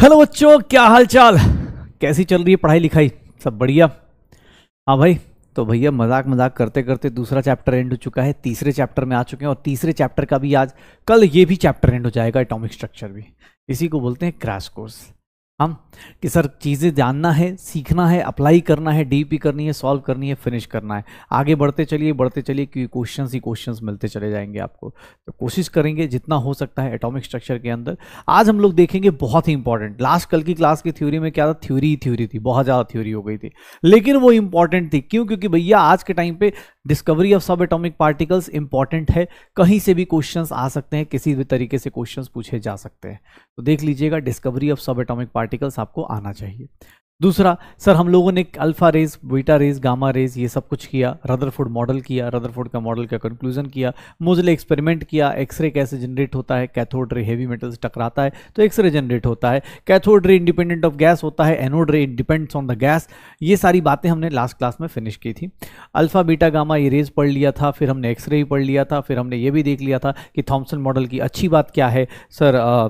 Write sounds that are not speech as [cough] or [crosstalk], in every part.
Hello बच्चों क्या हाल चाल कैसी चल रही है पढ़ाई लिखाई सब बढ़िया हाँ भाई तो भैया मजाक मजाक करते करते दूसरा चैप्टर एंड हो चुका है तीसरे चैप्टर में आ चुके हैं और तीसरे चैप्टर का भी आज कल ये भी चैप्टर एंड हो जाएगा एटॉमिक स्ट्रक्चर भी इसी को बोलते हैं क्रैश कोर्स हम कि सर चीज़ें जानना है सीखना है अप्लाई करना है पी करनी है सॉल्व करनी है फिनिश करना है आगे बढ़ते चलिए बढ़ते चलिए क्योंकि क्वेश्चन ही क्वेश्चन मिलते चले जाएंगे आपको तो कोशिश करेंगे जितना हो सकता है एटॉमिक स्ट्रक्चर के अंदर आज हम लोग देखेंगे बहुत ही इंपॉर्टेंट लास्ट कल की क्लास की थ्योरी में क्या था थ्योरी ही थ्योरी थी बहुत ज़्यादा थ्योरी हो गई थी लेकिन वो इंपॉर्टेंट थी क्यों क्योंकि भैया आज के टाइम पे discovery of subatomic particles important है कहीं से भी क्वेश्चन आ सकते हैं किसी भी तरीके से क्वेश्चन पूछे जा सकते हैं तो देख लीजिएगा discovery of subatomic particle particles आपको आना चाहिए दूसरा सर हम लोगों ने alpha rays beta rays gamma rays ये सब कुछ किया रदरफोर्ड मॉडल किया रदरफोर्ड का मॉडल का कंक्लूजन किया मोजले एक्सपेरिमेंट किया एक्सरे कैसे जनरेट होता है कैथोड रे हेवी मेटल्स टकराता है तो एक्सरे जनरेट होता है cathode ray independent of gas होता है एनोड रे डिपेंड्स ऑन द गैस ये सारी बातें हमने लास्ट क्लास में फिनिश की थी अल्फा बीटा गामा ये रेज पढ़ लिया था फिर हमने एक्सरे भी पढ़ लिया था फिर हमने ये भी देख लिया था कि थॉम्सन मॉडल की अच्छी बात क्या है सर आ,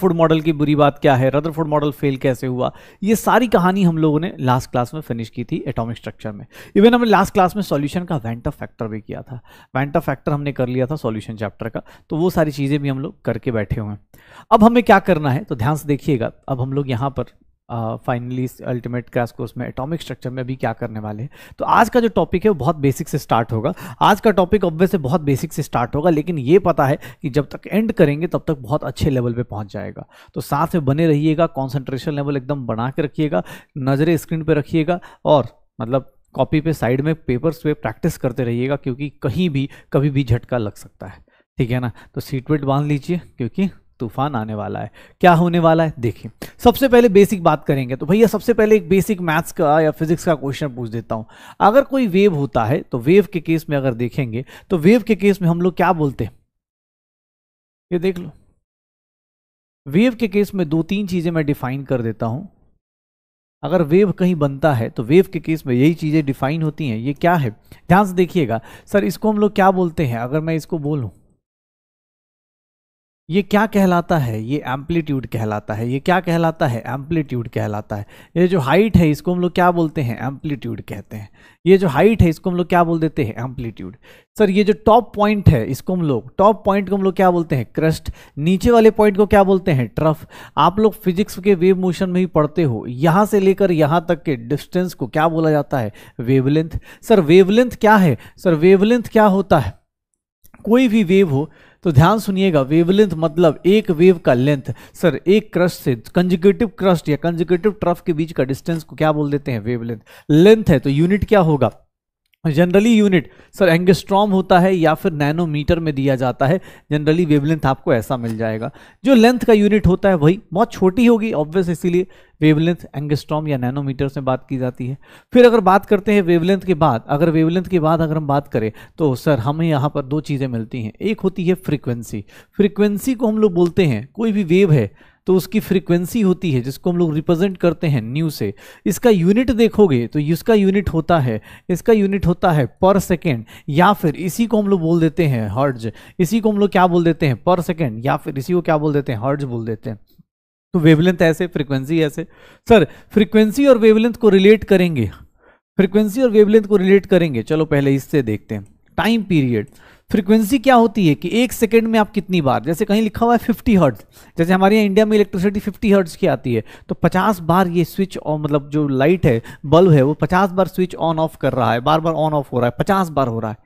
फूड मॉडल की बुरी बात क्या है फूड मॉडल फेल कैसे हुआ ये सारी कहानी हम लोगों ने लास्ट क्लास में फिनिश की थी एटॉमिक स्ट्रक्चर में इवन हमने लास्ट क्लास में सॉल्यूशन का वेंटा फैक्टर भी किया था वेंटा फैक्टर हमने कर लिया था सॉल्यूशन चैप्टर का तो वो सारी चीज़ें भी हम लोग करके बैठे हुए हैं अब हमें क्या करना है तो ध्यान से देखिएगा अब हम लोग यहाँ पर फाइनली अल्टीमेट क्रैश कोर्स में एटॉमिक स्ट्रक्चर में अभी क्या करने वाले हैं तो आज का जो टॉपिक है वो बहुत बेसिक से स्टार्ट होगा आज का टॉपिक ऑब्वियस से बहुत बेसिक से स्टार्ट होगा लेकिन ये पता है कि जब तक एंड करेंगे तब तक बहुत अच्छे लेवल पे पहुंच जाएगा तो साथ में बने रहिएगा कॉन्सेंट्रेशन लेवल एकदम बना के रखिएगा नज़रें स्क्रीन पर रखिएगा और मतलब कॉपी पे साइड में पेपर्स पे प्रैक्टिस करते रहिएगा क्योंकि कहीं भी कभी भी झटका लग सकता है ठीक है ना तो सीट वेट बांध लीजिए क्योंकि तूफान आने वाला है क्या होने वाला है देखिए सबसे पहले बेसिक बात करेंगे तो भैया सबसे पहले एक बेसिक मैथ्स का या फिजिक्स का क्वेश्चन पूछ देता हूं अगर कोई वेव होता है तो वेव के केस में अगर देखेंगे तो वेव के केस में हम लोग क्या बोलते हैं ये देख लो वेव के केस में दो तीन चीज़ें मैं डिफाइन कर देता हूं अगर वेव कहीं बनता है तो वेव के केस में यही चीज़ें डिफाइन होती हैं ये क्या है ध्यान से देखिएगा सर इसको हम लोग क्या बोलते हैं अगर मैं इसको बोलूं ये क्या कहलाता है ये एम्पलीट्यूड कहलाता है ये क्या कहलाता है एम्पलीट्यूड कहलाता है ये जो हाइट है इसको हम लोग क्या बोलते हैं एम्पलीट्यूड कहते हैं ये जो हाइट है इसको हम लोग क्या बोल देते हैं एम्पलीट्यूड सर ये जो टॉप पॉइंट है इसको हम लोग टॉप पॉइंट को हम लोग क्या बोलते हैं क्रस्ट नीचे वाले पॉइंट को क्या बोलते हैं ट्रफ आप लोग फिजिक्स के वेव मोशन में ही पढ़ते हो यहाँ से लेकर यहाँ तक के डिस्टेंस को क्या बोला जाता है वेवलेंथ सर वेवलेंथ क्या है सर वेवलेंथ क्या होता है कोई भी वेव हो तो ध्यान सुनिएगा वेवलेंथ मतलब एक वेव का लेंथ सर एक क्रस्ट से कंजुकेटिव क्रस्ट या कंजुकेटिव ट्रफ के बीच का डिस्टेंस को क्या बोल देते हैं वेवलेंथ लेंथ है तो यूनिट क्या होगा जनरली यूनिट सर एंगस्ट्रॉम होता है या फिर नैनोमीटर में दिया जाता है जनरली वेवलेंथ आपको ऐसा मिल जाएगा जो लेंथ का यूनिट होता है वही बहुत छोटी होगी ऑब्वियस इसीलिए वेवलेंथ एंगस्ट्रॉम या नैनोमीटर से बात की जाती है फिर अगर बात करते हैं वेवलेंथ के बाद अगर वेवलेंथ के बाद अगर हम बात करें तो सर हमें यहाँ पर दो चीज़ें मिलती हैं एक होती है फ्रीक्वेंसी फ्रीक्वेंसी को हम लोग बोलते हैं कोई भी वेव है तो उसकी फ्रीक्वेंसी होती है जिसको हम लोग रिप्रेजेंट करते हैं न्यू से इसका यूनिट देखोगे तो इसका यूनिट होता है इसका यूनिट होता है पर सेकेंड या फिर इसी को हम लोग बोल देते हैं हर्ज इसी को हम लोग क्या बोल देते हैं पर सेकेंड या फिर इसी को क्या बोल देते हैं हर्ज बोल देते हैं तो वेवलेंथ ऐसे फ्रीक्वेंसी ऐसे सर फ्रीक्वेंसी और वेवलेंथ को रिलेट करेंगे फ्रीक्वेंसी और वेवलेंथ को रिलेट करेंगे चलो पहले इससे देखते हैं टाइम पीरियड फ्रीक्वेंसी क्या होती है कि एक सेकेंड में आप कितनी बार जैसे कहीं लिखा हुआ है फिफ्टी हर्ट्ज जैसे हमारे यहाँ इंडिया में इलेक्ट्रिसिटी फिफ्टी हर्ट्स की आती है तो पचास बार ये स्विच ऑन मतलब जो लाइट है बल्ब है वो पचास बार स्विच ऑन ऑफ कर रहा है बार बार ऑन ऑफ हो रहा है पचास बार हो रहा है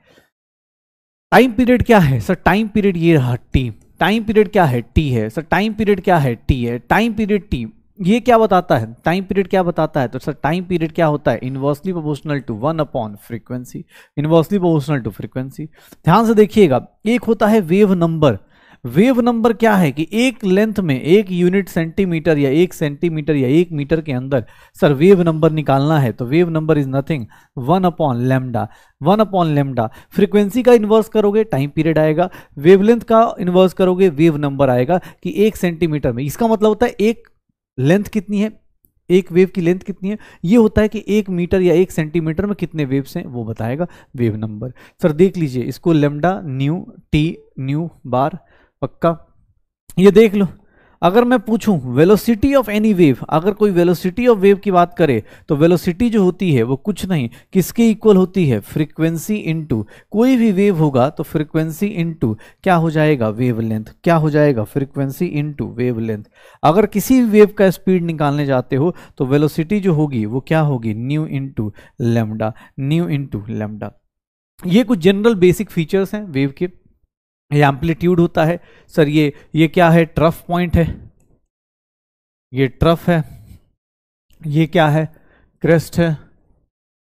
टाइम पीरियड क्या है सर टाइम पीरियड ये रहा टी टाइम पीरियड क्या है टी है सर टाइम पीरियड क्या है टी है टाइम पीरियड टी ये क्या बताता है टाइम पीरियड क्या बताता है तो सर टाइम पीरियड क्या होता है inversely proportional to one upon frequency inversely proportional to frequency ध्यान से देखिएगा एक होता है वेव नंबर वेव नंबर क्या है कि एक लेंथ में एक यूनिट सेंटीमीटर या एक सेंटीमीटर या एक मीटर के अंदर सर वेव नंबर निकालना है तो wave number is nothing one upon lambda one upon lambda frequency का इन्वर्स करोगे टाइम पीरियड आएगा वेवलेंथ का इन्वर्स करोगे वेव नंबर आएगा कि एक सेंटीमीटर में इसका मतलब होता है एक लेंथ कितनी है एक वेव की लेंथ कितनी है ये होता है कि एक मीटर या एक सेंटीमीटर में कितने वेव्स हैं वो बताएगा वेव नंबर सर देख लीजिए इसको लेमडा न्यू टी न्यू बार पक्का ये देख लो अगर मैं पूछूं वेलोसिटी ऑफ एनी वेव अगर कोई वेलोसिटी ऑफ वेव की बात करे तो वेलोसिटी जो होती है वो कुछ नहीं किसके इक्वल होती है फ्रीक्वेंसी इनटू कोई भी वेव होगा तो फ्रीक्वेंसी इनटू क्या हो जाएगा वेव लेंथ क्या हो जाएगा फ्रीक्वेंसी इनटू वेव लेंथ अगर किसी भी वेव का स्पीड निकालने जाते हो तो वेलोसिटी जो होगी वो क्या होगी nu into lambda nu into lambda ये कुछ जनरल बेसिक फीचर्स हैं वेव के ये एम्पलीट्यूड होता है सर ये ये क्या है ट्रफ पॉइंट है ये ट्रफ है ये क्या है क्रेस्ट है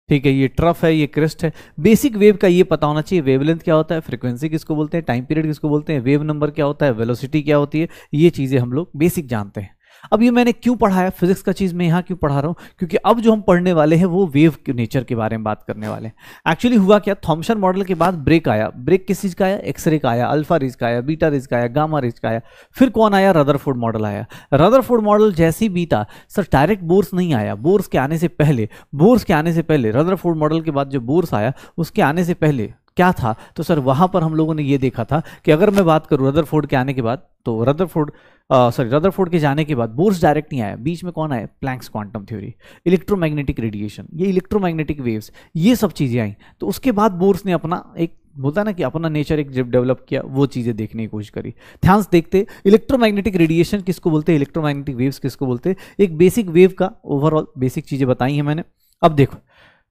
ठीक है ये ट्रफ है ये क्रेस्ट है बेसिक वेव का ये पता होना चाहिए वेवलेंथ क्या होता है फ्रीक्वेंसी किसको बोलते हैं टाइम पीरियड किसको बोलते हैं वेव नंबर क्या होता है वेलोसिटी क्या होती है ये चीज़ें हम लोग बेसिक जानते हैं अब ये मैंने क्यों पढ़ाया फिजिक्स का चीज़ मैं यहाँ क्यों पढ़ा रहा हूँ क्योंकि अब जो हम पढ़ने वाले हैं वो वेव के नेचर के बारे में बात करने वाले हैं एक्चुअली हुआ क्या थॉम्सन मॉडल के बाद ब्रेक आया ब्रेक किस चीज़ का आया एक्सरे का आया अल्फा रिज का आया बीटा रिज का आया गामा रिज का आया फिर कौन आया रदर मॉडल आया रदर मॉडल जैसे ही बीता सर डायरेक्ट बोर्स नहीं आया बोर्स के आने से पहले बोर्स के आने से पहले रदर मॉडल के बाद जो बोर्स आया उसके आने से पहले क्या था तो सर वहां पर हम लोगों ने ये देखा था कि अगर मैं बात करूं रदरफोर्ड के आने के बाद तो रदरफोर्ड सॉरी रदरफोर्ड के जाने के बाद बोर्स डायरेक्ट नहीं आया बीच में कौन आया Planck's quantum theory electromagnetic radiation ये इलेक्ट्रोमैग्नेटिक वेव्स ये सब चीज़ें आई तो उसके बाद बोर्स ने अपना एक बोलता ना कि अपना नेचर एक जब डेवलप किया वो चीज़ें देखने की कोशिश करी ध्यान से देखते इलेक्ट्रोमैग्नेटिक रेडिएशन किसको बोलते हैं इलेक्ट्रोमैग्नेटिक वेव्स किसको बोलते हैं एक बेसिक वेव का ओवरऑल बेसिक चीज़ें बताई हैं मैंने अब देखो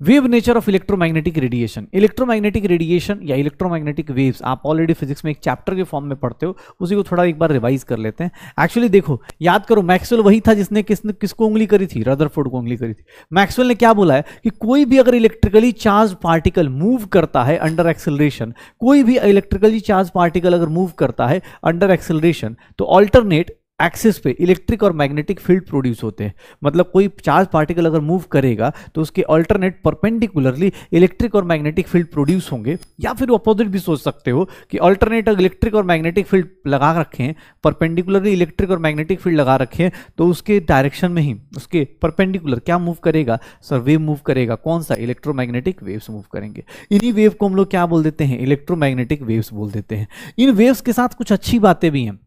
wave nature of electromagnetic radiation electromagnetic radiation या इलेक्ट्रोमैग्नेटिक वेव्स आप ऑलरेडी फिजिक्स में एक चैप्टर के फॉर्म में पढ़ते हो उसी को थोड़ा एक बार रिवाइज कर लेते हैं एक्चुअली देखो याद करो मैक्सवेल वही था जिसने किसने किसको उंगली करी थी रदरफोर्ड को उंगली करी थी मैक्सवेल ने क्या बोला है कि कोई भी अगर इलेक्ट्रिकली चार्ज पार्टिकल मूव करता है अंडर एक्सेलरेशन कोई भी इलेक्ट्रिकली चार्ज पार्टिकल अगर मूव करता है अंडर एक्सेलरेशन तो ऑल्टरनेट एक्सिस पे इलेक्ट्रिक और मैग्नेटिक फील्ड प्रोड्यूस होते हैं मतलब कोई चार्ज पार्टिकल अगर मूव करेगा तो उसके अल्टरनेट परपेंडिकुलरली इलेक्ट्रिक और मैग्नेटिक फील्ड प्रोड्यूस होंगे या फिर अपोजिट भी सोच सकते हो कि अल्टरनेट इलेक्ट्रिक और मैग्नेटिक फील्ड लगा रखें परपेंडिकुलरली इलेक्ट्रिक और मैग्नेटिक फील्ड लगा रखें तो उसके डायरेक्शन में ही उसके परपेंडिकुलर क्या मूव करेगा सर वेव मूव करेगा कौन सा इलेक्ट्रोमैग्नेटिक वेव्स मूव करेंगे इन्हीं वेव को हम लोग क्या बोल देते हैं इलेक्ट्रोमैग्नेटिक वेव्स बोल देते हैं इन वेव्स के साथ कुछ अच्छी बातें भी हैं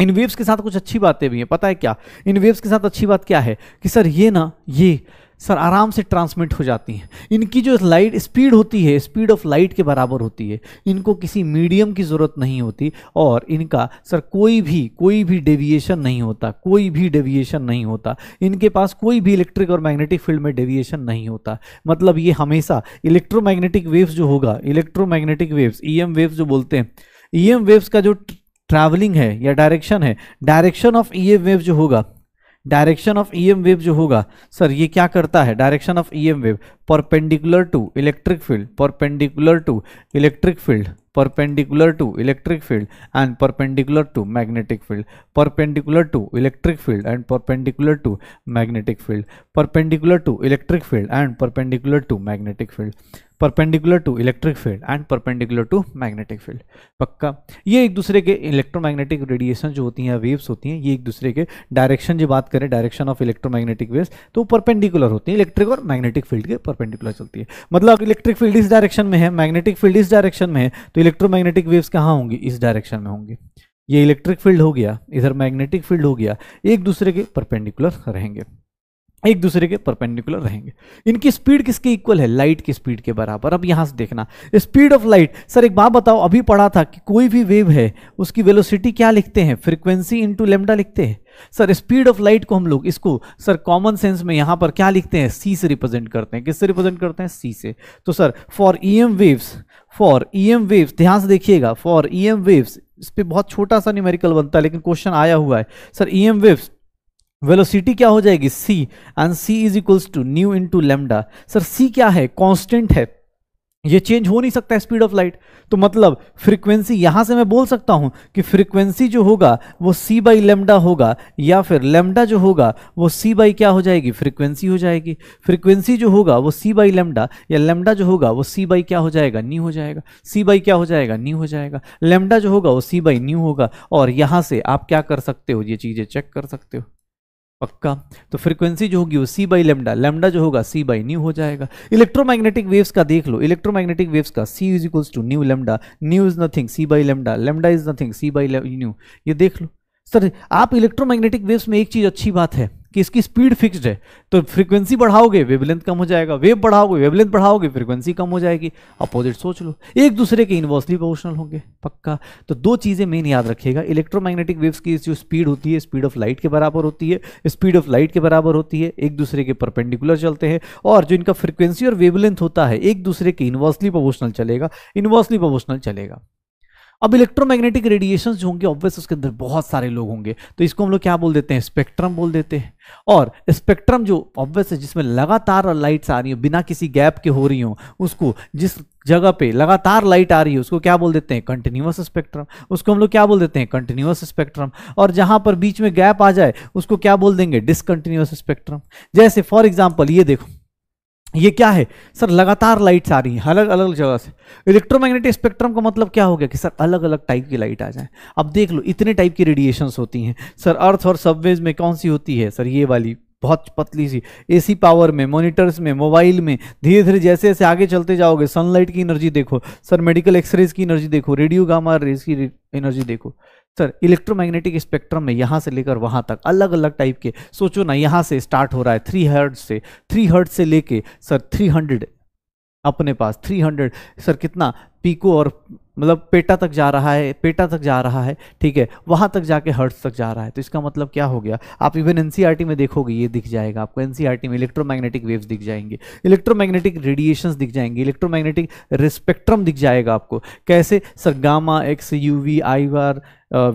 इन वेव्स के साथ कुछ अच्छी बातें भी हैं पता है क्या इन वेव्स के साथ अच्छी बात क्या है कि सर ये ना ये सर आराम से ट्रांसमिट हो जाती हैं इनकी जो लाइट स्पीड होती है स्पीड ऑफ लाइट के बराबर होती है इनको किसी मीडियम की ज़रूरत नहीं होती और इनका सर कोई भी कोई भी डेविएशन नहीं होता कोई भी डेविएशन नहीं होता इनके पास कोई भी इलेक्ट्रिक और मैग्नेटिक फील्ड में डेविएशन नहीं होता मतलब ये हमेशा इलेक्ट्रोमैग्नेटिक वेव्स जो होगा इलेक्ट्रोमैग्नेटिक वेव्स ई वेव्स जो बोलते हैं ई e वेव्स का जो ट्रैवलिंग है या डायरेक्शन है direction of E M wave जो होगा direction of E M wave जो होगा सर ये क्या करता है direction of E M wave perpendicular to electric field perpendicular to electric field perpendicular to electric field and perpendicular to magnetic field perpendicular to electric field and perpendicular to magnetic field perpendicular to electric field and perpendicular to magnetic field perpendicular to electric field and perpendicular to magnetic field पक्का ये एक दूसरे के electromagnetic radiation जो होती हैं waves होती हैं ये एक दूसरे के डायरेक्शन जो बात करें डायरेक्शन ऑफ इलेक्ट्रोमैग्नेटिक वेव्स तो परपेंडिकुलर होती है इलेक्ट्रिक और मैग्नेटिक फील्ड के परपेंडिकुलर चलती है मतलब इलेक्ट्रिक फील्ड इस डायरेक्शन में है मैग्नेटिक फील्ड इस डायरेक्शन में है तो इलेक्ट्रोमैग्नेटिक वेव्स कहाँ होंगी इस डायरेक्शन में होंगी ये इलेक्ट्रिक फील्ड हो गया इधर मैग्नेटिक फील्ड हो गया एक दूसरे के परपेंडिकुलर रहेंगे एक दूसरे के परपेंडिकुलर रहेंगे इनकी स्पीड किसके इक्वल है लाइट की स्पीड के बराबर अब यहाँ से देखना स्पीड ऑफ लाइट सर एक बात बताओ अभी पढ़ा था कि कोई भी वेव है उसकी वेलोसिटी क्या लिखते हैं फ्रीक्वेंसी इंटू लेमडा लिखते हैं सर स्पीड ऑफ लाइट को हम लोग इसको सर कॉमन सेंस में यहाँ पर क्या लिखते हैं सी से रिप्रेजेंट करते हैं किससे रिप्रेजेंट करते हैं सी से तो sir for E M waves for E M waves ध्यान से देखिएगा फॉर ई एम वेव्स इस पर बहुत छोटा सा न्यूमेरिकल बनता है लेकिन क्वेश्चन आया हुआ है sir E M waves velocity क्या हो जाएगी C and C is equals to nu in lambda sir C क्या है कॉन्स्टेंट है ये चेंज हो नहीं सकता स्पीड ऑफ लाइट तो मतलब फ्रीक्वेंसी यहां से मैं बोल सकता हूं कि फ्रीक्वेंसी जो होगा वो सी बाई लेमडा होगा या फिर लेमडा जो होगा वो सी बाई क्या हो जाएगी फ्रीक्वेंसी हो जाएगी फ्रीक्वेंसी जो होगा वो सी बाई लेमडा या लेमडा जो होगा वो सी बाई क्या हो जाएगा न्यू हो जाएगा सी बाई क्या हो जाएगा न्यू हो जाएगा लेमडा जो होगा वो सी बाई न्यू होगा और यहां से आप क्या कर सकते हो ये चीजें चेक कर सकते हो पक्का तो फ्रीक्वेंसी जो होगी वो सी बाई लेमडा लेमडा जो होगा सी बाई न्यू हो जाएगा इलेक्ट्रोमैग्नेटिक वेव्स का देख लो इलेक्ट्रोमैग्नेटिक वेव्स का C is equals to nu lambda nu is nothing C by lambda lambda is nothing C by nu ये देख लो सर आप इलेक्ट्रोमैग्नेटिक वेव्स में एक चीज अच्छी बात है कि इसकी स्पीड फिक्स्ड है तो फ्रीक्वेंसी बढ़ाओगे वेवलेंथ कम हो जाएगा वेव बढ़ाओगे वेवलेंथ बढ़ाओगे फ्रीक्वेंसी कम हो जाएगी अपोजिट सोच लो एक दूसरे के इन्वर्सली प्रोपोर्शनल होंगे पक्का तो दो चीज़ें मेन याद रखिएगा इलेक्ट्रोमैग्नेटिक वेव्स की जो स्पीड होती है स्पीड ऑफ लाइट के बराबर होती है स्पीड ऑफ लाइट के बराबर होती है एक दूसरे के परपेंडिकुलर चलते हैं और जो इनका फ्रिक्वेंसी और वेवलेंथ होता है एक दूसरे के इन्वर्सली प्रोपोर्शनल चलेगा इन्वर्सली प्रोपोर्शनल चलेगा अब इलेक्ट्रोमैग्नेटिक रेडिएशन जो होंगे ऑब्वियस उसके अंदर बहुत सारे लोग होंगे तो इसको हम लोग क्या बोल देते हैं स्पेक्ट्रम बोल देते हैं और स्पेक्ट्रम जो ऑब्वियस है जिसमें लगातार लाइट्स आ रही हो बिना किसी गैप के हो रही हो उसको जिस जगह पे लगातार लाइट आ रही है उसको क्या बोल देते हैं कंटिन्यूस स्पेक्ट्रम उसको हम लोग क्या बोल देते हैं कंटिन्यूस स्पेक्ट्रम और जहां पर बीच में गैप आ जाए उसको क्या बोल देंगे डिसकंटिन्यूस स्पेक्ट्रम जैसे फॉर एग्जाम्पल ये देखो ये क्या है सर लगातार लाइट्स आ रही हैं अलग अलग जगह से इलेक्ट्रोमैग्नेटिक स्पेक्ट्रम का मतलब क्या हो गया कि सर अलग अलग टाइप की लाइट आ जाए अब देख लो इतने टाइप की रेडिएशंस होती हैं सर अर्थ और सबवेज में कौन सी होती है सर ये वाली बहुत पतली सी एसी पावर में मॉनिटर्स में मोबाइल में धीरे धीरे जैसे जैसे आगे चलते जाओगे सनलाइट की एनर्जी देखो सर मेडिकल एक्सरेज की एनर्जी देखो रेडियो गामा रेज की एनर्जी देखो सर इलेक्ट्रोमैग्नेटिक स्पेक्ट्रम में यहाँ से लेकर वहाँ तक अलग अलग टाइप के सोचो ना यहाँ से स्टार्ट हो रहा है थ्री हर्ड से थ्री हर्ड से लेके सर थ्री हंड्रेड अपने पास थ्री हंड्रेड सर कितना पीको और मतलब पेटा तक जा रहा है पेटा तक जा रहा है ठीक है वहाँ तक जाके हर्ट्स तक जा रहा है तो इसका मतलब क्या हो गया आप इवन एन e में देखोगे ये दिख जाएगा आपको एन e में इलेक्ट्रोमैग्नेटिक वेव्स दिख जाएंगे इलेक्ट्रोमैग्नेटिक रेडिएशंस दिख जाएंगे इलेक्ट्रोमैग्नेटिक रिस्पेक्ट्रम दिख जाएगा आपको कैसे sir gamma X U V I R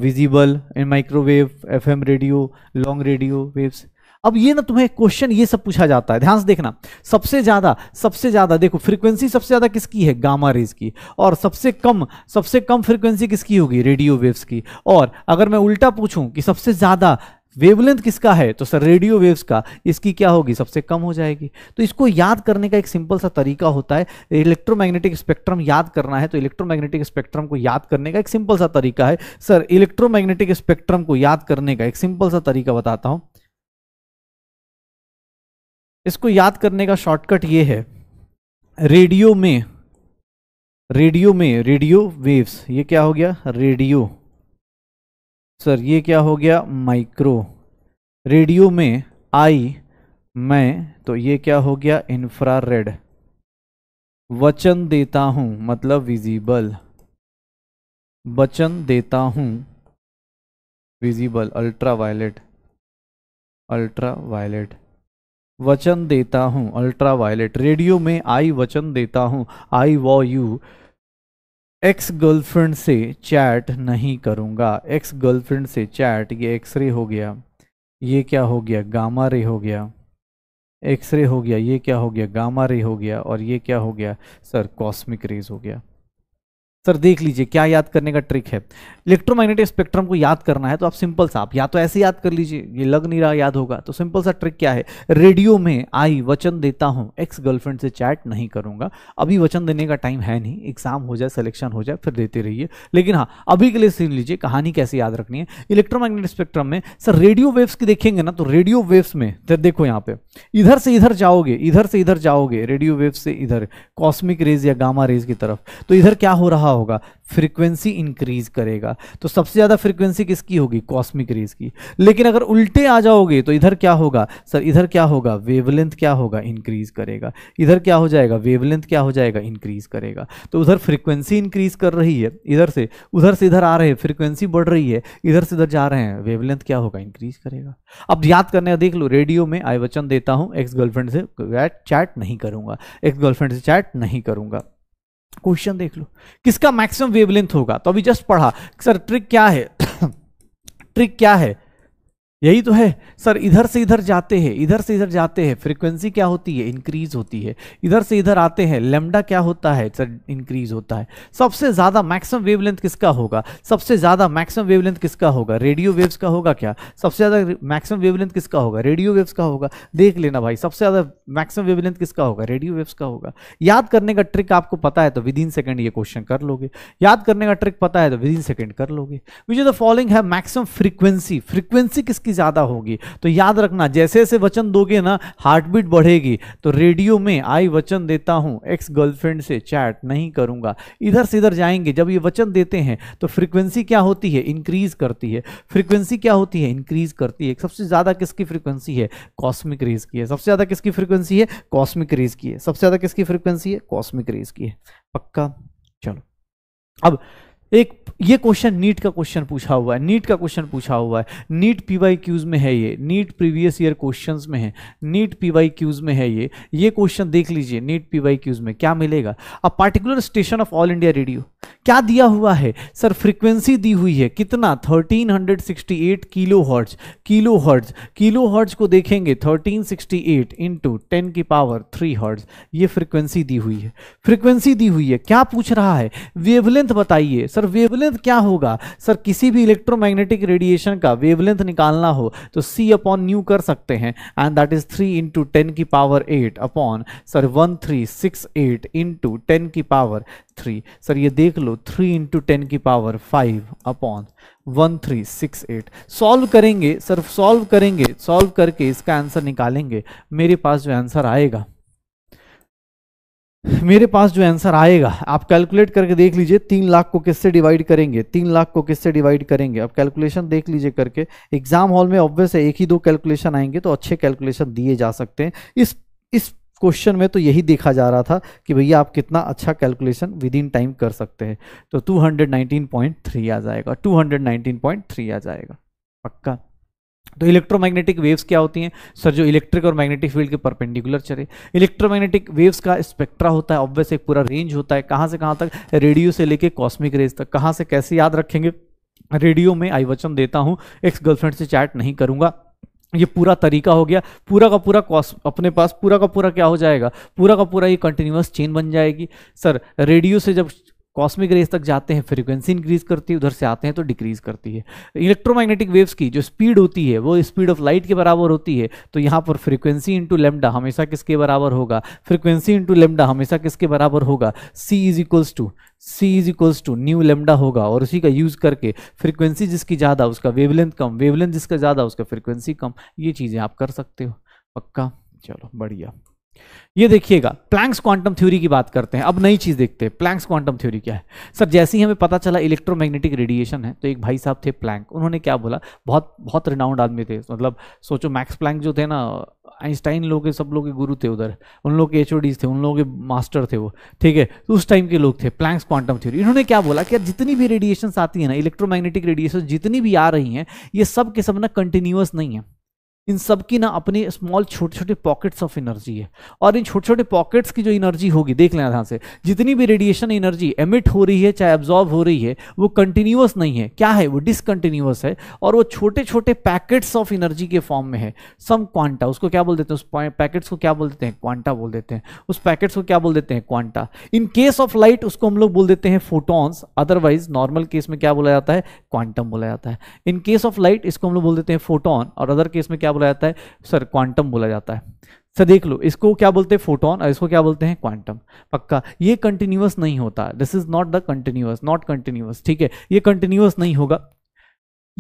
visible microwave F radio long radio waves अब ये ना तुम्हें क्वेश्चन ये सब पूछा जाता है ध्यान से देखना सबसे ज्यादा सबसे ज्यादा देखो फ्रीक्वेंसी सबसे ज्यादा किसकी है गामा रेज की और सबसे कम सबसे कम फ्रीक्वेंसी किसकी होगी रेडियो वेव्स की और अगर मैं उल्टा पूछूं कि सबसे ज्यादा वेवलेंथ किसका है तो सर रेडियो वेव्स का इसकी क्या होगी सबसे कम हो जाएगी तो इसको याद करने का एक सिंपल सा तरीका होता है इलेक्ट्रोमैग्नेटिक स्पेक्ट्रम याद करना है तो इलेक्ट्रोमैग्नेटिक स्पेक्ट्रम को याद करने का एक सिंपल सा तरीका है सर इलेक्ट्रोमैग्नेटिक स्पेक्ट्रम को याद करने का एक सिंपल सा तरीका बताता हूँ इसको याद करने का शॉर्टकट ये है रेडियो में रेडियो में रेडियो वेव्स ये क्या हो गया रेडियो सर ये क्या हो गया माइक्रो रेडियो में आई मैं तो ये क्या हो गया इंफ्रारेड वचन देता हूं मतलब विजिबल वचन देता हूं visible ultraviolet ultraviolet वचन देता हूँ अल्ट्रा वायलेट रेडियो में आई वचन देता हूँ I vow you ex girlfriend से चैट नहीं करूँगा एक्स गर्लफ्रेंड से चैट ये एक्सरे हो गया ये क्या हो गया गामा रे हो गया एक्सरे हो गया ये क्या हो गया गामा रे हो गया और ये क्या हो गया सर कॉस्मिक रेज हो गया सर देख लीजिए क्या याद करने का ट्रिक है इलेक्ट्रोमैग्नेटिक स्पेक्ट्रम को याद करना है तो आप सिंपल सा आप या तो ऐसे याद कर लीजिए ये लग नहीं रहा याद होगा तो सिंपल सा ट्रिक क्या है रेडियो में आई वचन देता हूँ एक्स गर्लफ्रेंड से चैट नहीं करूँगा अभी वचन देने का टाइम है नहीं एग्जाम हो जाए सिलेक्शन हो जाए फिर देते रहिए लेकिन हाँ अभी के लिए सुन लीजिए कहानी कैसे याद रखनी है इलेक्ट्रोमैग्नेटिक स्पेक्ट्रम में सर रेडियो वेव्स की देखेंगे ना तो रेडियो वेव्स में तो देखो यहाँ पे इधर से इधर जाओगे इधर से इधर जाओगे रेडियो वेव से इधर कॉस्मिक रेज या गामा रेज की तरफ तो इधर क्या हो रहा हो होगा फ्रीक्वेंसी इंक्रीज करेगा तो सबसे ज़्यादा फ्रीक्वेंसी किसकी होगी कॉस्मिक रेज की लेकिन अगर उल्टे आ जाओगे तो इधर क्या होगा सर इधर क्या होगा वेवलेंथ क्या होगा इंक्रीज करेगा इधर क्या हो जाएगा वेवलेंथ क्या हो जाएगा इंक्रीज करेगा तो उधर फ्रीक्वेंसी इंक्रीज कर रही है इधर से उधर से इधर आ रहे हैं फ्रीक्वेंसी बढ़ रही है इधर से इधर जा रहे हैं वेवलेंथ क्या होगा इंक्रीज करेगा अब याद करने का देख लो रेडियो में आई वचन देता हूँ एक्स गर्लफ्रेंड से चैट नहीं करूंगा एक्स गर्लफ्रेंड से चैट नहीं करूंगा क्वेश्चन देख लो किसका मैक्सिमम वेवलेंथ होगा तो अभी जस्ट पढ़ा सर ट्रिक क्या है ट्रिक [coughs] क्या है यही तो है सर इधर से इधर जाते हैं इधर से इधर जाते हैं फ्रीक्वेंसी क्या होती है इंक्रीज होती है इधर से इधर आते हैं लेमडा क्या होता है सर इंक्रीज होता है सबसे ज़्यादा मैक्सिमम वेवलेंथ किसका होगा सबसे ज़्यादा मैक्सिमम वेवलेंथ किसका होगा रेडियो वेव्स का होगा क्या सबसे ज़्यादा मैक्सिमम वेवलेंथ किसका होगा रेडियो वेव्स का होगा देख लेना भाई सबसे ज़्यादा मैक्सिमम वेवलेंथ किसका होगा रेडियो वेव्स का होगा याद करने का ट्रिक आपको पता है तो विद इन सेकेंड ये क्वेश्चन कर लोगे याद करने का ट्रिक पता है तो विद इन सेकेंड कर लोगे विच इज द फॉलोइंग है मैक्सिमम फ्रीक्वेंसी फ्रीक्वेंसी किसकी इसकी ज़्यादा होगी तो याद रखना जैसे जैसे वचन दोगे ना हार्ट बीट बढ़ेगी तो रेडियो में आई वचन देता हूँ एक्स गर्लफ्रेंड से चैट नहीं करूँगा इधर से इधर जाएंगे जब ये वचन देते हैं तो फ्रीक्वेंसी क्या होती है इंक्रीज करती है फ्रीक्वेंसी क्या होती है इंक्रीज करती है सबसे ज़्यादा किसकी फ्रीक्वेंसी है कॉस्मिक रेज की है सबसे ज़्यादा किसकी फ्रीक्वेंसी है कॉस्मिक रेज की है सबसे ज़्यादा किसकी फ्रीक्वेंसी है कॉस्मिक रेज की है पक्का चलो अब एक ये क्वेश्चन नीट का क्वेश्चन पूछा हुआ है नीट का क्वेश्चन पूछा हुआ है नीट पी वाई क्यूज में है ये नीट प्रीवियस ईयर क्वेश्चंस में है नीट पी वाई क्यूज में है ये ये क्वेश्चन देख लीजिए नीट पी वाई क्यूज में क्या मिलेगा a particular station of All India Radio क्या दिया हुआ है सर फ्रीक्वेंसी दी हुई है कितना 1368 kilohertz kilohertz kilohertz को देखेंगे 1368 इंटू टेन की पावर थ्री हर्ट्ज ये फ्रीक्वेंसी दी हुई है फ्रीक्वेंसी दी हुई है क्या पूछ रहा है वेवलेंथ बताइए सर वेवलेंथ क्या होगा सर किसी भी इलेक्ट्रोमैग्नेटिक रेडिएशन का वेवलेंथ निकालना हो तो सी अपॉन न्यू कर सकते हैं and that is three into ten की power eight upon sir one three six eight into ten की पावर थ्री सर ये देख लो थ्री इंटू टेन की power five upon one three six eight solve करेंगे सर सॉल्व करेंगे solve करके इसका आंसर निकालेंगे मेरे पास जो आंसर आएगा मेरे पास जो आंसर आएगा आप कैलकुलेट करके देख लीजिए तीन लाख को किससे डिवाइड करेंगे तीन लाख को किससे डिवाइड करेंगे आप कैलकुलेशन देख लीजिए करके एग्जाम हॉल में ऑब्वियस है एक ही दो कैलकुलेशन आएंगे तो अच्छे कैलकुलेशन दिए जा सकते हैं इस इस क्वेश्चन में तो यही देखा जा रहा था कि भैया आप कितना अच्छा कैलकुलेशन विद इन टाइम कर सकते हैं तो 219.3 आ जाएगा 219.3 आ जाएगा पक्का तो इलेक्ट्रोमैग्नेटिक वेव्स क्या होती हैं सर जो इलेक्ट्रिक और मैग्नेटिक फील्ड के परपेंडिकुलर चले इलेक्ट्रोमैग्नेटिक वेव्स का स्पेक्ट्रा होता है ऑब्वियस एक पूरा रेंज होता है कहाँ से कहाँ तक रेडियो से लेके कॉस्मिक रेज तक कहाँ से कैसे याद रखेंगे रेडियो में आई वचन देता हूँ एक्स गर्लफ्रेंड से चैट नहीं करूँगा ये पूरा तरीका हो गया पूरा का पूरा कॉस अपने पास पूरा का पूरा क्या हो जाएगा पूरा का पूरा ये कंटिन्यूस चेन बन जाएगी सर रेडियो से जब कॉस्मिक रेस तक जाते हैं फ्रीक्वेंसी इंक्रीज करती है उधर से आते हैं तो डिक्रीज करती है इलेक्ट्रोमैग्नेटिक वेव्स की जो स्पीड होती है वो स्पीड ऑफ लाइट के बराबर होती है तो यहाँ पर फ्रीक्वेंसी इंटू लेमडा हमेशा किसके बराबर होगा फ्रीक्वेंसी इंटू लेमडा हमेशा किसके बराबर होगा C is equals to C is equals to nu lambda होगा और उसी का यूज़ करके फ्रीक्वेंसी जिसकी ज़्यादा उसका वेवलेंथ कम वेवलेंथ जिसका ज़्यादा उसका फ्रिक्वेंसी कम ये चीज़ें आप कर सकते हो पक्का चलो बढ़िया ये देखिएगा प्लैंक्स क्वांटम थ्योरी की बात करते हैं अब नई चीज देखते हैं प्लैंक्स क्वांटम थ्योरी क्या है सर जैसे ही हमें पता चला इलेक्ट्रोमैग्नेटिक रेडिएशन है तो एक भाई साहब थे प्लैंक उन्होंने क्या बोला बहुत बहुत रिनाउंड आदमी थे मतलब सोचो मैक्स प्लैंक जो थे ना आइंस्टाइन लोग के सब लोग के गुरु थे उधर उन लोग के एच थे उन लोगों के मास्टर थे वो ठीक है तो उस टाइम के लोग थे प्लैंक्स क्वांटम थ्योरी इन्होंने क्या बोला कि जितनी भी रेडिएशन आती है ना इलेक्ट्रोमैग्नेटिक रेडिएशन जितनी भी आ रही हैं ये सब के सब ना कंटिन्यूस नहीं है इन सब की ना अपनी स्मॉल छोटे छोटे पॉकेट्स ऑफ एनर्जी है और इन छोटे छोटे पॉकेट्स की जो एनर्जी होगी देख लेना ध्यान से जितनी भी रेडिएशन एनर्जी एमिट हो रही है चाहे एब्जॉर्ब हो रही है वो कंटिन्यूस नहीं है क्या है वो डिसकंटिन्यूस है और वो छोटे छोटे पैकेट्स ऑफ एनर्जी के फॉर्म में है सम क्वांटा उसको क्या बोल देते हैं उस पैकेट्स को क्या बोल देते हैं क्वांटा बोल देते हैं उस पैकेट्स को क्या बोल देते हैं quanta in case of light उसको हम लोग बोल देते हैं फोटॉन्स अदरवाइज नॉर्मल केस में क्या बोला जाता है क्वांटम बोला जाता है इन केस ऑफ लाइट इसको हम लोग बोल देते हैं फोटोन और अदर केस में क्या बोला जाता है सर क्वांटम बोला जाता है सर देख लो इसको क्या बोलते हैं फोटोन और इसको क्या बोलते हैं क्वांटम पक्का ये कंटिन्यूस नहीं होता this is not the continuous not continuous ठीक है ये कंटिन्यूस नहीं होगा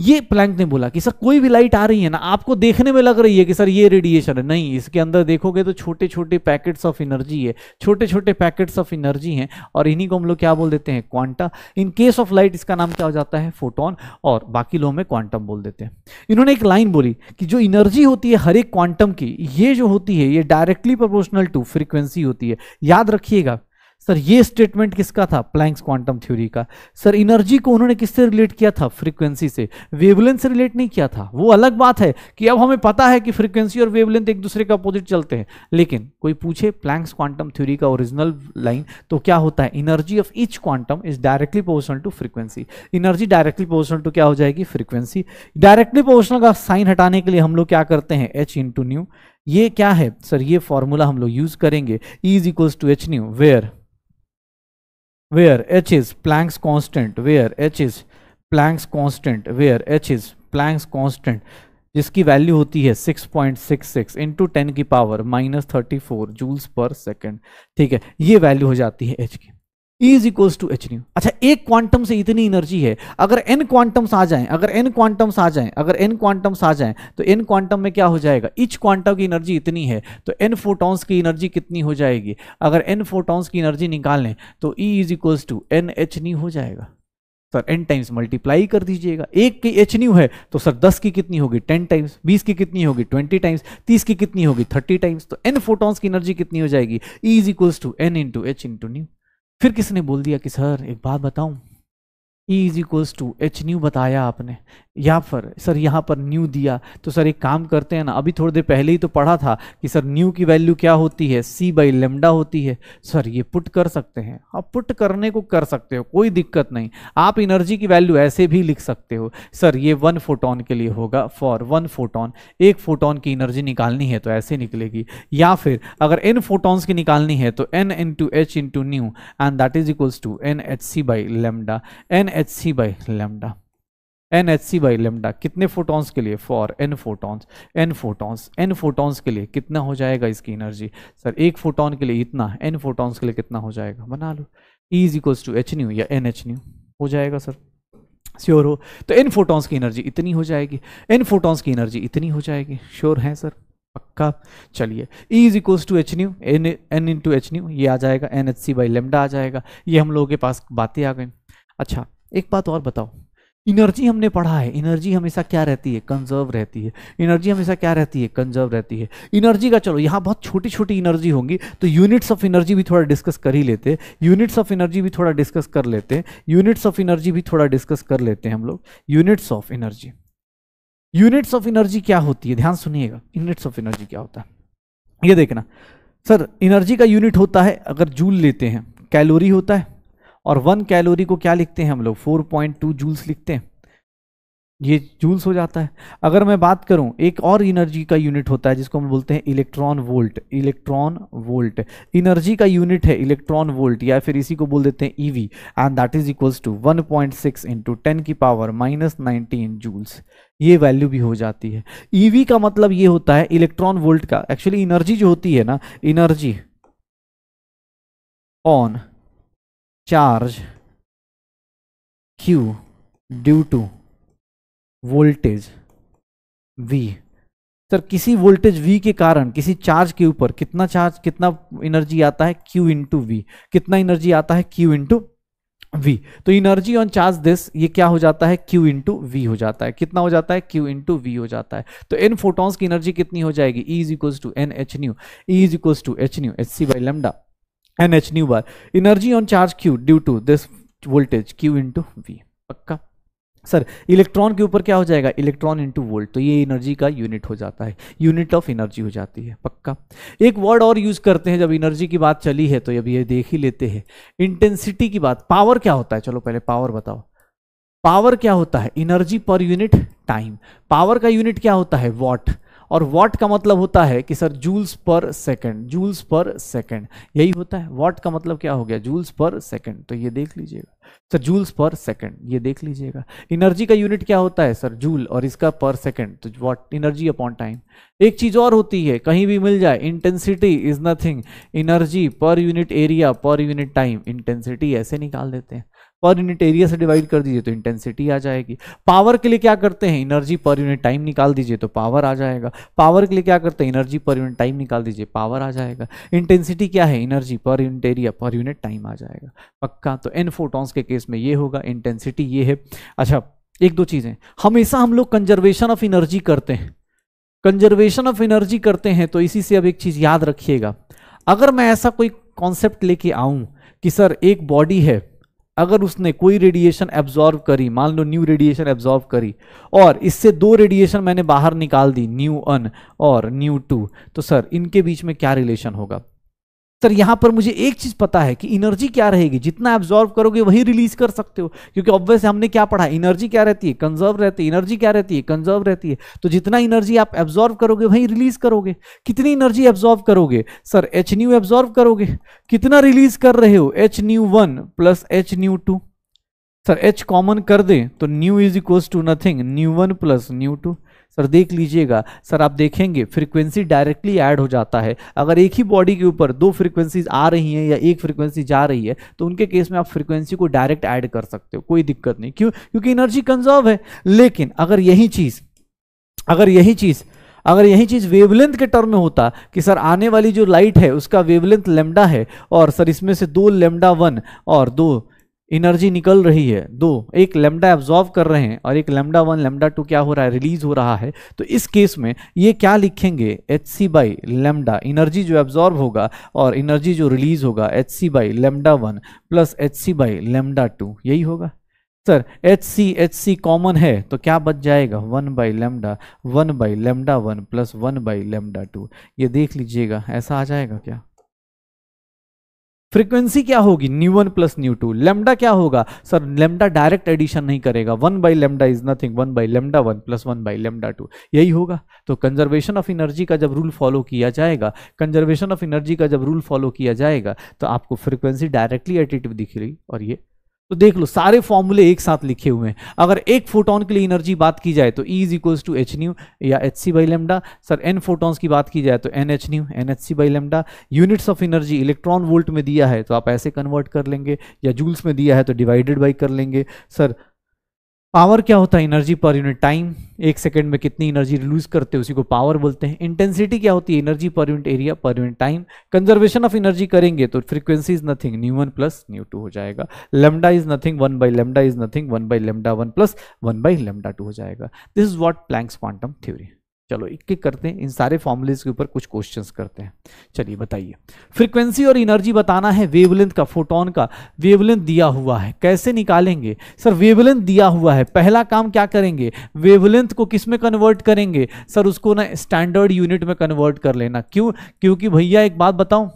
ये प्लैंक ने बोला कि सर कोई भी लाइट आ रही है ना आपको देखने में लग रही है कि सर ये रेडिएशन है नहीं इसके अंदर देखोगे तो छोटे छोटे पैकेट्स ऑफ एनर्जी है छोटे छोटे पैकेट्स ऑफ एनर्जी हैं और इन्हीं को हम लोग क्या बोल देते हैं quanta in case of light इसका नाम क्या हो जाता है फोटोन और बाकी लोग में क्वांटम बोल देते हैं इन्होंने एक लाइन बोली कि जो इनर्जी होती है हर एक क्वांटम की ये जो होती है ये डायरेक्टली प्रपोर्शनल टू फ्रीक्वेंसी होती है याद रखिएगा सर ये स्टेटमेंट किसका था प्लैंक्स क्वांटम थ्योरी का सर एनर्जी को उन्होंने किससे रिलेट किया था फ्रीक्वेंसी से वेवलेंथ से रिलेट नहीं किया था वो अलग बात है कि अब हमें पता है कि फ्रीक्वेंसी और वेवलेंथ एक दूसरे के अपोजिट चलते हैं लेकिन कोई पूछे प्लैंक्स क्वांटम थ्योरी का ओरिजिनल लाइन तो क्या होता है energy of each quantum is directly proportional to frequency energy directly proportional to क्या हो जाएगी फ्रीक्वेंसी डायरेक्टली पोर्शनल का साइन हटाने के लिए हम लोग क्या करते हैं एच इंटू न्यू ये क्या है सर ये फॉर्मूला हम लोग यूज करेंगे is equals to H nu where where h is Planck's constant where h is Planck's constant where h is Planck's constant जिसकी वैल्यू होती है 6.66 point six six into ten की power minus thirty four joules per second ठीक है ये value हो जाती है एच की is equals to H nu अच्छा एक क्वांटम से इतनी एनर्जी है अगर एन क्वांटम्स आ जाएं अगर एन क्वांटम्स आ जाएं अगर एन क्वांटम्स आ जाएं तो एन क्वांटम में क्या हो जाएगा इच क्वांटम की एनर्जी इतनी है तो एन फोटॉन्स की एनर्जी कितनी हो जाएगी अगर एन फोटॉन्स की एनर्जी निकाल लें तो E is equals to N H nu हो जाएगा सर एन टाइम्स मल्टीप्लाई कर दीजिएगा एक की एच न्यू है तो सर दस की कितनी होगी टेन टाइम्स बीस की कितनी होगी ट्वेंटी टाइम्स तीस की कितनी होगी थर्टी टाइम्स तो एन फोटॉन्स की एनर्जी कितनी हो जाएगी E is equals to N into H into nu फिर किसने बोल दिया कि सर एक बात बताऊं E is equals to H nu बताया आपने या फिर सर यहाँ पर न्यू दिया तो सर एक काम करते हैं ना अभी थोड़ी देर पहले ही तो पढ़ा था कि सर न्यू की वैल्यू क्या होती है सी बाई लेमडा होती है सर ये पुट कर सकते हैं आप पुट करने को कर सकते हो कोई दिक्कत नहीं आप एनर्जी की वैल्यू ऐसे भी लिख सकते हो सर ये वन फोटोन के लिए होगा फॉर वन फोटोन एक फोटोन की एनर्जी निकालनी है तो ऐसे निकलेगी या फिर अगर एन फोटोन्स की निकालनी है तो N into H into nu and that is equals to N H C by lambda N H C by lambda N H C by lambda कितने फोटॉन्स के लिए for N photons N photons N photons के लिए कितना हो जाएगा इसकी energy sir एक फोटोन के लिए इतना एन फोटोन्स के लिए कितना हो जाएगा बना लो E is equals to H nu या एन एच न्यू हो जाएगा सर श्योर हो तो एन फोटॉन्स की एनर्जी इतनी हो जाएगी एन फोटॉन्स की एनर्जी इतनी हो जाएगी श्योर है सर पक्का चलिए E is equals to H nu N N into H nu ये आ जाएगा N H C by lambda आ जाएगा ये हम लोगों के पास बातें आ गई अच्छा एक बात और बताओ इनर्जी हमने पढ़ा है इनर्जी हमेशा क्या रहती है कंजर्व रहती है इनर्जी हमेशा क्या रहती है कंजर्व रहती है इनर्जी का चलो यहाँ बहुत छोटी छोटी इनर्जी होंगी तो यूनिट्स ऑफ इनर्जी भी थोड़ा डिस्कस कर ही लेते यूनिट्स ऑफ इनर्जी भी थोड़ा डिस्कस कर लेते हैं यूनिट्स ऑफ इनर्जी भी थोड़ा डिस्कस कर लेते हैं हम लोग units of energy units of energy क्या होती है ध्यान सुनिएगा यूनिट्स ऑफ एनर्जी क्या होता है ये देखना सर इनर्जी का यूनिट होता है अगर जूल लेते हैं कैलोरी होता है और वन कैलोरी को क्या लिखते हैं हम लोग फोर पॉइंट टू जूल्स लिखते हैं ये जूल्स हो जाता है अगर मैं बात करूं एक और एनर्जी का यूनिट होता है जिसको हम बोलते हैं electron volt electron volt energy का यूनिट है इलेक्ट्रॉन वोल्ट या फिर इसी को बोल देते हैं EV and that is equals to 1.6 point six into ten की पावर माइनस नाइनटीन जूल्स ये वैल्यू भी हो जाती है ईवी e का मतलब ये होता है इलेक्ट्रॉन वोल्ट का एक्चुअली इनर्जी जो होती है ना energy on charge q due to voltage v sir किसी वोल्टेज V के कारण किसी चार्ज के ऊपर कितना चार्ज कितना एनर्जी आता है Q इंटू वी कितना एनर्जी आता है Q इंटू वी तो एनर्जी ऑन चार्ज दिस ये क्या हो जाता है Q इंटू वी हो जाता है कितना हो जाता है Q इंटू वी हो जाता है तो एन फोटॉन्स की एनर्जी कितनी हो जाएगी E is equal to N H nu E is equal to H nu H C by lambda N H nu बार energy on charge Q due to this voltage Q into V पक्का sir electron के ऊपर क्या हो जाएगा electron into volt तो ये energy का यूनिट हो जाता है यूनिट ऑफ एनर्जी हो जाती है पक्का एक वर्ड और यूज करते हैं जब एनर्जी की बात चली है तो अभी ये देख ही लेते हैं इंटेंसिटी की बात पावर क्या होता है चलो पहले पावर बताओ पावर क्या होता है energy per unit time power का यूनिट क्या होता है वॉट और वॉट का मतलब होता है कि sir joules per second joules per second यही होता है वॉट का मतलब क्या हो गया जूल्स पर सेकंड तो ये देख लीजिएगा सर जूल्स पर सेकंड ये देख लीजिएगा इनर्जी का यूनिट क्या होता है सर जूल और इसका पर सेकंड तो वॉट इनर्जी अपॉन टाइम एक चीज और होती है कहीं भी मिल जाए इंटेंसिटी इज नथिंग एनर्जी पर यूनिट एरिया पर यूनिट टाइम इंटेंसिटी ऐसे निकाल देते हैं पर यूनिट एरिया से डिवाइड कर दीजिए तो इंटेंसिटी आ जाएगी पावर के लिए क्या करते हैं एनर्जी पर यूनिट टाइम निकाल दीजिए तो पावर आ जाएगा पावर के लिए क्या करते हैं एनर्जी पर यूनिट टाइम निकाल दीजिए पावर आ जाएगा इंटेंसिटी क्या है एनर्जी पर यूनिट एरिया पर यूनिट टाइम आ जाएगा पक्का तो एन फोटॉन्स के केस में ये होगा इंटेंसिटी ये है अच्छा एक दो चीज़ें हमेशा हम लोग कंजर्वेशन ऑफ एनर्जी करते हैं कंजर्वेशन ऑफ एनर्जी करते हैं तो इसी से अब एक चीज़ याद रखिएगा अगर मैं ऐसा कोई कॉन्सेप्ट लेके आऊँ कि सर एक बॉडी है अगर उसने कोई रेडिएशन एब्जॉर्व करी मान लो न्यू रेडिएशन एब्जॉर्व करी और इससे दो रेडिएशन मैंने बाहर निकाल दी न्यू वन और न्यू टू तो सर इनके बीच में क्या रिलेशन होगा सर यहां पर मुझे एक चीज़ पता है कि एनर्जी क्या रहेगी जितना एब्जॉर्व करोगे वही रिलीज कर सकते हो क्योंकि ऑब्वियस हमने क्या पढ़ा एनर्जी क्या रहती है कंजर्व रहती है एनर्जी क्या रहती है कंजर्व रहती है तो जितना एनर्जी आप एब्जॉर्व करोगे वही रिलीज करोगे कितनी एनर्जी एब्जॉर्व करोगे सर एच न्यू एब्जॉर्व करोगे कितना रिलीज कर रहे हो H nu one plus H nu two sir H common कर दे तो nu is equal to nothing nu one plus nu two sir देख लीजिएगा सर आप देखेंगे फ्रीक्वेंसी डायरेक्टली ऐड हो जाता है अगर एक ही बॉडी के ऊपर दो फ्रीक्वेंसीज आ रही हैं या एक फ्रीक्वेंसी जा रही है तो उनके केस में आप फ्रीक्वेंसी को डायरेक्ट ऐड कर सकते हो कोई दिक्कत नहीं क्यों क्योंकि एनर्जी कंजर्व है लेकिन अगर यही चीज़ अगर यही चीज़ अगर यही चीज़ वेवलेंथ के टर्म में होता कि सर आने वाली जो लाइट है उसका वेवलेंथ लेमडा है और सर इसमें से दो लेमडा वन और दो एनर्जी निकल रही है दो एक लेमडा एब्जॉर्व कर रहे हैं और एक लेमडा वन लेमडा टू क्या हो रहा है रिलीज हो रहा है तो इस केस में ये क्या लिखेंगे H C by lambda energy जो एब्जॉर्व होगा और इनर्जी जो रिलीज होगा H C by lambda one plus H C by lambda two यही होगा sir H C H C common है तो क्या बच जाएगा one by lambda one by lambda one plus one by lambda two ये देख लीजिएगा ऐसा आ जाएगा क्या फ्रीक्वेंसी क्या होगी nu one plus nu two lambda क्या होगा सर लेमडा डायरेक्ट एडिशन नहीं करेगा one by lambda is nothing one by lambda one plus one by lambda two यही होगा तो कंजर्वेशन ऑफ एनर्जी का जब रूल फॉलो किया जाएगा कंजर्वेशन ऑफ एनर्जी का जब रूल फॉलो किया जाएगा तो आपको फ्रीक्वेंसी डायरेक्टली एडिटिव दिख रही और ये तो देख लो सारे फॉर्मूले एक साथ लिखे हुए हैं अगर एक फोटोन के लिए एनर्जी बात की जाए तो E is equals to H nu या H C by lambda sir N photons की बात की जाए तो N H nu N H C by lambda units of energy electron volt में दिया है तो आप ऐसे कन्वर्ट कर लेंगे या जूल्स में दिया है तो डिवाइडेड बाई कर लेंगे सर पावर क्या होता है एनर्जी पर यूनिट टाइम एक सेकंड में कितनी एनर्जी रिलीज करते हैं उसी को पावर बोलते हैं इंटेंसिटी क्या होती है एनर्जी पर यूनिट एरिया पर unit time conservation of energy करेंगे तो frequency is nothing nu one plus nu two हो जाएगा lambda is nothing one by lambda is nothing one by lambda one plus one by lambda two हो जाएगा this is what Planck's quantum theory चलो एक एक करते हैं इन सारे फॉर्मूलेज के ऊपर कुछ क्वेश्चंस करते हैं चलिए बताइए फ्रीक्वेंसी और एनर्जी बताना है वेवलेंथ का फोटोन का वेवलेंथ दिया हुआ है कैसे निकालेंगे सर वेवलेंथ दिया हुआ है पहला काम क्या करेंगे वेवलेंथ को किस में कन्वर्ट करेंगे सर उसको ना स्टैंडर्ड यूनिट में कन्वर्ट कर लेना क्यों क्योंकि भैया एक बात बताऊं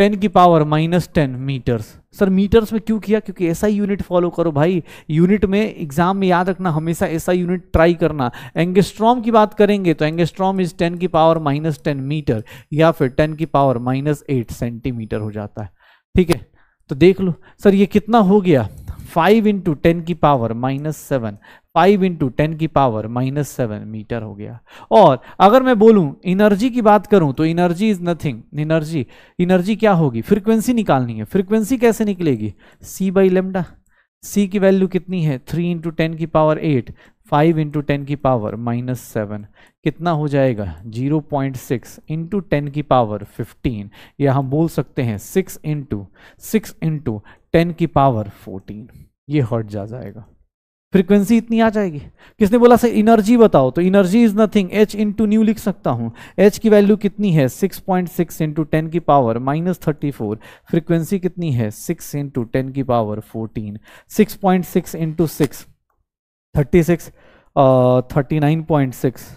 टेन की power minus ten metres sir metres में क्यों किया क्योंकि ऐसा यूनिट फॉलो करो भाई यूनिट में एग्जाम में याद रखना हमेशा ऐसा यूनिट ट्राई करना एंगेस्ट्रॉम की बात करेंगे तो एंगेस्ट्रॉम इज टेन की पावर माइनस टेन मीटर या फिर टेन की पावर माइनस एट सेंटीमीटर हो जाता है ठीक है तो देख लो सर ये कितना हो गया फाइव इंटू टेन की power minus seven five into ten की पावर माइनस सेवन मीटर हो गया और अगर मैं बोलूं एनर्जी की बात करूं तो energy is nothing energy energy क्या होगी फ्रीक्वेंसी निकालनी है फ्रीक्वेंसी कैसे निकलेगी सी बाई लेमडा सी की वैल्यू कितनी है थ्री इंटू टेन की power eight five into ten की पावर माइनस सेवन कितना हो जाएगा zero point six into ten की पावर फिफ्टीन या हम बोल सकते हैं six into six into ten की पावर फोर्टीन ये हर्ट जा जाएगा फ्रीक्वेंसी इतनी आ जाएगी किसने बोला सर इनर्जी बताओ तो energy is nothing H into nu लिख सकता हूं एच की वैल्यू कितनी है 6.6 पॉइंट सिक्स इंटू टेन की power minus thirty four frequency कितनी है 6 इंटू टेन की power 14 6.6 point six into six thirty six thirty nine point six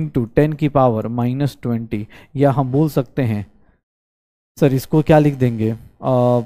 into ten की पावर माइनस ट्वेंटी या हम बोल सकते हैं सर इसको क्या लिख देंगे uh,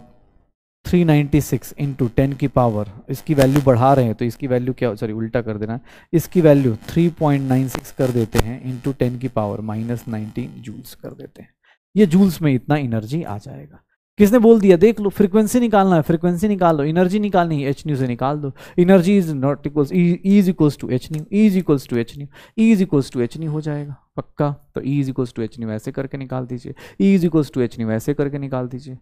396 इंटू टेन की पावर इसकी वैल्यू बढ़ा रहे हैं तो इसकी वैल्यू क्या सॉरी उल्टा कर देना इसकी वैल्यू 3.96 कर देते हैं इंटू टेन की पावर माइनस नाइनटीन जूल्स कर देते हैं ये जूल्स में इतना एनर्जी आ जाएगा किसने बोल दिया देख लो फ्रीक्वेंसी निकालना है फ्रीक्वेंसी निकाल लो एनर्जी निकालनी है एच न्यू से निकाल दो energy is not equals is equals to H nu is equals to H nu is equals to H nu हो जाएगा पक्का तो is equals to H nu ऐसे करके निकाल दीजिए is equals to H nu ऐसे करके निकाल दीजिए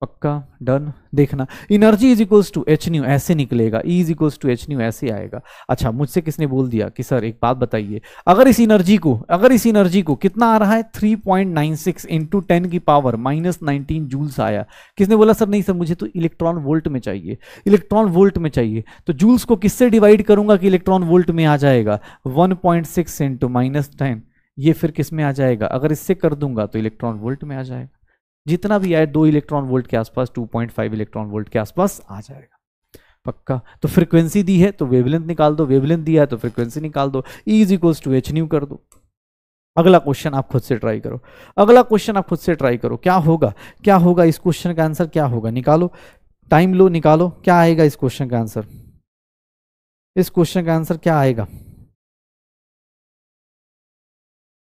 पक्का डन देखना energy is equals to H nu ऐसे निकलेगा E is equals to H nu ऐसे आएगा अच्छा मुझसे किसने बोल दिया कि सर एक बात बताइए अगर इस इनर्जी को अगर इस इनर्जी को कितना आ रहा है three point nine six into ten की पावर माइनस नाइनटीन जूल्स आया किसने बोला सर नहीं सर मुझे तो इलेक्ट्रॉन वोल्ट में चाहिए इलेक्ट्रॉन वोल्ट में चाहिए तो जूल्स को किससे डिवाइड करूंगा कि इलेक्ट्रॉन वोल्ट में आ जाएगा one point six into minus ten ये फिर किस में आ जाएगा अगर इससे कर दूंगा तो इलेक्ट्रॉन वोल्ट में आ जाएगा जितना भी आए दो इलेक्ट्रॉन वोल्ट के आसपास 2.5 इलेक्ट्रॉन वोल्ट के आसपास आ जाएगा पक्का तो फ्रीक्वेंसी दी है तो वेवलेंथ निकाल दो वेवलेंथ दिया है तो फ्रीक्वेंसी निकाल दो is equals to H nu कर दो अगला क्वेश्चन आप खुद से ट्राई करो अगला क्वेश्चन आप खुद से ट्राई करो क्या होगा क्या होगा इस क्वेश्चन का आंसर क्या होगा निकालो टाइम लो निकालो क्या आएगा इस क्वेश्चन का आंसर इस क्वेश्चन का आंसर क्या आएगा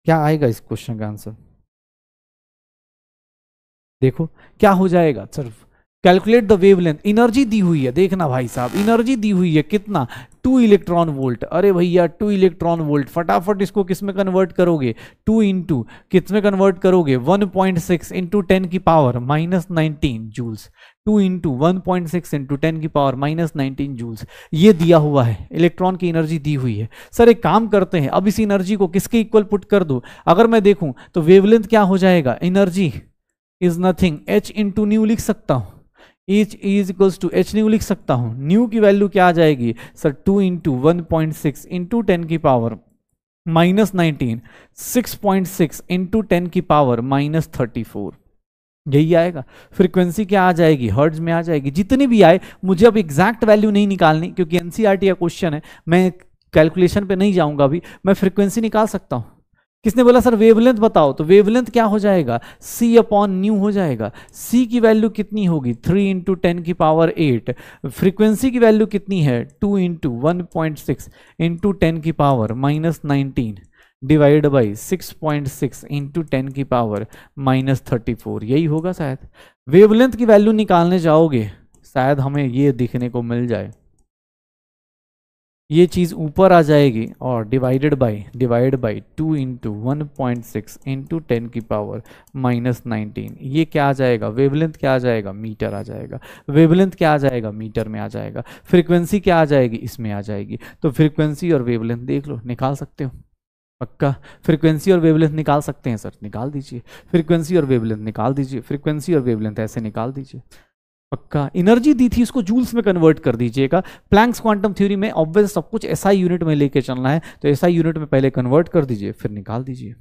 क्या आएगा इस क्वेश्चन का आंसर देखो क्या हो जाएगा sir calculate the wavelength energy दी हुई है देखना भाई साहब एनर्जी दी हुई है कितना टू इलेक्ट्रॉन वोल्ट अरे भैया टू इलेक्ट्रॉन वोल्ट फटाफट इसको किस में कन्वर्ट करोगे टू इंटू किस में कन्वर्ट करोगे 1.6 पॉइंट सिक्स इंटू टेन की power minus nineteen joules two into one point six into ten की पावर माइनस नाइनटीन जूल्स ये दिया हुआ है इलेक्ट्रॉन की एनर्जी दी हुई है सर एक काम करते हैं अब इस एनर्जी को किसके इक्वल पुट कर दो अगर मैं देखूँ तो वेवलेंथ क्या हो जाएगा energy is nothing H into nu लिख सकता हूँ H is equals to H nu लिख सकता हूँ न्यू की वैल्यू क्या आ जाएगी sir two into one point six into ten की power minus nineteen six point six into ten की पावर माइनस थर्टी फोर यही आएगा फ्रीक्वेंसी क्या आ जाएगी हर्ट्ज में आ जाएगी जितनी भी आए मुझे अब एग्जैक्ट वैल्यू नहीं निकालनी क्योंकि एनसीईआरटी e का क्वेश्चन है मैं कैलकुलेशन पे नहीं जाऊंगा अभी मैं फ्रीक्वेंसी निकाल सकता हूँ किसने बोला सर वेवलेंथ बताओ तो वेवलेंथ क्या हो जाएगा सी अपॉन न्यू हो जाएगा सी की वैल्यू कितनी होगी थ्री इंटू टेन की पावर एट फ्रीक्वेंसी की वैल्यू कितनी है two into one point six into ten की power minus nineteen divide by six point six into ten की पावर माइनस थर्टी फोर यही होगा शायद वेवलेंथ की वैल्यू निकालने जाओगे शायद हमें ये दिखने को मिल जाए ये चीज़ ऊपर आ जाएगी और divided by divide by two into one point six into ten की पावर माइनस नाइनटीन ये क्या आ जाएगा वेवलेंथ क्या आ जाएगा मीटर आ जाएगा वेवलेंथ क्या आ जाएगा मीटर में आ जाएगा फ्रीक्वेंसी क्या आ जाएगी इसमें आ जाएगी तो फ्रीक्वेंसी और वेवलेंथ देख लो निकाल सकते हो पक्का फ्रीक्वेंसी और वेवलेंथ निकाल सकते हैं सर निकाल दीजिए फ्रीक्वेंसी और वेवलेंथ निकाल दीजिए फ्रीक्वेंसी और वेवलेंथ ऐसे निकाल दीजिए पक्का एनर्जी दी थी इसको जूल्स में कन्वर्ट कर दीजिएगा प्लैंक्स क्वांटम थ्योरी में ऑब्वियस सब कुछ ऐसा यूनिट में लेके चलना है तो ऐसा यूनिट में पहले कन्वर्ट कर दीजिए फिर निकाल दीजिए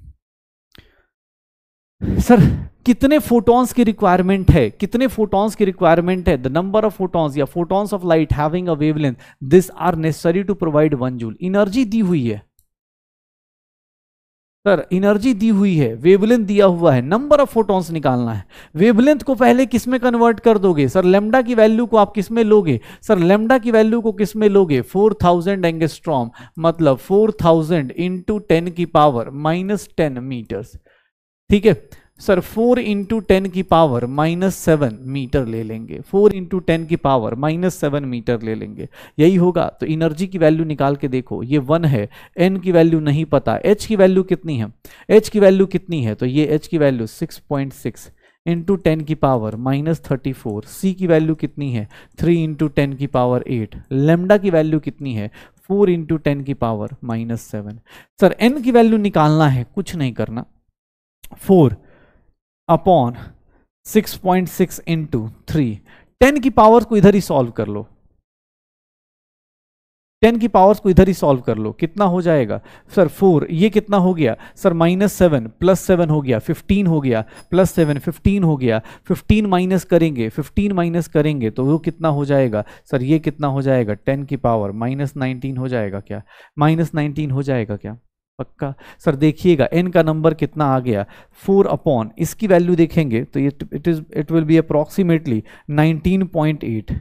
सर कितने फोटॉन्स की रिक्वायरमेंट है कितने फोटॉन्स की रिक्वायरमेंट है द नंबर ऑफ फोटॉन्स या photons of light having a wavelength this are necessary to provide one joule energy दी हुई है सर एनर्जी दी हुई है वेवलेंथ दिया हुआ है नंबर ऑफ फोटॉन्स निकालना है वेवलेंथ को पहले किस में कन्वर्ट कर दोगे सर लेमडा की वैल्यू को आप किस में लोगे सर लेमडा की वैल्यू को किस में लोगे 4000 थाउजेंड एंगेस्ट्रॉम मतलब 4000 थाउजेंड इंटू की पावर माइनस टेन मीटर्स ठीक है सर फोर इंटू टेन की पावर माइनस सेवन मीटर ले लेंगे फोर इंटू टेन की पावर माइनस सेवन मीटर ले लेंगे यही होगा तो इनर्जी की वैल्यू निकाल के देखो ये वन है एन की वैल्यू नहीं पता एच की वैल्यू कितनी है एच की वैल्यू कितनी है तो ये एच की value six point six into ten की पावर माइनस थर्टी फोर सी की वैल्यू कितनी है थ्री इंटू टेन की पावर एट लेमडा की वैल्यू कितनी है फोर इंटू टेन की power minus seven sir N की वैल्यू निकालना है कुछ नहीं करना four upon six point six into three ten की पावर्स को इधर ही सॉल्व कर लो टेन की पावर्स को इधर ही सॉल्व कर लो कितना हो जाएगा सर फोर ये कितना हो गया sir minus seven plus seven हो गया फिफ्टीन हो गया प्लस सेवन फिफ्टीन हो गया फिफ्टीन माइनस करेंगे फिफ्टीन माइनस करेंगे तो वो कितना हो जाएगा सर ये कितना हो जाएगा टेन की पावर माइनस नाइनटीन हो जाएगा क्या माइनस नाइनटीन हो जाएगा क्या पक्का सर देखिएगा एन का नंबर कितना आ गया फोर अपॉन इसकी वैल्यू देखेंगे तो ये it is it will be approximately nineteen point eight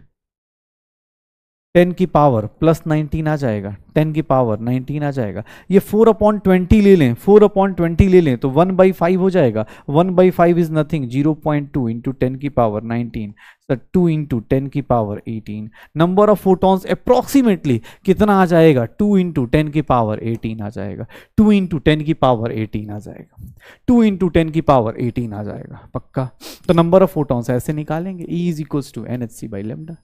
ten की पावर प्लस नाइनटीन आ जाएगा टेन की पावर नाइनटीन आ जाएगा ये फोर अपॉइंट ट्वेंटी ले लें फोर अपॉइंट ट्वेंटी ले लें तो वन बाई फाइव हो जाएगा one by five is nothing zero point two into ten की power nineteen sir two into ten की power eighteen number of photons approximately कितना आ जाएगा टू इंटू टेन की पावर एटीन आ जाएगा टू इंटू टेन की पावर एटीन आ जाएगा टू इंटू टेन की पावर एटीन आ जाएगा पक्का तो नंबर ऑफ फोटॉन्स ऐसे निकालेंगे E is equals to N H C by lambda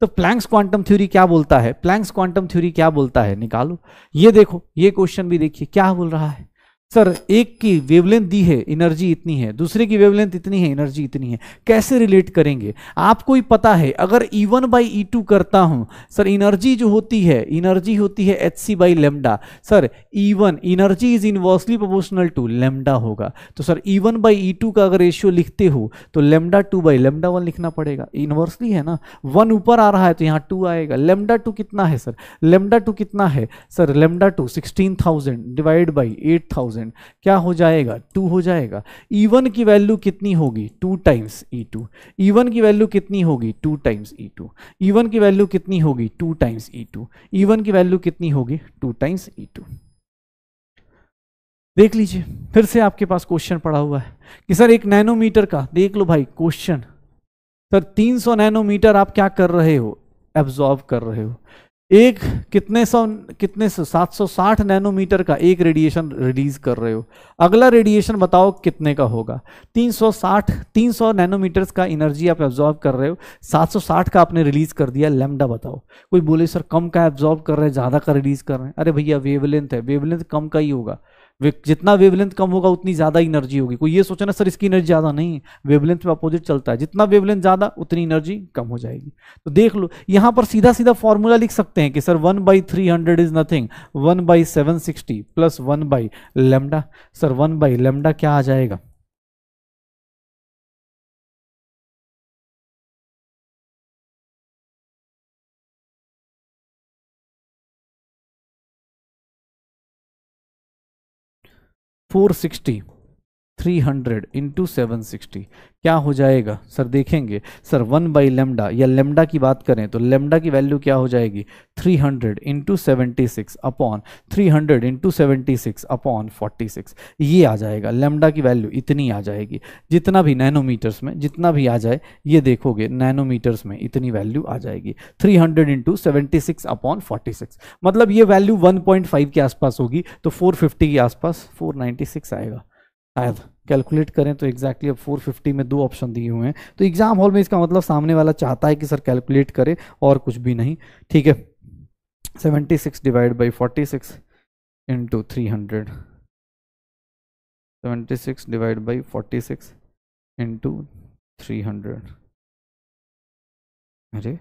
तो प्लैंक्स क्वांटम थ्योरी क्या बोलता है प्लैंक्स क्वांटम थ्योरी क्या बोलता है निकालो ये देखो ये क्वेश्चन भी देखिए क्या बोल रहा है सर एक की वेवलेंथ दी है एनर्जी इतनी है दूसरे की वेवलेंथ इतनी है एनर्जी इतनी है कैसे रिलेट करेंगे आपको ही पता है अगर E1 one by E to करता हूं सर एनर्जी जो होती है एनर्जी होती है H C by lambda sir E one energy is inversely proportional to lambda होगा तो sir E one by E two का अगर रेशियो लिखते हो तो lambda two by lambda one लिखना पड़ेगा इनवर्सली है ना वन ऊपर आ रहा है तो यहाँ टू आएगा लेमडा टू कितना है सर लेमडा टू कितना है sir lambda two sixteen thousand divide by eight thousand thousand क्या हो जाएगा टू हो जाएगा ई e की वैल्यू कितनी होगी two times E two E की वैल्यू कितनी होगी two times E two E की वैल्यू कितनी होगी two times E two E की वैल्यू कितनी होगी टू टाइम्स ई टू देख लीजिए फिर से आपके पास क्वेश्चन पड़ा हुआ है कि सर एक नैनोमीटर का देख लो भाई क्वेश्चन सर 300 नैनोमीटर आप क्या कर रहे हो एब्जॉर्व कर रहे हो एक कितने सौ कितने सौ सात सौ साठ नैनोमीटर का एक रेडिएशन रिलीज कर रहे हो अगला रेडिएशन बताओ कितने का होगा 360 300 नैनोमीटर्स का एनर्जी आप एब्जॉर्ब कर रहे हो 760 का आपने रिलीज कर दिया लेमडा बताओ कोई बोले सर कम का एब्जॉर्ब कर रहे हैं ज़्यादा का रिलीज कर रहे हैं अरे भैया वेवलेंथ है वेवलेंथ कम का ही होगा जितना वेवलेंथ कम होगा उतनी ज़्यादा एनर्जी होगी कोई ये सोचना सर इसकी एनर्जी ज़्यादा नहीं है वेवलेंथ में अपोजिट चलता है जितना वेवलेंथ ज़्यादा उतनी एनर्जी कम हो जाएगी तो देख लो यहाँ पर सीधा सीधा फॉर्मूला लिख सकते हैं कि sir one by three hundred is nothing one by seven sixty plus one by lambda sir one by lambda क्या आ जाएगा 460 three hundred into seven sixty क्या हो जाएगा सर देखेंगे सर वन बाई लेमडा या लेमडा की बात करें तो लेमडा की वैल्यू क्या हो जाएगी three hundred into seventy six upon three hundred into seventy six upon forty six ये आ जाएगा लेमडा की वैल्यू इतनी आ जाएगी जितना भी नैनोमीटर्स में जितना भी आ जाए ये देखोगे नैनोमीटर्स में इतनी वैल्यू आ जाएगी three hundred into seventy six upon forty six मतलब ये वैल्यू वन पॉइंट फाइव के आसपास होगी तो फोर फिफ्टी के आसपास फोर नाइन्टी सिक्स आएगा शायद कैलकुलेट करें तो एग्जैक्टली अब 450 में दो ऑप्शन दिए हुए हैं तो एग्ज़ाम हॉल में इसका मतलब सामने वाला चाहता है कि सर कैलकुलेट करे और कुछ भी नहीं ठीक है 76 six divide by forty six into three hundred seventy six divide by forty six into three hundred अरे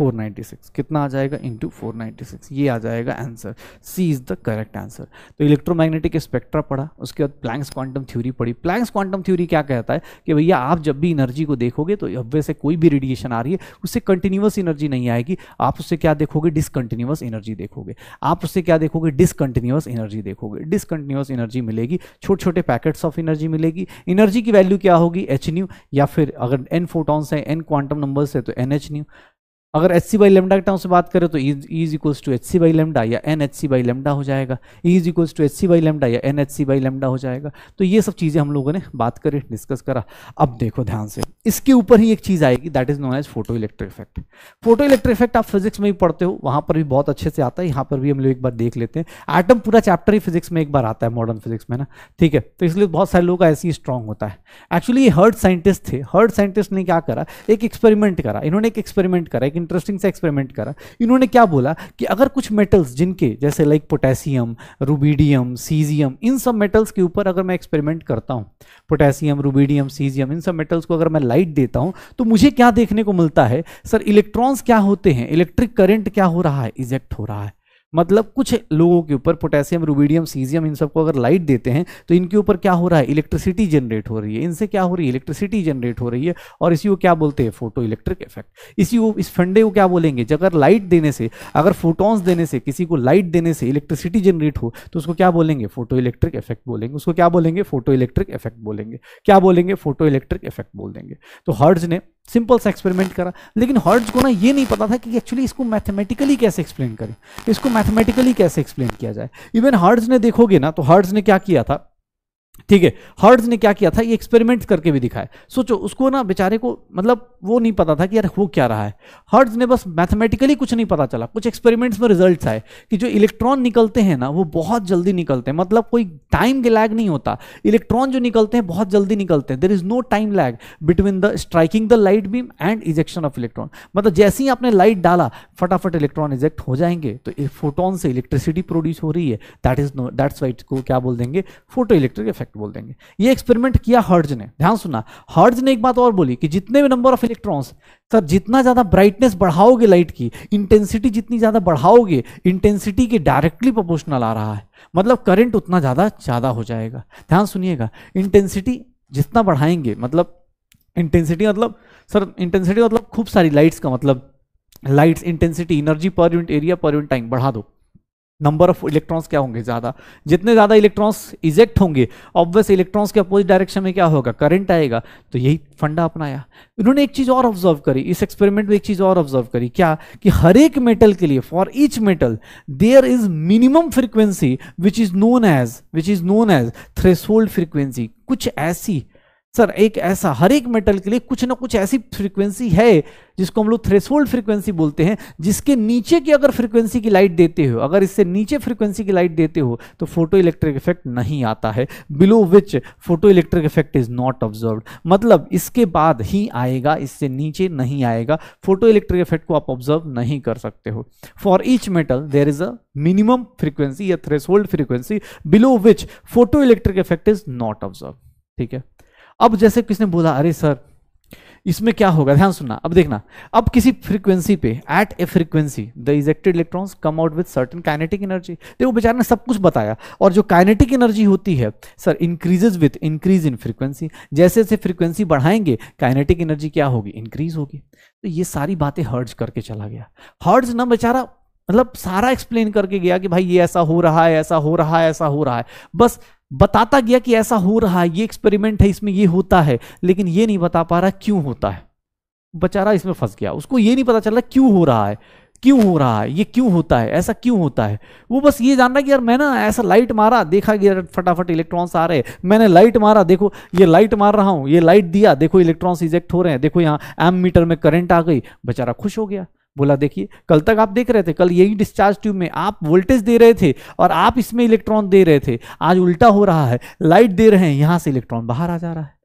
496 कितना आ जाएगा इंटू 496 ये आ जाएगा answer C is the correct answer तो इलेक्ट्रोमैग्नेटिक स्पेक्ट्रा पढ़ा उसके बाद प्लैंक्स क्वांटम थ्योरी पढ़ी प्लैंक्स क्वांटम थ्योरी क्या कहता है कि भैया आप जब भी एनर्जी को देखोगे तो अब से कोई भी रेडिएशन आ रही है उससे कंटिन्यूस एनर्जी नहीं आएगी आप उससे क्या देखोगे डिसकंटिन्यूस एनर्जी देखोगे आप उससे क्या देखोगे डिसकंटिन्यूस एनर्जी देखोगे डिसकंटिन्यूस एनर्जी मिलेगी छोटे छोटे पैकेट्स ऑफ एनर्जी मिलेगी एनर्जी की वैल्यू क्या होगी एच न्यू या फिर अगर एन फोटॉन्स हैं एन क्वांटम नंबर्स है तो एन एच न्यू अगर एच सी बाई लेमडा के टर्म से बात करें तो is equals to H C by lambda या N H C by lambda हो जाएगा is equals to H C by lambda या N H C by lambda हो जाएगा तो ये सब चीज़ें हम लोगों ने बात करी डिस्कस करा अब देखो ध्यान से इसके ऊपर ही एक चीज़ आएगी that is known as photo electric effect photo electric effect आप फिजिक्स में भी पढ़ते हो वहाँ पर भी बहुत अच्छे से आता है यहाँ पर भी हम लोग एक बार देख लेते हैं आइटम पूरा चैप्टर ही फिजिक्स में एक बार आता है मॉडर्न फिजिक्स में ना ठीक है तो इसलिए बहुत सारे लोग ऐसे ही स्ट्रॉन्ग होता है एक्चुअली ये हर्ड साइंटिस्ट थे हर्ड साइंटिस्ट ने क्या करा एक एक्सपेरिमेंट करा इन्होंने एक एक्सपेरिमेंट करा इंटरेस्टिंग सा एक्सपेरिमेंट करा इन्होंने क्या बोला कि अगर कुछ मेटल्स जिनके जैसे लाइक पोटेशियम रूबीडियम सीजियम इन सब मेटल्स के ऊपर अगर मैं एक्सपेरिमेंट करता हूँ पोटेशियम रूबीडियम सीजियम इन सब मेटल्स को अगर मैं लाइट देता हूँ तो मुझे क्या देखने को मिलता है सर इलेक्ट्रॉन्स क्या होते हैं इलेक्ट्रिक करेंट क्या हो रहा है इजेक्ट हो रहा है मतलब कुछ लोगों के ऊपर पोटेशियम रूबीडियम सीजियम इन सबको अगर लाइट देते हैं तो इनके ऊपर क्या हो रहा है इलेक्ट्रिसिटी जनरेट हो रही है इनसे क्या हो रही है इलेक्ट्रिसिटी जनरेट हो रही है और इसी को क्या बोलते हैं फोटो इलेक्ट्रिक इफेक्ट इसी को इस फंडे को क्या बोलेंगे अगर लाइट देने से अगर फोटोन्स देने से किसी को लाइट देने से इलेक्ट्रिसिटी जनरेट हो तो उसको क्या बोलेंगे फोटो इलेक्ट्रिक इफेक्ट बोलेंगे उसको क्या बोलेंगे फोटो इलेक्ट्रिक इफेक्ट बोलेंगे क्या बोलेंगे फोटो इलेक्ट्रिक इफेक्ट बोल देंगे तो हर्ज ने सिंपल सा एक्सपेरिमेंट करा लेकिन हर्ट्ज को ना ये नहीं पता था कि एक्चुअली इसको मैथमेटिकली कैसे एक्सप्लेन करें इसको मैथमेटिकली कैसे एक्सप्लेन किया जाए इवन हर्ट्ज ने देखोगे ना तो हर्ट्ज ने क्या किया था ठीक है हर्ट्ज ने क्या किया था ये एक्सपेरिमेंट करके भी दिखाया सोचो उसको ना बेचारे को मतलब वो नहीं पता था कि यार हो क्या रहा है हर्ट्ज ने बस मैथमेटिकली कुछ नहीं पता चला कुछ एक्सपेरिमेंट्स में रिजल्ट्स आए कि जो इलेक्ट्रॉन निकलते हैं ना वो बहुत जल्दी निकलते हैं मतलब कोई टाइम लैग नहीं होता इलेक्ट्रॉन जो निकलते हैं बहुत जल्दी निकलते हैं there is no time lag between the striking the light beam and ejection of electron मतलब जैसे ही आपने लाइट डाला फटाफट इलेक्ट्रॉन इजेक्ट हो जाएंगे तो फोटोन से इलेक्ट्रिसिटी प्रोड्यूस हो रही है that is no that's white को क्या बोल देंगे फोटो इलेक्ट्रिक इफेक्ट इफेक्ट बोल देंगे ये एक्सपेरिमेंट किया हर्ज ने ध्यान सुना हर्ज ने एक बात और बोली कि जितने भी नंबर ऑफ इलेक्ट्रॉन्स सर जितना ज़्यादा ब्राइटनेस बढ़ाओगे लाइट की इंटेंसिटी जितनी ज़्यादा बढ़ाओगे इंटेंसिटी के डायरेक्टली प्रोपोर्शनल आ रहा है मतलब करंट उतना ज़्यादा ज़्यादा हो जाएगा ध्यान सुनिएगा इंटेंसिटी जितना बढ़ाएंगे मतलब इंटेंसिटी मतलब सर इंटेंसिटी मतलब खूब सारी लाइट्स का मतलब लाइट्स इंटेंसिटी एनर्जी पर यूनिट एरिया पर यूनिट टाइम बढ़ा दो नंबर ऑफ इलेक्ट्रॉन्स क्या होंगे ज़्यादा जितने ज़्यादा इलेक्ट्रॉन्स इजेक्ट होंगे ऑब्वियस इलेक्ट्रॉन्स के अपोजिट डायरेक्शन में क्या होगा करंट आएगा तो यही फंडा अपनाया इन्होंने एक चीज़ और ऑब्जर्व करी इस एक्सपेरिमेंट में एक चीज़ और ऑब्जर्व करी क्या कि हर एक मेटल के लिए for each metal there is minimum frequency which is known as which is known as threshold frequency कुछ ऐसी सर एक ऐसा हर एक मेटल के लिए कुछ ना कुछ ऐसी फ्रीक्वेंसी है जिसको हम लोग थ्रेसोल्ड फ्रीक्वेंसी बोलते हैं जिसके नीचे की अगर फ्रीक्वेंसी की लाइट देते हो अगर इससे नीचे फ्रीक्वेंसी की लाइट देते हो तो फोटो इलेक्ट्रिक इफेक्ट नहीं आता है below which photo electric effect is not observe मतलब इसके बाद ही आएगा इससे नीचे नहीं आएगा फोटो इलेक्ट्रिक इफेक्ट को आप ऑब्जर्व नहीं कर सकते हो for each metal there is a minimum frequency या threshold frequency below which photo electric effect is not observe ठीक है अब जैसे किसने बोला अरे सर इसमें क्या होगा ध्यान सुनना अब देखना अब किसी फ्रीक्वेंसी पे at a frequency the ejected electrons come out with certain kinetic energy देखो बेचारे ने सब कुछ बताया और जो काइनेटिक एनर्जी होती है sir increases with increase in frequency जैसे जैसे फ्रीक्वेंसी बढ़ाएंगे काइनेटिक एनर्जी क्या होगी इंक्रीज होगी तो ये सारी बातें हर्ज करके चला गया हर्ज ना बेचारा मतलब सारा एक्सप्लेन करके गया कि भाई ये ऐसा हो रहा है ऐसा हो रहा है ऐसा हो रहा है बस बताता गया कि ऐसा हो रहा है ये एक्सपेरिमेंट है इसमें ये होता है लेकिन ये नहीं बता पा रहा क्यों होता है बेचारा इसमें फंस गया उसको ये नहीं पता चल रहा क्यों हो रहा है क्यों हो रहा है ये क्यों होता है ऐसा क्यों होता है वो बस ये जानना कि यार मैं ना ऐसा लाइट मारा देखा कि फटाफट इलेक्ट्रॉन्स आ रहे हैं मैंने लाइट मारा देखो ये लाइट मार रहा हूँ ये लाइट दिया देखो इलेक्ट्रॉन्स इजेक्ट हो रहे हैं देखो यहाँ एम मीटर में करंट आ गई बेचारा खुश हो गया बोला देखिए कल तक आप देख रहे थे कल यही डिस्चार्ज ट्यूब में आप वोल्टेज दे रहे थे और आप इसमें इलेक्ट्रॉन दे रहे थे आज उल्टा हो रहा है लाइट दे रहे हैं यहां से इलेक्ट्रॉन बाहर आ जा रहा है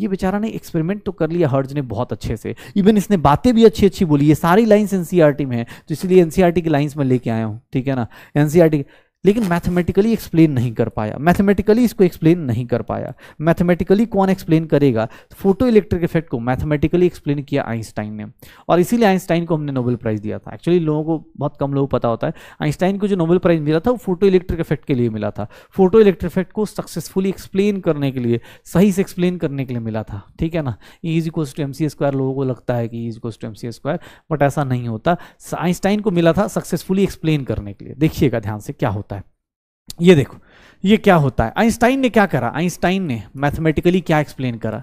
ये बेचारा ने एक्सपेरिमेंट तो कर लिया हर्ज ने बहुत अच्छे से इवन इसने बातें भी अच्छी अच्छी बोली ये सारी लाइन्स एनसीआरटी e में है तो इसलिए एनसीआरटी की लाइन्स में लेके आया हूँ ठीक है ना एनसीआरटी लेकिन मैथमेटिकली एक्सप्लेन नहीं कर पाया मैथमेटिकली इसको एक्सप्लेन नहीं कर पाया मैथमेटिकली कौन एक्सप्लेन करेगा फोटो इलेक्ट्रिक इफेक्ट को मैथमेटिकली एक्सप्लेन किया आइंस्टाइन ने और इसीलिए आइंस्टाइन को हमने नोबेल प्राइज़ दिया था एक्चुअली लोगों को बहुत कम लोगों पता होता है आइंस्टाइन को जो नोबेल प्राइज़ मिला था वो फोटो इलेक्ट्रिक इफेक्ट के लिए मिला था फोटो इलेक्ट्रिक इफेक्ट को सक्सेसफुली एक्सप्लेन करने के लिए सही से एक्सप्लेन करने के लिए मिला था ठीक है ना is equals to M C square लोगों को लगता है कि is equals to M C square but ऐसा नहीं होता आइंस्टाइन को मिला था सक्सेसफुली एक्सप्लेन करने के लिए देखिएगा ध्यान से क्या होता है ये देखो ये क्या होता है आइंस्टाइन ने क्या करा आइंस्टाइन ने मैथमेटिकली क्या एक्सप्लेन करा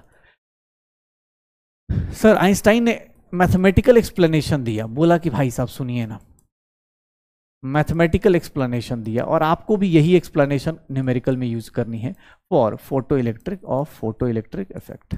सर आइंस्टाइन ने मैथमेटिकल एक्सप्लेनेशन दिया बोला कि भाई साहब सुनिए ना मैथमेटिकल एक्सप्लेनेशन दिया और आपको भी यही एक्सप्लेनेशन न्यूमेरिकल में यूज करनी है फॉर फोटो इलेक्ट्रिक और photo electric effect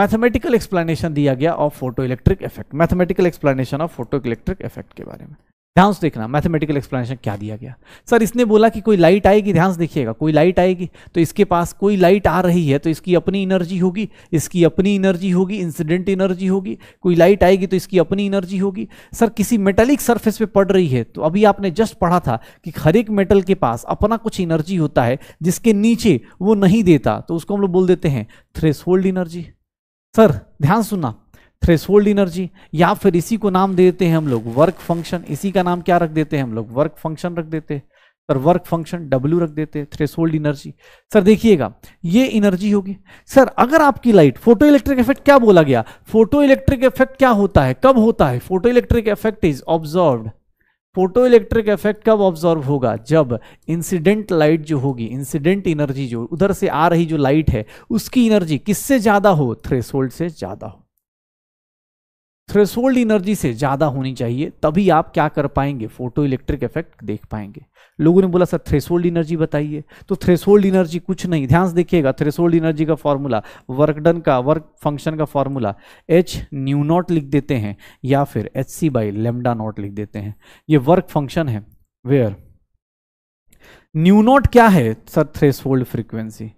mathematical explanation दिया गया of photo electric effect mathematical explanation of photo electric effect के बारे में ध्यान से देखना मैथमेटिकल एक्सप्लेनेशन क्या दिया गया सर इसने बोला कि कोई लाइट आएगी ध्यान से देखिएगा कोई लाइट आएगी तो इसके पास कोई लाइट आ रही है तो इसकी अपनी एनर्जी होगी इसकी अपनी एनर्जी होगी इंसिडेंट एनर्जी होगी कोई लाइट आएगी तो इसकी अपनी एनर्जी होगी सर किसी मेटेलिक सर्फेस पर पड़ रही है तो अभी आपने जस्ट पढ़ा था कि हर एक मेटल के पास अपना कुछ एनर्जी होता है जिसके नीचे वो नहीं देता तो उसको हम लोग बोल देते हैं थ्रेस एनर्जी सर ध्यान सुनना थ्रेसोल्ड एनर्जी या फिर इसी को नाम देते हैं हम लोग वर्क फंक्शन इसी का नाम क्या रख देते हैं हम लोग वर्क फंक्शन रख देते हैं सर वर्क फंक्शन डब्ल्यू रख देते हैं थ्रेसोल्ड एनर्जी सर देखिएगा ये एनर्जी होगी सर अगर आपकी लाइट फोटो इलेक्ट्रिक इफेक्ट क्या बोला गया फोटो इलेक्ट्रिक इफेक्ट क्या होता है कब होता है photo electric effect is observe photo electric effect कब ऑब्जॉर्व होगा जब इंसिडेंट लाइट जो होगी इंसिडेंट एनर्जी जो उधर से आ रही जो लाइट है उसकी एनर्जी किससे ज़्यादा हो थ्रेसोल्ड से ज़्यादा हो थ्रेसोल्ड एनर्जी से ज़्यादा होनी चाहिए तभी आप क्या कर पाएंगे फोटो इलेक्ट्रिक इफेक्ट देख पाएंगे लोगों ने बोला सर थ्रेसोल्ड एनर्जी बताइए तो थ्रेसोल्ड एनर्जी कुछ नहीं ध्यान से देखिएगा थ्रेसोल्ड एनर्जी का फॉर्मूला वर्क डन का वर्क फंक्शन का फॉर्मूला एच न्यू नॉट लिख देते हैं या फिर h C by lambda naught लिख देते हैं ये वर्क फंक्शन है वेयर न्यू नॉट क्या है सर थ्रेसोल्ड फ्रीक्वेंसी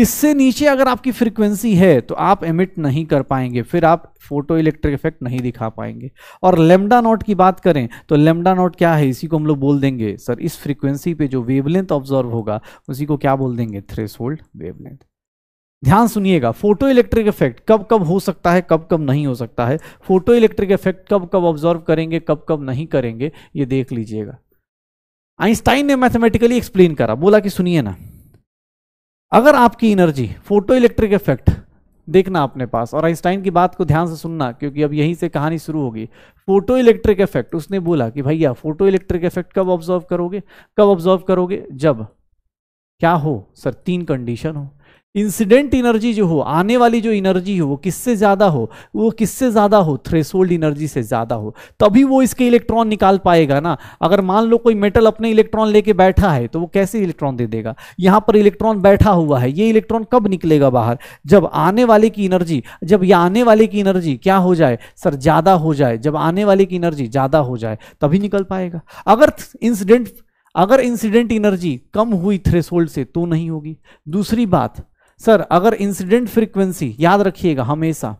इससे नीचे अगर आपकी फ्रीक्वेंसी है तो आप एमिट नहीं कर पाएंगे फिर आप फोटो इलेक्ट्रिक इफेक्ट नहीं दिखा पाएंगे और लेमडा नॉट की बात करें तो लेमडा नॉट क्या है इसी को हम लोग बोल देंगे सर इस फ्रीक्वेंसी पे जो वेवलेंथ ऑब्जर्व होगा उसी को क्या बोल देंगे थ्रेस होल्ड वेवलेंथ ध्यान सुनिएगा फोटो इलेक्ट्रिक इफेक्ट कब कब हो सकता है कब कब नहीं हो सकता है फोटो इलेक्ट्रिक इफेक्ट कब कब ऑब्जर्व करेंगे कब कब नहीं करेंगे ये देख लीजिएगा आइंस्टाइन ने मैथमेटिकली एक्सप्लेन करा बोला कि सुनिए ना अगर आपकी एनर्जी फोटो इलेक्ट्रिक इफेक्ट देखना अपने पास और आइंस्टाइन की बात को ध्यान से सुनना क्योंकि अब यहीं से कहानी शुरू होगी फोटो इलेक्ट्रिक इफेक्ट उसने बोला कि भैया फोटो इलेक्ट्रिक इफेक्ट कब ऑब्जर्व करोगे कब ऑब्जर्व करोगे जब क्या हो सर तीन कंडीशन हो इंसिडेंट एनर्जी जो हो आने वाली जो एनर्जी हो वो किससे ज़्यादा हो वो किससे ज़्यादा हो थ्रेसोल्ड एनर्जी से ज़्यादा हो तभी वो इसके इलेक्ट्रॉन निकाल पाएगा ना अगर मान लो कोई मेटल अपने इलेक्ट्रॉन लेके बैठा है तो वो कैसे इलेक्ट्रॉन दे देगा यहाँ पर इलेक्ट्रॉन बैठा हुआ है ये इलेक्ट्रॉन कब निकलेगा बाहर जब आने वाले की एनर्जी जब ये आने वाले की एनर्जी क्या हो जाए सर ज़्यादा हो जाए जब आने वाले की एनर्जी ज़्यादा हो जाए तभी निकल पाएगा अगर इंसिडेंट अगर इंसिडेंट एनर्जी कम हुई थ्रेशोल्ड से तो नहीं होगी दूसरी बात सर अगर इंसिडेंट फ्रीक्वेंसी याद रखिएगा हमेशा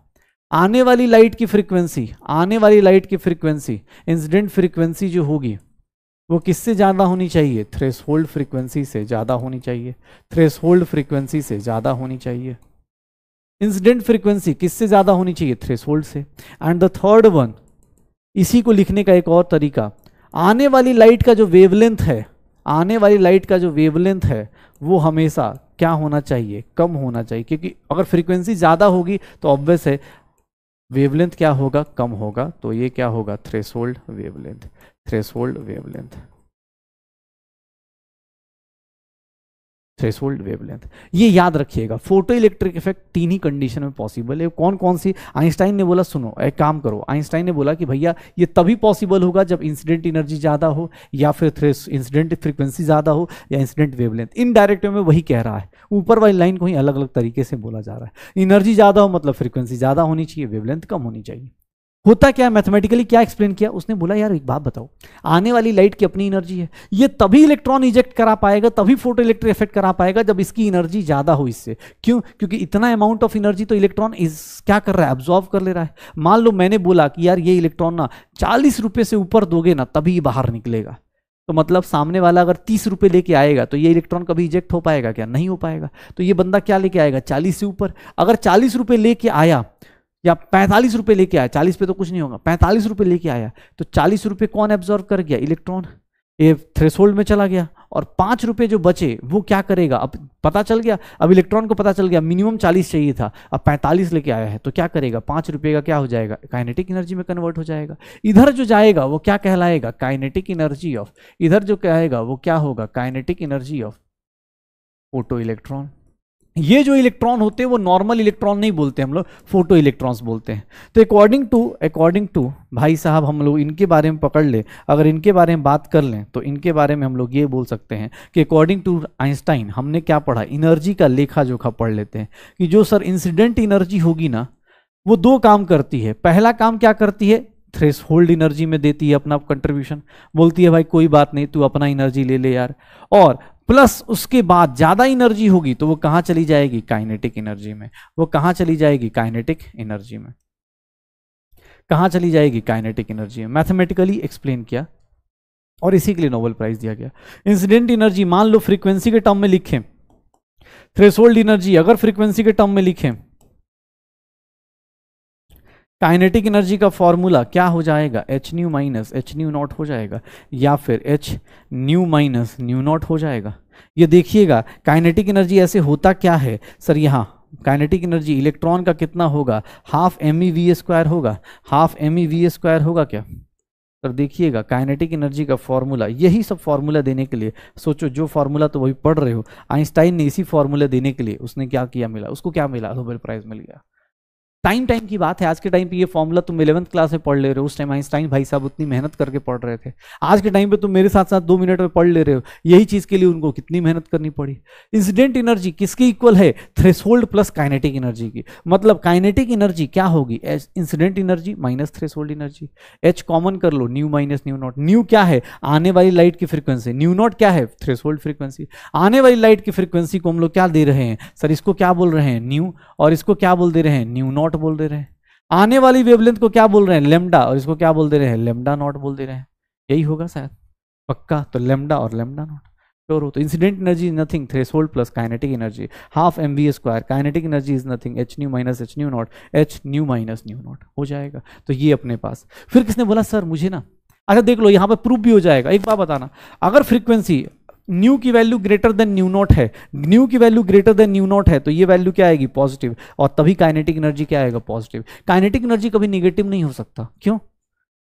आने वाली लाइट की फ्रीक्वेंसी आने वाली लाइट की फ्रीक्वेंसी इंसिडेंट फ्रीक्वेंसी जो होगी वो किससे ज़्यादा होनी चाहिए थ्रेस होल्ड फ्रीक्वेंसी से ज़्यादा होनी चाहिए थ्रेस होल्ड फ्रीक्वेंसी से ज़्यादा होनी चाहिए इंसिडेंट फ्रीक्वेंसी किससे ज़्यादा होनी चाहिए थ्रेस होल्ड से एंड द थर्ड वन इसी को लिखने का एक और तरीका आने वाली लाइट का जो वेवलेंथ है आने वाली लाइट का जो वेवलेंथ है वो हमेशा क्या होना चाहिए कम होना चाहिए क्योंकि अगर फ्रीक्वेंसी ज़्यादा होगी तो ऑब्वियस है वेवलेंथ क्या होगा कम होगा तो ये क्या होगा threshold wavelength threshold wavelength threshold wavelength ये याद रखिएगा फोटो इलेक्ट्रिक इफेक्ट तीन ही कंडीशन में पॉसिबल है कौन कौन सी आइंस्टाइन ने बोला सुनो एक काम करो आइंस्टाइन ने बोला कि भैया ये तभी पॉसिबल होगा जब इंसिडेंट एनर्जी ज़्यादा हो या फिर इंसिडेंट फ्रिक्वेंसी ज़्यादा हो या इंसिडेंट वेवलेंथ डायरेक्ट में वही कह रहा है ऊपर वाली लाइन को ही अलग अलग तरीके से बोला जा रहा है इनर्जी ज़्यादा हो मतलब फ्रिक्वेंसी ज़्यादा होनी चाहिए वेवलेंथ कम होनी चाहिए होता क्या मैथमेटिकली क्या एक्सप्लेन किया उसने बोला यार एक बात बताओ आने वाली लाइट की अपनी एनर्जी है ये तभी इलेक्ट्रॉन इजेक्ट करा पाएगा तभी फोटो इलेक्ट्रिक इफेक्ट करा पाएगा जब इसकी एनर्जी ज़्यादा हो इससे क्यों क्योंकि इतना अमाउंट ऑफ एनर्जी तो इलेक्ट्रॉन इस क्या कर रहा है ऑब्जॉर्व कर ले रहा है मान लो मैंने बोला कि यार ये इलेक्ट्रॉन ना चालीस रुपये से ऊपर दोगे ना तभी बाहर निकलेगा तो मतलब सामने वाला अगर तीस रुपये लेके आएगा तो ये इलेक्ट्रॉन कभी इजेक्ट हो पाएगा क्या नहीं हो पाएगा तो ये बंदा क्या लेके आएगा चालीस से ऊपर अगर चालीस रुपये लेके आया या पैंतालीस रुपये लेके आया चालीस पे तो कुछ नहीं होगा पैंतालीस रुपये लेके आया तो चालीस रुपये कौन एब्जॉर्व कर गया इलेक्ट्रॉन ये थ्रेसोल्ड में चला गया और पाँच रुपये जो बचे वो क्या करेगा अब पता चल गया अब इलेक्ट्रॉन को पता चल गया मिनिमम चालीस चाहिए था अब पैंतालीस लेके आया है तो क्या करेगा पाँच रुपये का क्या हो जाएगा काइनेटिक एनर्जी में कन्वर्ट हो जाएगा इधर जो जाएगा वो क्या कहलाएगा काइनेटिक एनर्जी ऑफ इधर जो कहेगा वो क्या होगा kinetic energy of photoelectron ये जो इलेक्ट्रॉन होते हैं वो नॉर्मल इलेक्ट्रॉन नहीं बोलते हम लोग फोटो इलेक्ट्रॉन्स बोलते हैं तो अकॉर्डिंग टू अकॉर्डिंग टू भाई साहब हम लोग इनके बारे में पकड़ ले अगर इनके बारे में बात कर लें तो इनके बारे में हम लोग ये बोल सकते हैं कि अकॉर्डिंग टू आइंस्टाइन हमने क्या पढ़ा इनर्जी का लेखा जोखा पढ़ लेते हैं कि जो सर इंसिडेंट इनर्जी होगी ना वो दो काम करती है पहला काम क्या करती है थ्रेस होल्ड इनर्जी में देती है अपना कंट्रीब्यूशन बोलती है भाई कोई बात नहीं तू अपना इनर्जी ले ले यार और प्लस उसके बाद ज़्यादा एनर्जी होगी तो वो कहां चली जाएगी काइनेटिक एनर्जी में वो कहां चली जाएगी काइनेटिक एनर्जी में कहां चली जाएगी काइनेटिक एनर्जी में मैथमेटिकली एक्सप्लेन किया और इसी के लिए नोबेल प्राइज दिया गया इंसिडेंट एनर्जी मान लो फ्रीक्वेंसी के टर्म में लिखें थ्रेशोल्ड एनर्जी अगर फ्रीक्वेंसी के टर्म में लिखें काइनेटिक एनर्जी का फॉर्मूला क्या हो जाएगा h nu minus h nu naught हो जाएगा या फिर h nu minus nu naught हो जाएगा ये देखिएगा काइनेटिक एनर्जी ऐसे होता क्या है सर यहाँ काइनेटिक एनर्जी इलेक्ट्रॉन का कितना होगा half m e v square होगा half m e v square होगा क्या सर देखिएगा काइनेटिक एनर्जी का फॉर्मूला यही सब फार्मूला देने के लिए सोचो जो फार्मूला तो वही पढ़ रहे हो आइंस्टाइन ने इसी फार्मूला देने के लिए उसने क्या किया मिला उसको क्या मिला नोबेल प्राइज़ मिल गया टाइम टाइम की बात है आज के टाइम पे ये फॉर्मूला तुम इलेवंथ क्लास में पढ़ ले रहे हो उस टाइम आइंस्टाइन भाई साहब उतनी मेहनत करके पढ़ रहे थे आज के टाइम पे तुम मेरे साथ साथ दो मिनट में पढ़ ले रहे हो यही चीज़ के लिए उनको कितनी मेहनत करनी पड़ी इंसिडेंट एनर्जी किसकी इक्वल है थ्रेसोल्ड प्लस काइनेटिक एनर्जी की मतलब काइनेटिक एनर्जी क्या होगी h incident energy minus threshold energy h common कर लो nu minus nu naught nu क्या है आने वाली लाइट की फ्रिक्वेंसी न्यू नॉट क्या है थ्रेसोल्ड फ्रिक्वेंसी आने वाली लाइट की फ्रिक्वेंसी को हम लोग क्या दे रहे हैं सर इसको क्या बोल रहे हैं न्यू और इसको क्या बोल दे रहे हैं न्यू नॉट नॉट बोल दे रहे हैं आने वाली वेवलेंथ को क्या बोल रहे हैं लेमडा और इसको क्या बोल दे रहे हैं लेमडा नॉट बोल दे रहे हैं यही होगा शायद पक्का तो लेमडा और लेमडा नॉट श्योर हो तो incident energy is nothing threshold plus kinetic energy half m v square kinetic energy is nothing h nu minus h nu naught h nu minus nu naught हो जाएगा तो ये अपने पास फिर किसने बोला सर मुझे ना अच्छा देख लो यहाँ पर प्रूफ भी हो जाएगा एक बात बताना अगर फ्रीक्वेंसी न्यू की value greater than nu naught है न्यू की value greater than nu naught है तो ये वैल्यू क्या आएगी पॉजिटिव और तभी काइनेटिक एनर्जी क्या आएगा पॉजिटिव काइनेटिक एनर्जी कभी निगेटिव नहीं हो सकता क्यों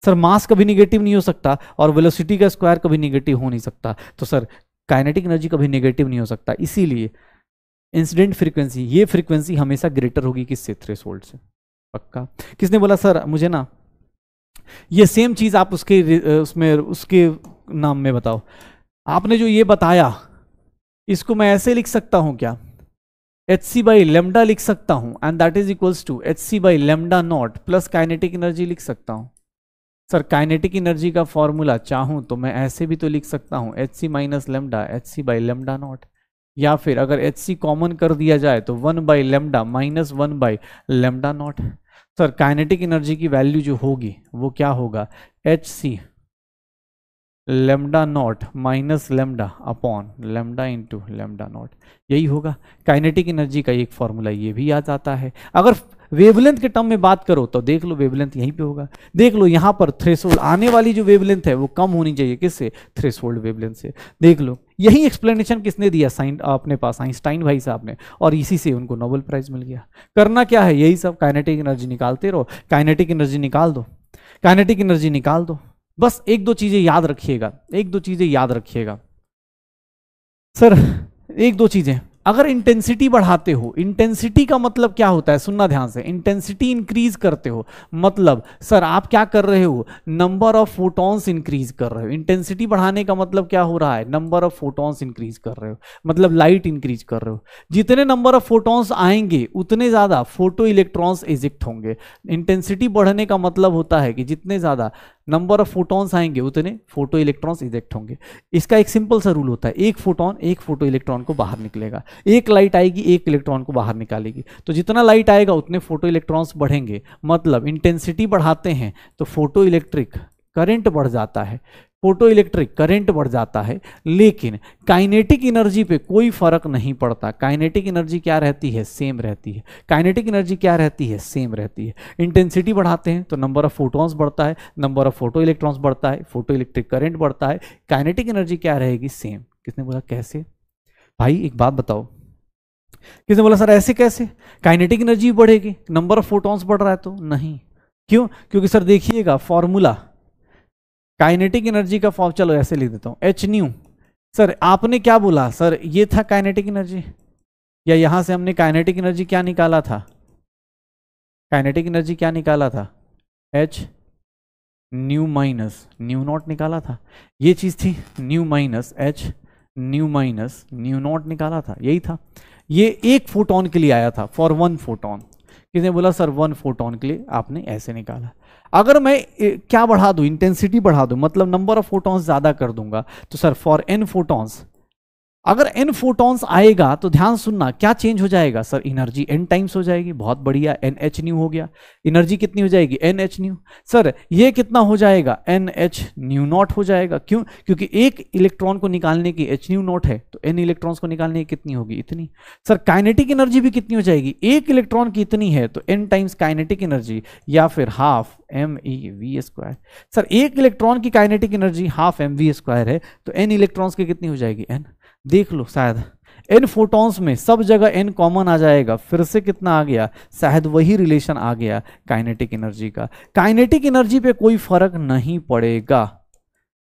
सर मास कभी निगेटिव नहीं हो सकता और वेलोसिटी का स्क्वायर कभी निगेटिव हो नहीं सकता तो सर काइनेटिक एनर्जी कभी निगेटिव नहीं हो सकता इसीलिए इंसिडेंट फ्रीक्वेंसी ये फ्रीक्वेंसी हमेशा ग्रेटर होगी किससे होल्ड से पक्का किसने बोला सर मुझे ना ये सेम चीज आप उसके उसमें उसके नाम में बताओ आपने जो ये बताया इसको मैं ऐसे लिख सकता हूं क्या एच सी बाई लेमडा लिख सकता हूं and that is equals to H C by lambda naught plus kinetic energy लिख सकता हूं सर काइनेटिक एनर्जी का फॉर्मूला चाहूं तो मैं ऐसे भी तो लिख सकता हूं h c minus lambda h C by lambda naught या फिर अगर एच सी कॉमन कर दिया जाए तो one by lambda minus one by lambda naught sir kinetic energy की वैल्यू जो होगी वो क्या होगा H c lambda naught minus lambda upon lambda into lambda naught यही होगा काइनेटिक एनर्जी का एक फॉर्मूला ये भी याद आता है अगर वेवलेंथ के टर्म में बात करो तो देख लो वेवलेंथ यहीं पे होगा देख लो यहाँ पर थ्रेसोल्ड आने वाली जो वेवलेंथ है वो कम होनी चाहिए किससे थ्रेसोल्ड वेवलेंथ से देख लो यही एक्सप्लेनेशन किसने दिया साइन अपने पास आइंस्टाइन भाई साहब ने और इसी से उनको नोबल प्राइज मिल गया करना क्या है यही सब काइनेटिक एनर्जी निकालते रहो काइनेटिक एनर्जी निकाल दो काइनेटिक एनर्जी निकाल दो बस एक दो चीजें याद रखिएगा एक दो चीजें याद रखिएगा सर एक दो चीजें अगर इंटेंसिटी बढ़ाते हो इंटेंसिटी का मतलब क्या होता है सुनना ध्यान से इंटेंसिटी इंक्रीज करते हो मतलब सर आप क्या कर रहे हो नंबर ऑफ फोटॉन्स इंक्रीज कर रहे हो इंटेंसिटी बढ़ाने का मतलब क्या हो रहा है नंबर ऑफ फोटॉन्स इंक्रीज कर रहे हो मतलब लाइट इंक्रीज कर रहे हो जितने नंबर ऑफ फोटॉन्स आएंगे उतने ज़्यादा फोटो इलेक्ट्रॉन्स एजिक्ट होंगे इंटेंसिटी बढ़ने का मतलब होता है कि जितने ज़्यादा नंबर ऑफ फोटॉन्स आएंगे उतने फोटो इलेक्ट्रॉन्स इजेक्ट होंगे इसका एक सिंपल सा रूल होता है एक फोटोन एक फोटो इलेक्ट्रॉन को बाहर निकलेगा एक लाइट आएगी एक इलेक्ट्रॉन को बाहर निकालेगी तो जितना लाइट आएगा उतने फोटो इलेक्ट्रॉन्स बढ़ेंगे मतलब इंटेंसिटी बढ़ाते हैं तो फोटो इलेक्ट्रिक करेंट बढ़ जाता है फोटो इलेक्ट्रिक करंट बढ़ जाता है लेकिन काइनेटिक एनर्जी पे कोई फर्क नहीं पड़ता काइनेटिक एनर्जी क्या रहती है सेम रहती है काइनेटिक एनर्जी क्या रहती है सेम रहती है इंटेंसिटी बढ़ाते हैं तो नंबर ऑफ फोटॉन्स बढ़ता है नंबर ऑफ फोटो इलेक्ट्रॉन्स बढ़ता है फोटो इलेक्ट्रिक करेंट बढ़ता है काइनेटिक एनर्जी क्या रहेगी सेम किसने बोला कैसे भाई एक बात बताओ किसने बोला सर ऐसे कैसे काइनेटिक एनर्जी बढ़ेगी नंबर ऑफ फोटॉन्स बढ़ रहा है तो नहीं क्यों क्योंकि सर देखिएगा फॉर्मूला काइनेटिक एनर्जी का फॉर्म चलो ऐसे लिख देता हूँ एच न्यू सर आपने क्या बोला सर ये था काइनेटिक एनर्जी या यहाँ से हमने काइनेटिक एनर्जी क्या निकाला था काइनेटिक एनर्जी क्या निकाला था h nu minus nu naught निकाला था ये चीज़ थी nu minus h nu minus nu naught निकाला था यही था ये एक फोटोन के लिए आया था फॉर वन फोटोन किसने बोला सर वन फोटोन के लिए आपने ऐसे निकाला अगर मैं क्या बढ़ा दूं इंटेंसिटी बढ़ा दूं मतलब नंबर ऑफ फोटॉन्स ज़्यादा कर दूंगा तो सर फॉर एन फोटॉन्स अगर एन फोटॉन्स आएगा तो ध्यान सुनना क्या चेंज हो जाएगा सर एनर्जी एन टाइम्स हो जाएगी बहुत बढ़िया एन एच न्यू हो गया एनर्जी कितनी हो जाएगी एन एच न्यू सर ये कितना हो जाएगा एन एच न्यू नॉट हो जाएगा क्यों क्योंकि एक इलेक्ट्रॉन को निकालने की एच न्यू नॉट है तो एन इलेक्ट्रॉन्स को निकालने की कितनी होगी इतनी सर काइनेटिक एनर्जी भी कितनी हो जाएगी एक इलेक्ट्रॉन की इतनी है तो एन टाइम्स काइनेटिक एनर्जी या फिर half m e v square sir एक इलेक्ट्रॉन की kinetic energy half m v square है तो एन इलेक्ट्रॉन्स की कितनी हो जाएगी एन देख लो शायद एन फोटॉन्स में सब जगह एन कॉमन आ जाएगा फिर से कितना आ गया शायद वही रिलेशन आ गया काइनेटिक एनर्जी का काइनेटिक एनर्जी पे कोई फर्क नहीं पड़ेगा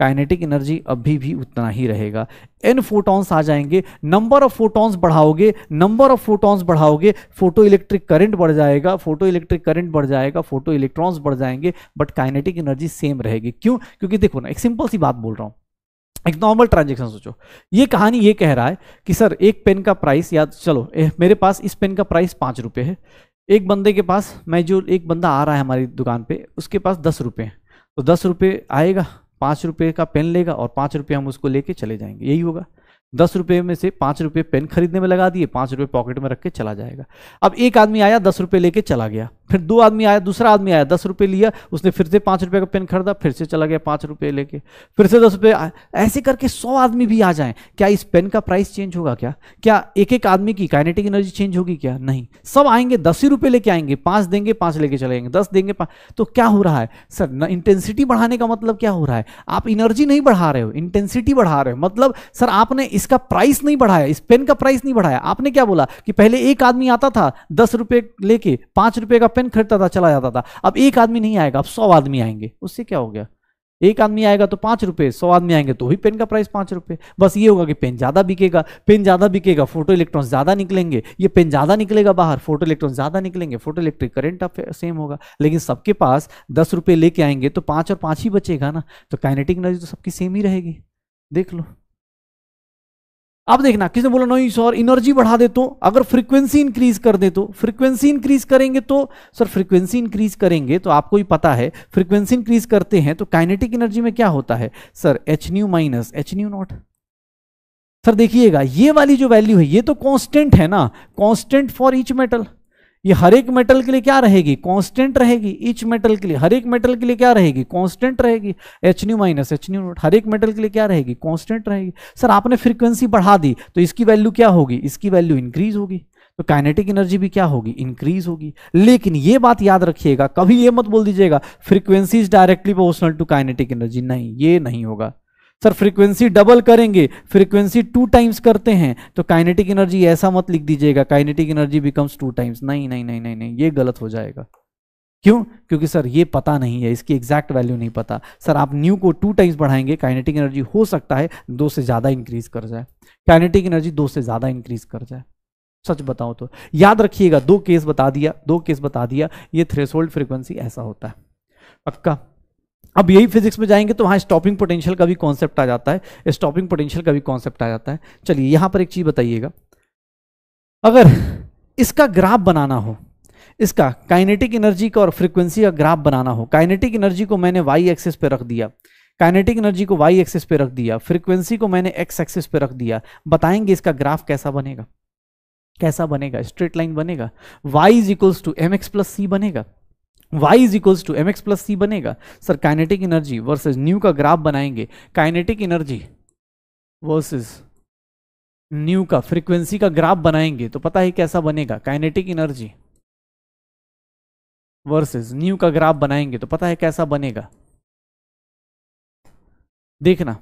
काइनेटिक एनर्जी अभी भी उतना ही रहेगा एन फोटॉन्स आ जाएंगे नंबर ऑफ फोटॉन्स बढ़ाओगे नंबर ऑफ फोटॉन्स बढ़ाओगे फोटो इलेक्ट्रिक करेंट बढ़ जाएगा फोटो इलेक्ट्रिक करेंट बढ़ जाएगा फोटो इलेक्ट्रॉन्स बढ़ जाएंगे बट काइनेटिक एनर्जी सेम रहेगी क्यों क्योंकि देखो ना एक सिंपल सी बात बोल रहा हूँ एक नॉर्मल ट्रांजेक्शन सोचो ये कहानी ये कह रहा है कि सर एक पेन का प्राइस या चलो ए, मेरे पास इस पेन का प्राइस पाँच रुपये है एक बंदे के पास मैं जो एक बंदा आ रहा है हमारी दुकान पे उसके पास दस रुपये हैं तो दस रुपये आएगा पाँच रुपये का पेन लेगा और पाँच रुपये हम उसको लेके चले जाएंगे यही होगा दस रुपये में से पाँच रुपये पेन खरीदने में लगा दिए पाँच रुपये पॉकेट में रख के चला जाएगा अब एक आदमी आया दस रुपये लेके चला गया फिर दो आदमी आया दूसरा आदमी आया दस रुपये लिया उसने फिर से पाँच रुपये का पेन खरीदा फिर से चला गया पाँच रुपये लेके फिर से दस रुपये ऐसे करके सौ आदमी भी आ जाएं क्या इस पेन का प्राइस चेंज होगा क्या क्या एक एक आदमी की काइनेटिक एनर्जी चेंज होगी क्या नहीं सब आएंगे दस ही रुपये लेके आएंगे पाँच देंगे पाँच लेके चले जाएंगे दस देंगे पाँच तो क्या हो रहा है सर इंटेंसिटी बढ़ाने का मतलब क्या हो रहा है आप इनर्जी नहीं बढ़ा रहे हो इंटेंसिटी बढ़ा रहे हो मतलब सर आपने इसका प्राइस नहीं बढ़ाया इस पेन का प्राइस नहीं बढ़ाया आपने क्या बोला कि पहले एक आदमी आता था दस रुपये लेके पाँच रुपये का पेन खरीदता था चला जाता था अब एक आदमी नहीं आएगा अब सौ आदमी आएंगे उससे क्या हो गया एक आदमी आएगा तो पांच रुपए सौ आदमी आएंगे तो ही पेन का प्राइस पांच रुपए बस ये होगा कि पेन ज़्यादा बिकेगा पेन ज़्यादा बिकेगा फोटो इलेक्ट्रॉन ज़्यादा निकलेंगे ये पेन ज़्यादा निकलेगा बाहर फोटो इलेक्ट्रॉन ज़्यादा निकलेंगे फोटो इलेक्ट्रिक करंट आप सेम होगा लेकिन सबके पास दस रुपए लेके आएंगे तो पांच और पांच ही बचेगा ना तो काइनेटिक एनर्जी तो सबकी सेम ही रहेगी देख लो अब देखना किसने बोला नहीं सर एनर्जी बढ़ा दे तो अगर फ्रीक्वेंसी इंक्रीज कर दे तो फ्रीक्वेंसी इंक्रीज करेंगे तो सर फ्रीक्वेंसी इंक्रीज करेंगे तो आपको ही पता है फ्रीक्वेंसी इंक्रीज करते हैं तो काइनेटिक एनर्जी में क्या होता है sir H nu minus h nu naught sir देखिएगा ये वाली जो वैल्यू है ये तो कॉन्स्टेंट है ना कॉन्स्टेंट फॉर ईच मेटल ये हर एक मेटल के लिए क्या रहेगी कांस्टेंट रहेगी इच मेटल के लिए हर एक मेटल के लिए क्या रहेगी कांस्टेंट रहेगी h nu minus h nu naught हर एक मेटल के लिए क्या रहेगी कांस्टेंट रहेगी सर आपने फ्रीक्वेंसी बढ़ा दी तो इसकी वैल्यू क्या होगी इसकी वैल्यू इंक्रीज होगी तो काइनेटिक एनर्जी भी क्या होगी इंक्रीज होगी लेकिन ये बात याद रखिएगा कभी ये मत बोल दीजिएगा frequency is directly proportional to kinetic energy नहीं ये नहीं होगा सर फ्रीक्वेंसी डबल करेंगे फ्रीक्वेंसी टू टाइम्स करते हैं तो काइनेटिक एनर्जी ऐसा मत लिख दीजिएगा kinetic energy becomes two times नहीं नहीं नहीं नहीं नहीं ये गलत हो जाएगा क्यों क्योंकि सर ये पता नहीं है इसकी एग्जैक्ट वैल्यू नहीं पता सर आप न्यू को टू टाइम्स बढ़ाएंगे काइनेटिक एनर्जी हो सकता है दो से ज़्यादा इंक्रीज कर जाए काइनेटिक एनर्जी दो से ज़्यादा इंक्रीज कर जाए सच बताओ तो याद रखिएगा दो केस बता दिया दो केस बता दिया ये थ्रेसोल्ड फ्रिक्वेंसी ऐसा होता है पक्का अब यही फिजिक्स में जाएंगे तो वहाँ स्टॉपिंग पोटेंशियल का भी कॉन्सेप्ट आ जाता है स्टॉपिंग पोटेंशियल का भी कॉन्सेप्ट आ जाता है चलिए यहाँ पर एक चीज़ बताइएगा अगर इसका ग्राफ बनाना हो इसका काइनेटिक एनर्जी का और फ्रीक्वेंसी का ग्राफ बनाना हो काइनेटिक एनर्जी को मैंने वाई एक्सेस पे रख दिया काइनेटिक एनर्जी को वाई एक्सेस पे रख दिया फ्रीक्वेंसी को मैंने एक्स एक्सेस पे रख दिया बताएंगे इसका ग्राफ कैसा बनेगा कैसा बनेगा स्ट्रेट लाइन बनेगा y is equals to m x plus c बनेगा y is equals to m x plus c बनेगा sir kinetic energy versus nu का ग्राफ बनाएंगे काइनेटिक एनर्जी वर्सेज न्यू का फ्रीक्वेंसी का ग्राफ बनाएंगे तो पता है कैसा बनेगा काइनेटिक एनर्जी वर्सेस न्यू का ग्राफ बनाएंगे तो पता है कैसा बनेगा देखना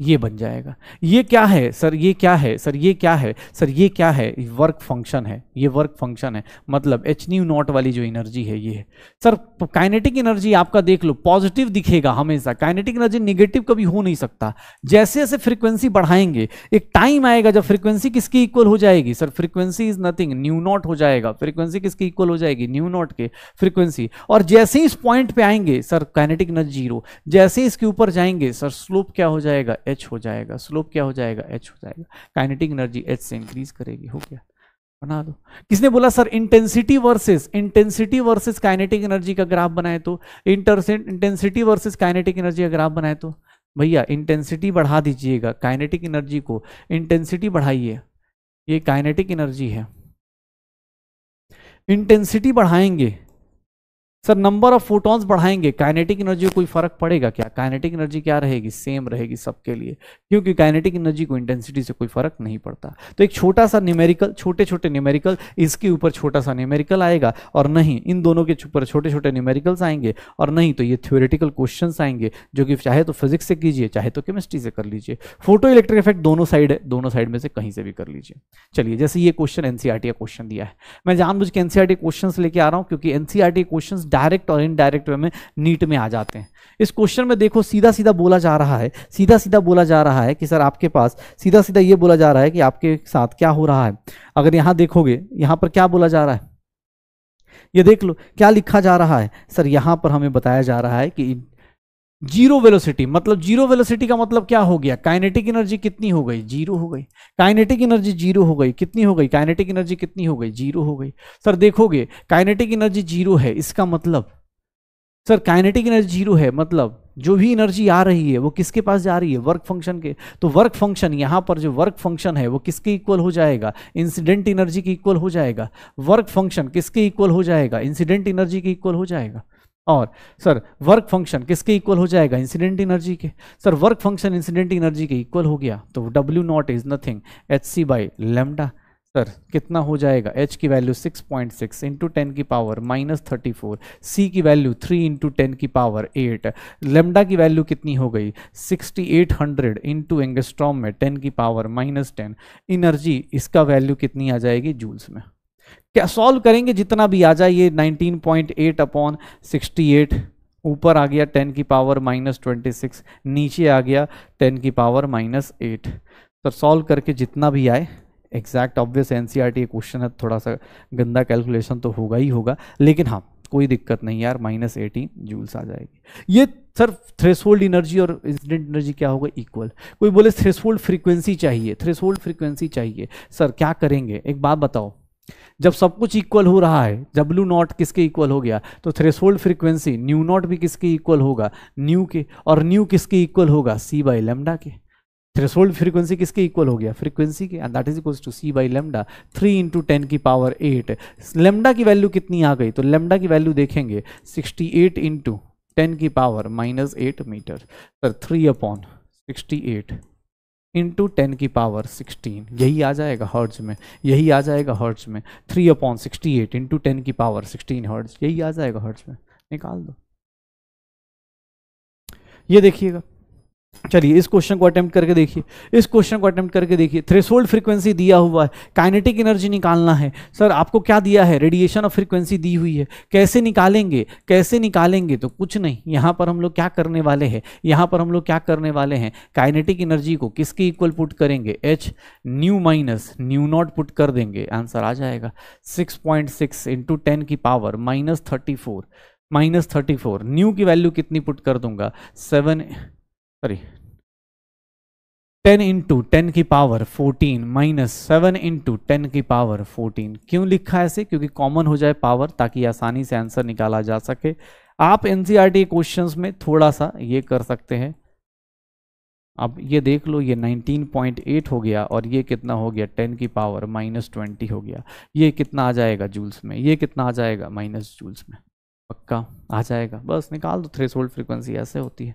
ये बन जाएगा ये क्या है सर ये क्या है सर ये क्या है सर ये क्या है वर्क फंक्शन है ये वर्क फंक्शन है मतलब एच न्यू नॉट वाली जो एनर्जी है ये है सर तो काइनेटिक एनर्जी आपका देख लो पॉजिटिव दिखेगा हमेशा काइनेटिक एनर्जी निगेटिव कभी हो नहीं सकता जैसे जैसे फ्रीक्वेंसी बढ़ाएंगे एक टाइम आएगा जब फ्रिक्वेंसी किसकी इक्वल हो जाएगी sir frequency is nothing nu naught हो जाएगा फ्रिक्वेंसी किसकी इक्वल हो जाएगी न्यू नॉट के फ्रिक्वेंसी और जैसे ही इस पॉइंट पर आएंगे सर काइनेटिक एनर्जी जीरो जैसे इसके ऊपर जाएंगे सर स्लोप क्या हो जाएगा एच हो जाएगा स्लोप क्या हो जाएगा एच हो जाएगा काइनेटिक एनर्जी एच से इंक्रीज करेगी हो गया बना दो किसने बोला sir intensity versus intensity versus kinetic energy का ग्राफ बनाए तो intercept intensity versus kinetic energy का ग्राफ बनाए तो भैया इंटेंसिटी बढ़ा दीजिएगा काइनेटिक एनर्जी को इंटेंसिटी बढ़ाइए ये काइनेटिक एनर्जी है इंटेंसिटी बढ़ाएंगे सर नंबर ऑफ फोटॉन्स बढ़ाएंगे काइनेटिक एनर्जी कोई फर्क पड़ेगा क्या काइनेटिक एनर्जी क्या रहेगी सेम रहेगी सबके लिए क्योंकि काइनेटिक एनर्जी को इंटेंसिटी से कोई फर्क नहीं पड़ता तो एक छोटा सा न्यूमेरिकल छोटे छोटे न्यूमेरिकल इसके ऊपर छोटा सा न्यूमेरिकल आएगा और नहीं इन दोनों के ऊपर छोटे छोटे न्यूमेरिकल्स आएंगे और नहीं तो ये थ्योरेटिकल क्वेश्चन आएंगे जो कि चाहे तो फिजिक्स से कीजिए चाहे तो केमिस्ट्री से कर लीजिए फोटो इलेक्ट्रिक इफेक्ट दोनों साइड है दोनों साइड में से कहीं से भी कर लीजिए चलिए जैसे ये क्वेश्चन एनसीआरटी e का क्वेश्चन दिया है मैं जानबूझ के एनसीआरटी क्वेश्चन e लेके आ रहा हूँ क्योंकि एनसीआरटी क्वेश्चन डायरेक्ट और इनडायरेक्ट वे में नीट में आ जाते हैं इस क्वेश्चन में देखो सीधा सीधा बोला जा रहा है सीधा सीधा बोला जा रहा है कि सर आपके पास सीधा सीधा ये बोला जा रहा है कि आपके साथ क्या हो रहा है अगर यहाँ देखोगे यहाँ पर क्या बोला जा रहा है ये देख लो क्या लिखा जा रहा है सर यहाँ पर हमें बताया जा रहा है कि जीरो वेलोसिटी मतलब जीरो वेलोसिटी का मतलब क्या हो गया काइनेटिक एनर्जी कितनी हो गई जीरो हो गई काइनेटिक एनर्जी जीरो हो गई कितनी हो गई काइनेटिक एनर्जी कितनी हो गई जीरो हो गई सर देखोगे काइनेटिक एनर्जी जीरो है इसका मतलब सर काइनेटिक एनर्जी जीरो है मतलब जो भी एनर्जी आ रही है वो किसके पास जा रही है वर्क फंक्शन के तो वर्क फंक्शन यहाँ पर जो वर्क फंक्शन है वो किसके इक्वल हो जाएगा इंसिडेंट एनर्जी के इक्वल हो जाएगा वर्क फंक्शन किसके इक्वल हो जाएगा इंसिडेंट एनर्जी के इक्वल हो जाएगा और सर वर्क फंक्शन किसके इक्वल हो जाएगा इंसिडेंट एनर्जी के sir work function incident energy के इक्वल हो गया तो W naught is nothing h C by lambda sir कितना हो जाएगा एच की value 6.6 point six into ten की पावर माइनस थर्टी फोर सी की वैल्यू 3 इंटू टेन की पावर 8 लेमडा की वैल्यू कितनी हो गई 6800 एट हंड्रेड इंटू एंगस्ट्रॉम में 10 की पावर माइनस टेन इनर्जी इसका वैल्यू कितनी आ जाएगी जूल्स में क्या सॉल्व करेंगे जितना भी आ जाए ये 19.8 अपॉन सिक्सटी ऊपर आ गया 10 की पावर माइनस ट्वेंटी नीचे आ गया 10 की power minus eight sir solve करके जितना भी आए एग्जैक्ट ऑब्वियस एन क्वेश्चन है थोड़ा सा गंदा कैलकुलेशन तो होगा ही होगा लेकिन हाँ कोई दिक्कत नहीं यार माइनस एटीन जूल्स आ जाएगी ये सर होल्ड एनर्जी और इंसिडेंट एनर्जी क्या होगा इक्वल कोई बोले होल्ड फ्रीक्वेंसी चाहिए होल्ड फ्रीक्वेंसी चाहिए सर क्या करेंगे एक बात बताओ जब सब कुछ इक्वल हो रहा है डब्ल्यू नॉट किसके इक्वल हो गया तो थ्रेसोल्ड फ्रीक्वेंसी न्यू नॉट भी किसके इक्वल होगा न्यू के और न्यू किसके इक्वल होगा सी बाई लेमडा के थ्रेसोल्ड फ्रीक्वेंसी किसके इक्वल हो गया फ्रीक्वेंसी के and that is equal to c by lambda three into ten की पावर एट लेमडा की वैल्यू कितनी आ गई तो लेमडा की वैल्यू देखेंगे सिक्सटी एट इंटू टेन की power minus eight metre sir three upon sixty eight into ten की पावर सिक्सटीन यही आ जाएगा हर्ज में यही आ जाएगा हर्ज में three upon sixty eight into ten की पावर सिक्सटीन हर्ज यही आ जाएगा हर्ज में निकाल दो ये देखिएगा चलिए इस क्वेश्चन को अटेम्प्ट करके देखिए इस क्वेश्चन को अटेम्प्ट करके देखिए थ्रेसोल्ड फ्रीक्वेंसी दिया हुआ है काइनेटिक एनर्जी निकालना है सर आपको क्या दिया है रेडिएशन ऑफ फ्रीक्वेंसी दी हुई है कैसे निकालेंगे कैसे निकालेंगे तो कुछ नहीं यहाँ पर हम लोग क्या करने वाले हैं यहाँ पर हम लोग क्या करने वाले हैं काइनेटिक एनर्जी को किसके इक्वल पुट करेंगे h nu minus nu naught put कर देंगे आंसर आ जाएगा six point six into ten की power minus thirty four minus thirty four nu की वैल्यू कितनी पुट कर दूंगा seven sorry ten into ten की power fourteen minus seven into ten की पावर फोर्टीन क्यों लिखा है ऐसे क्योंकि कॉमन हो जाए पावर ताकि आसानी से आंसर निकाला जा सके आप एनसीईआरटी क्वेश्चंस e में थोड़ा सा ये कर सकते हैं अब ये देख लो ये 19.8 हो गया और ये कितना हो गया 10 की पावर माइनस ट्वेंटी हो गया ये कितना आ जाएगा जूल्स में ये कितना आ जाएगा माइनस जूल्स में पक्का आ जाएगा बस निकाल दो थ्रेस फ्रीक्वेंसी ऐसे होती है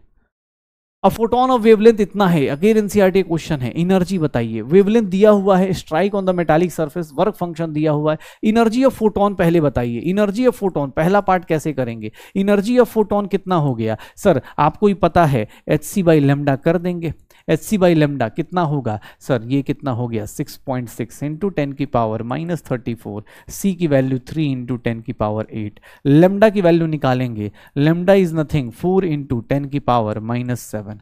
अब फोटोन ऑफ वेवलेंथ इतना है अगेन एनसीआरटी क्वेश्चन है एनर्जी बताइए वेवलेंथ दिया हुआ है strike on the metallic surface work function दिया हुआ है एनर्जी ऑफ फोटोन पहले बताइए एनर्जी ऑफ फोटोन पहला पार्ट कैसे करेंगे एनर्जी ऑफ फोटोन कितना हो गया सर आपको ही पता है एच सी बाई लेमडा कर देंगे एच सी बाई लेमडा कितना होगा सर ये कितना हो गया 6.6 पॉइंट सिक्स इंटू टेन की पावर माइनस थर्टी फोर सी की वैल्यू 3 इंटू टेन की पावर 8 लेमडा की वैल्यू निकालेंगे lambda is nothing 4 into ten की पावर माइनस सेवन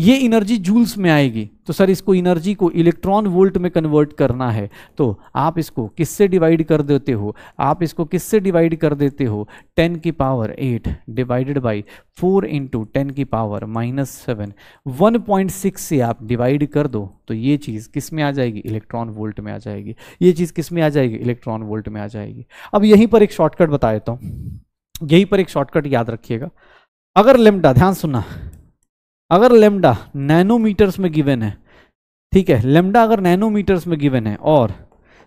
ये एनर्जी जूल्स में आएगी तो सर इसको एनर्जी को इलेक्ट्रॉन वोल्ट में कन्वर्ट करना है तो आप इसको किससे डिवाइड कर देते हो आप इसको किससे डिवाइड कर देते हो 10 की power 8 divided by 4 into ten की पावर माइनस सेवन वन से आप डिवाइड कर दो तो ये चीज़ किस में आ जाएगी इलेक्ट्रॉन वोल्ट में आ जाएगी ये चीज़ किस में आ जाएगी इलेक्ट्रॉन वोल्ट में आ जाएगी अब यहीं पर एक शॉर्टकट बता देता हूँ यहीं पर एक शॉर्टकट याद रखिएगा अगर लिमटा ध्यान सुनना अगर लेमडा नैनोमीटर्स में गिवन है ठीक है लेमडा अगर नैनोमीटर्स में गिवन है और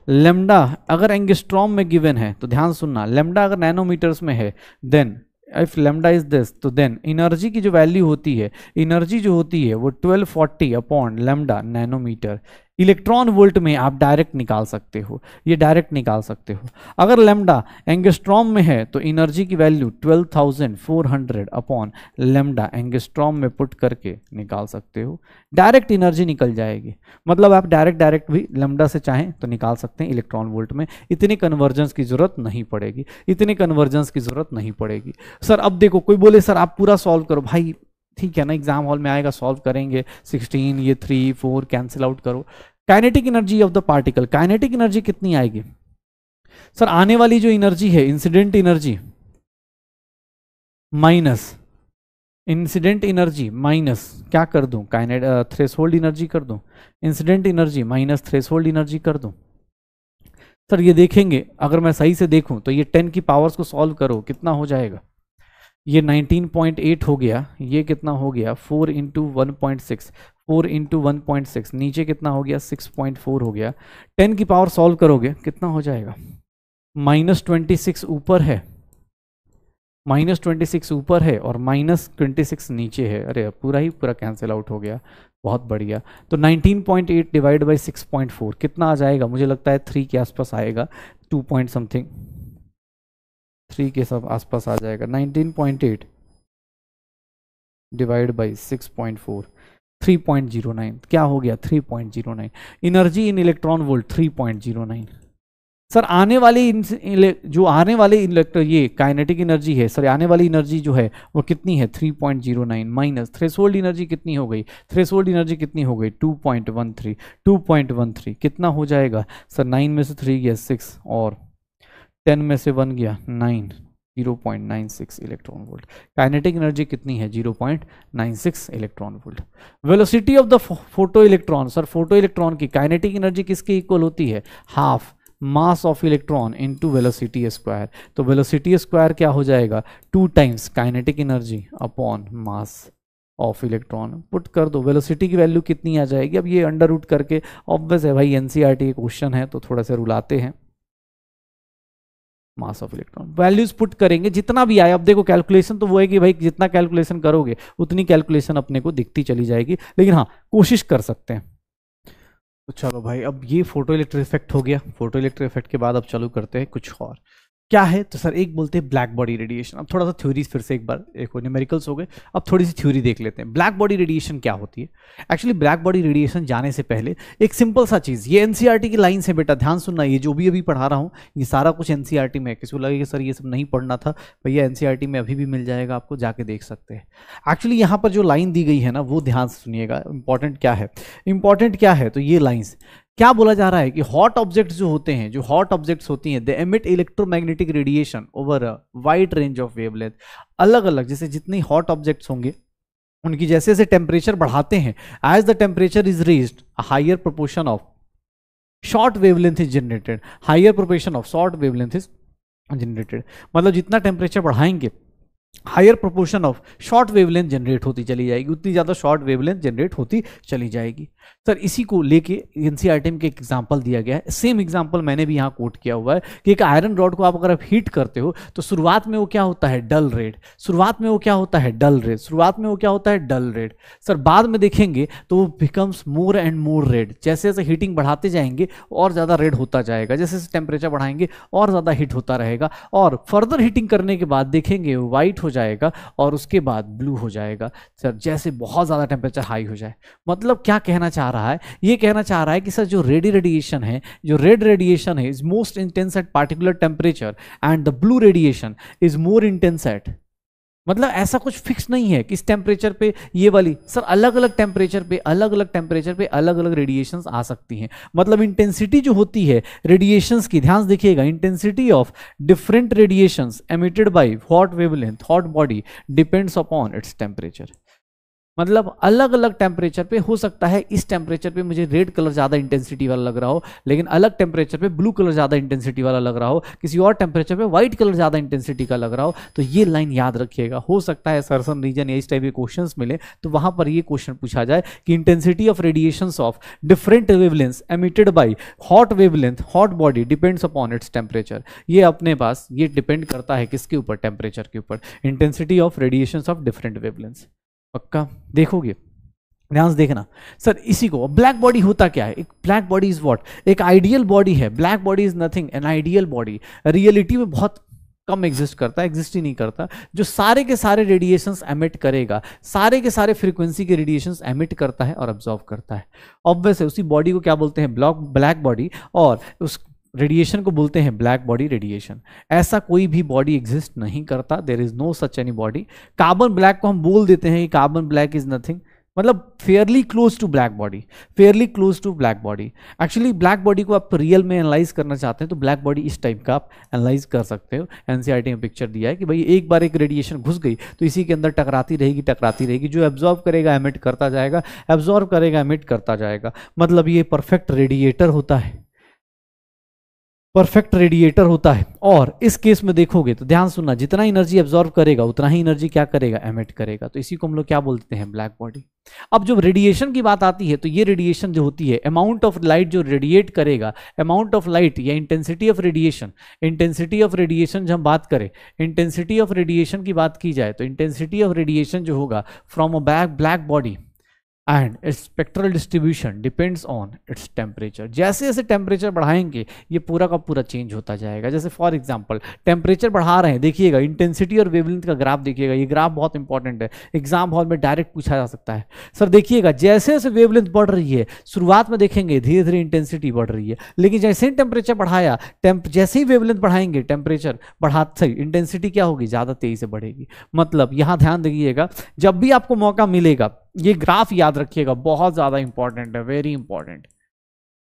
लेमडा अगर एंगस्ट्रॉम में गिवन है तो ध्यान सुनना लेमडा अगर नैनोमीटर्स में है then if lambda is this तो देन इनर्जी की जो वैल्यू होती है इनर्जी जो होती है वो 1240 upon lambda nanometre electron volt में आप डायरेक्ट निकाल सकते हो ये डायरेक्ट निकाल सकते हो अगर लेमडा एंगेस्ट्रॉम में है तो एनर्जी की वैल्यू 12,400 अपॉन लेमडा एंगेस्ट्रॉम में पुट करके निकाल सकते हो डायरेक्ट एनर्जी निकल जाएगी मतलब आप डायरेक्ट डायरेक्ट भी लेमडा से चाहें तो निकाल सकते हैं इलेक्ट्रॉन वोल्ट में इतने कन्वर्जेंस की जरूरत नहीं पड़ेगी इतने कन्वर्जेंस की जरूरत नहीं पड़ेगी सर अब देखो कोई बोले सर आप पूरा सॉल्व करो भाई ठीक है ना एग्जाम हॉल में आएगा सॉल्व करेंगे 16 ये 3 4 कैंसिल आउट करो kinetic energy of the particle kinetic energy कितनी आएगी सर आने वाली जो एनर्जी है incident energy minus incident energy minus क्या कर दूं काइनेट थ्रेस होल्ड एनर्जी कर दूं incident energy minus threshold energy कर दूं सर ये देखेंगे अगर मैं सही से देखूं तो ये 10 की पावर्स को सॉल्व करो कितना हो जाएगा ये 19.8 हो गया ये कितना हो गया 4 into one four into one point six नीचे कितना हो गया सिक्स पॉइंट फोर हो गया टेन की पावर सॉल्व करोगे कितना हो जाएगा माइनस ट्वेंटी सिक्स ऊपर है माइनस ट्वेंटी सिक्स ऊपर है और माइनस ट्वेंटी सिक्स नीचे है अरे पूरा ही पूरा कैंसिल आउट हो गया बहुत बढ़िया तो nineteen point eight divide by six point four कितना आ जाएगा मुझे लगता है थ्री के आसपास आएगा टू पॉइंट समथिंग थ्री के सब आसपास आ जाएगा nineteen point eight divide by six point four 3.09 क्या हो गया 3.09 energy in electron volt 3.09 sir आने वाली जो आने वाले इलेक्ट्रो ये काइनेटिक एनर्जी है सर आने वाली एनर्जी जो है वो कितनी है 3.09 माइनस थ्रेसोल्ड एनर्जी कितनी हो गई थ्रेसोल्ड एनर्जी कितनी हो गई 2.13 2.13 कितना हो जाएगा सर 9 में से 3 गया 6 और 10 में से 1 गया 9 0.96 इलेक्ट्रॉन वोल्ट काइनेटिक एनर्जी कितनी है 0.96 electron volt velocity of the photo electron sir photo electron की काइनेटिक एनर्जी किसकी इक्वल होती है half mass of electron into velocity square तो वेलोसिटी स्क्वायर क्या हो जाएगा two times kinetic energy upon mass of electron put कर दो वेलोसिटी की वैल्यू कितनी आ जाएगी अब ये अंडर रूट करके ऑब्वियस है भाई एनसीईआरटी e क्वेश्चन है तो थोड़ा सा रुलाते हैं mass of electron values put करेंगे जितना भी आए अब देखो कैलकुलेशन तो वो है कि भाई जितना कैलकुलेशन करोगे उतनी कैलकुलेशन अपने को दिखती चली जाएगी लेकिन हाँ कोशिश कर सकते हैं तो चलो भाई अब ये फोटो इफेक्ट हो गया फोटो इफेक्ट के बाद अब चालू करते हैं कुछ और क्या है तो सर एक बोलते हैं ब्लैक बॉडी रेडिएशन अब थोड़ा सा थ्योरीज फिर से एक बार एक न्यूमेरिकल्स हो गए अब थोड़ी सी थ्योरी देख लेते हैं ब्लैक बॉडी रेडिएशन क्या होती है एक्चुअली ब्लैक बॉडी रेडिएशन जाने से पहले एक सिंपल सा चीज़ ये एनसीईआरटी e की लाइन से बेटा ध्यान सुनना ये जो भी अभी पढ़ा रहा हूँ ये सारा कुछ एन e में है किसी को लगे कि सर ये सब नहीं पढ़ना था भैया एन e में अभी भी मिल जाएगा आपको जाके देख सकते हैं एक्चुअली यहाँ पर जो लाइन दी गई है ना वो ध्यान से सुनिएगा इंपॉर्टेंट क्या है इंपॉर्टेंट क्या है तो ये लाइन्स क्या बोला जा रहा है कि हॉट ऑब्जेक्ट्स जो होते हैं जो हॉट ऑब्जेक्ट्स होती हैं they emit electromagnetic radiation over wide range of wavelength अलग अलग जैसे जितने हॉट ऑब्जेक्ट्स होंगे उनकी जैसे जैसे टेम्परेचर बढ़ाते हैं as the temperature is reached higher proportion of short wavelength is generated higher proportion of short wavelength is generated मतलब जितना टेम्परेचर बढ़ाएंगे higher proportion of short wavelength generate होती चली जाएगी उतनी ज़्यादा शॉर्ट वेवलेंथ जनरेट होती चली जाएगी सर इसी को लेके एनसीआरटीएम e के एक एग्जाम्पल दिया गया है सेम एग्जाम्पल मैंने भी यहाँ कोट किया हुआ है कि एक आयरन रॉड को आप अगर आप हीट करते हो तो शुरुआत में वो क्या होता है डल रेड शुरुआत में वो क्या होता है डल रेड शुरुआत में वो क्या होता है डल रेड सर बाद में देखेंगे तो वो becomes more and more red जैसे जैसे हीटिंग बढ़ाते जाएंगे और ज़्यादा रेड होता जाएगा जैसे जैसे टेम्परेचर बढ़ाएंगे और ज़्यादा हीट होता रहेगा और फर्दर हीटिंग करने के बाद देखेंगे वाइट हो जाएगा और उसके बाद ब्लू हो जाएगा सर जैसे बहुत ज़्यादा टेम्परेचर हाई हो जाए मतलब क्या कहना कहना चाह रहा है ये कहना चाह रहा है कि सर जो रेडी रेडिएशन है जो रेड रेडिएशन है is most intense at particular temperature and the blue radiation is more intense at मतलब ऐसा कुछ फिक्स नहीं है किस टेम्परेचर पे ये वाली सर अलग अलग टेम्परेचर पे अलग अलग टेम्परेचर पे अलग अलग रेडिएशंस आ सकती हैं मतलब इंटेंसिटी जो होती है रेडिएशंस की ध्यान देखिएगा intensity of different radiations emitted by hot wavelength hot body depends upon its temperature मतलब अलग अलग टेम्परेचर पे हो सकता है इस टेम्परेचर पे मुझे रेड कलर ज़्यादा इंटेंसिटी वाला लग रहा हो लेकिन अलग टेम्परेचर पे ब्लू कलर ज़्यादा इंटेंसिटी वाला लग रहा हो किसी और टेम्परेचर पे व्हाइट कलर ज़्यादा इंटेंसिटी का लग रहा हो तो ये लाइन याद रखिएगा हो सकता है सरसन रीजन या इस टाइप के क्वेश्चन मिले तो वहाँ पर ये क्वेश्चन पूछा जाए कि intensity of radiation of different wavelengths emitted by hot wavelength hot body depends upon its temperature ये अपने पास ये डिपेंड करता है किसके ऊपर टेम्परेचर के ऊपर intensity of radiation of different wavelengths पक्का देखोगे ध्यान से देखना सर इसी को ब्लैक बॉडी होता क्या है एक ब्लैक बॉडी इज व्हाट एक आइडियल बॉडी है black body is nothing an ideal body reality में बहुत कम एग्जिस्ट करता है एग्जिस्ट ही नहीं करता जो सारे के सारे रेडिएशंस एमिट करेगा सारे के सारे फ्रीक्वेंसी के रेडिएशंस एमिट करता है और ऑब्जॉर्व करता है ऑब्वियस है उसी बॉडी को क्या बोलते हैं ब्लॉक ब्लैक बॉडी और उस रेडिएशन को बोलते हैं ब्लैक बॉडी रेडिएशन ऐसा कोई भी बॉडी एग्जिस्ट नहीं करता there is no such any body carbon black को हम बोल देते हैं कि कार्बन ब्लैक इज नथिंग मतलब fairly close to black body fairly close to black body actually black body को आप रियल में एनालाइज करना चाहते हैं तो ब्लैक बॉडी इस टाइप का आप एनालाइज कर सकते हो एनसीआरटी में पिक्चर दिया है कि भाई एक बार एक रेडिएशन घुस गई तो इसी के अंदर टकराती रहेगी टकराती रहेगी जो एब्जॉर्व करेगा एमिट करता जाएगा एब्जॉर्व करेगा एमिट करता जाएगा मतलब ये परफेक्ट रेडिएटर होता है परफेक्ट रेडिएटर होता है और इस केस में देखोगे तो ध्यान सुनना जितना एनर्जी एब्जॉर्व करेगा उतना ही एनर्जी क्या करेगा एमिट करेगा तो इसी को हम लोग क्या बोलते हैं ब्लैक बॉडी अब जो रेडिएशन की बात आती है तो ये रेडिएशन जो होती है अमाउंट ऑफ लाइट जो रेडिएट करेगा अमाउंट ऑफ लाइट या intensity of radiation intensity of radiation जब हम बात करें इंटेंसिटी ऑफ रेडिएशन की बात की जाए तो इंटेंसिटी ऑफ रेडिएशन जो होगा from a back black body and its spectral distribution depends on its temperature जैसे जैसे टेम्परेचर बढ़ाएंगे ये पूरा का पूरा चेंज होता जाएगा जैसे फॉर एग्जाम्पल टेम्परेचर बढ़ा रहे हैं देखिएगा इंटेंसिटी और वेवलेंथ का ग्राफ देखिएगा ये ग्राफ बहुत इंपॉर्टेंट है एग्जाम हॉल में डायरेक्ट पूछा जा सकता है सर देखिएगा जैसे जैसे वेवलेंथ बढ़ रही है शुरुआत में देखेंगे धीरे धीरे इंटेंसिटी बढ़ रही है लेकिन जैसे ही टेम्परेचर बढ़ाया टेम्प जैसे ही वेवलेंथ बढ़ाएंगे टेम्परेचर बढ़ाते ही इंटेंसिटी क्या होगी ज़्यादा तेजी से बढ़ेगी मतलब यहाँ ध्यान दीजिएगा जब भी आपको मौका मिलेगा ये ग्राफ याद रखिएगा बहुत ज़्यादा इंपॉर्टेंट है वेरी इंपॉर्टेंट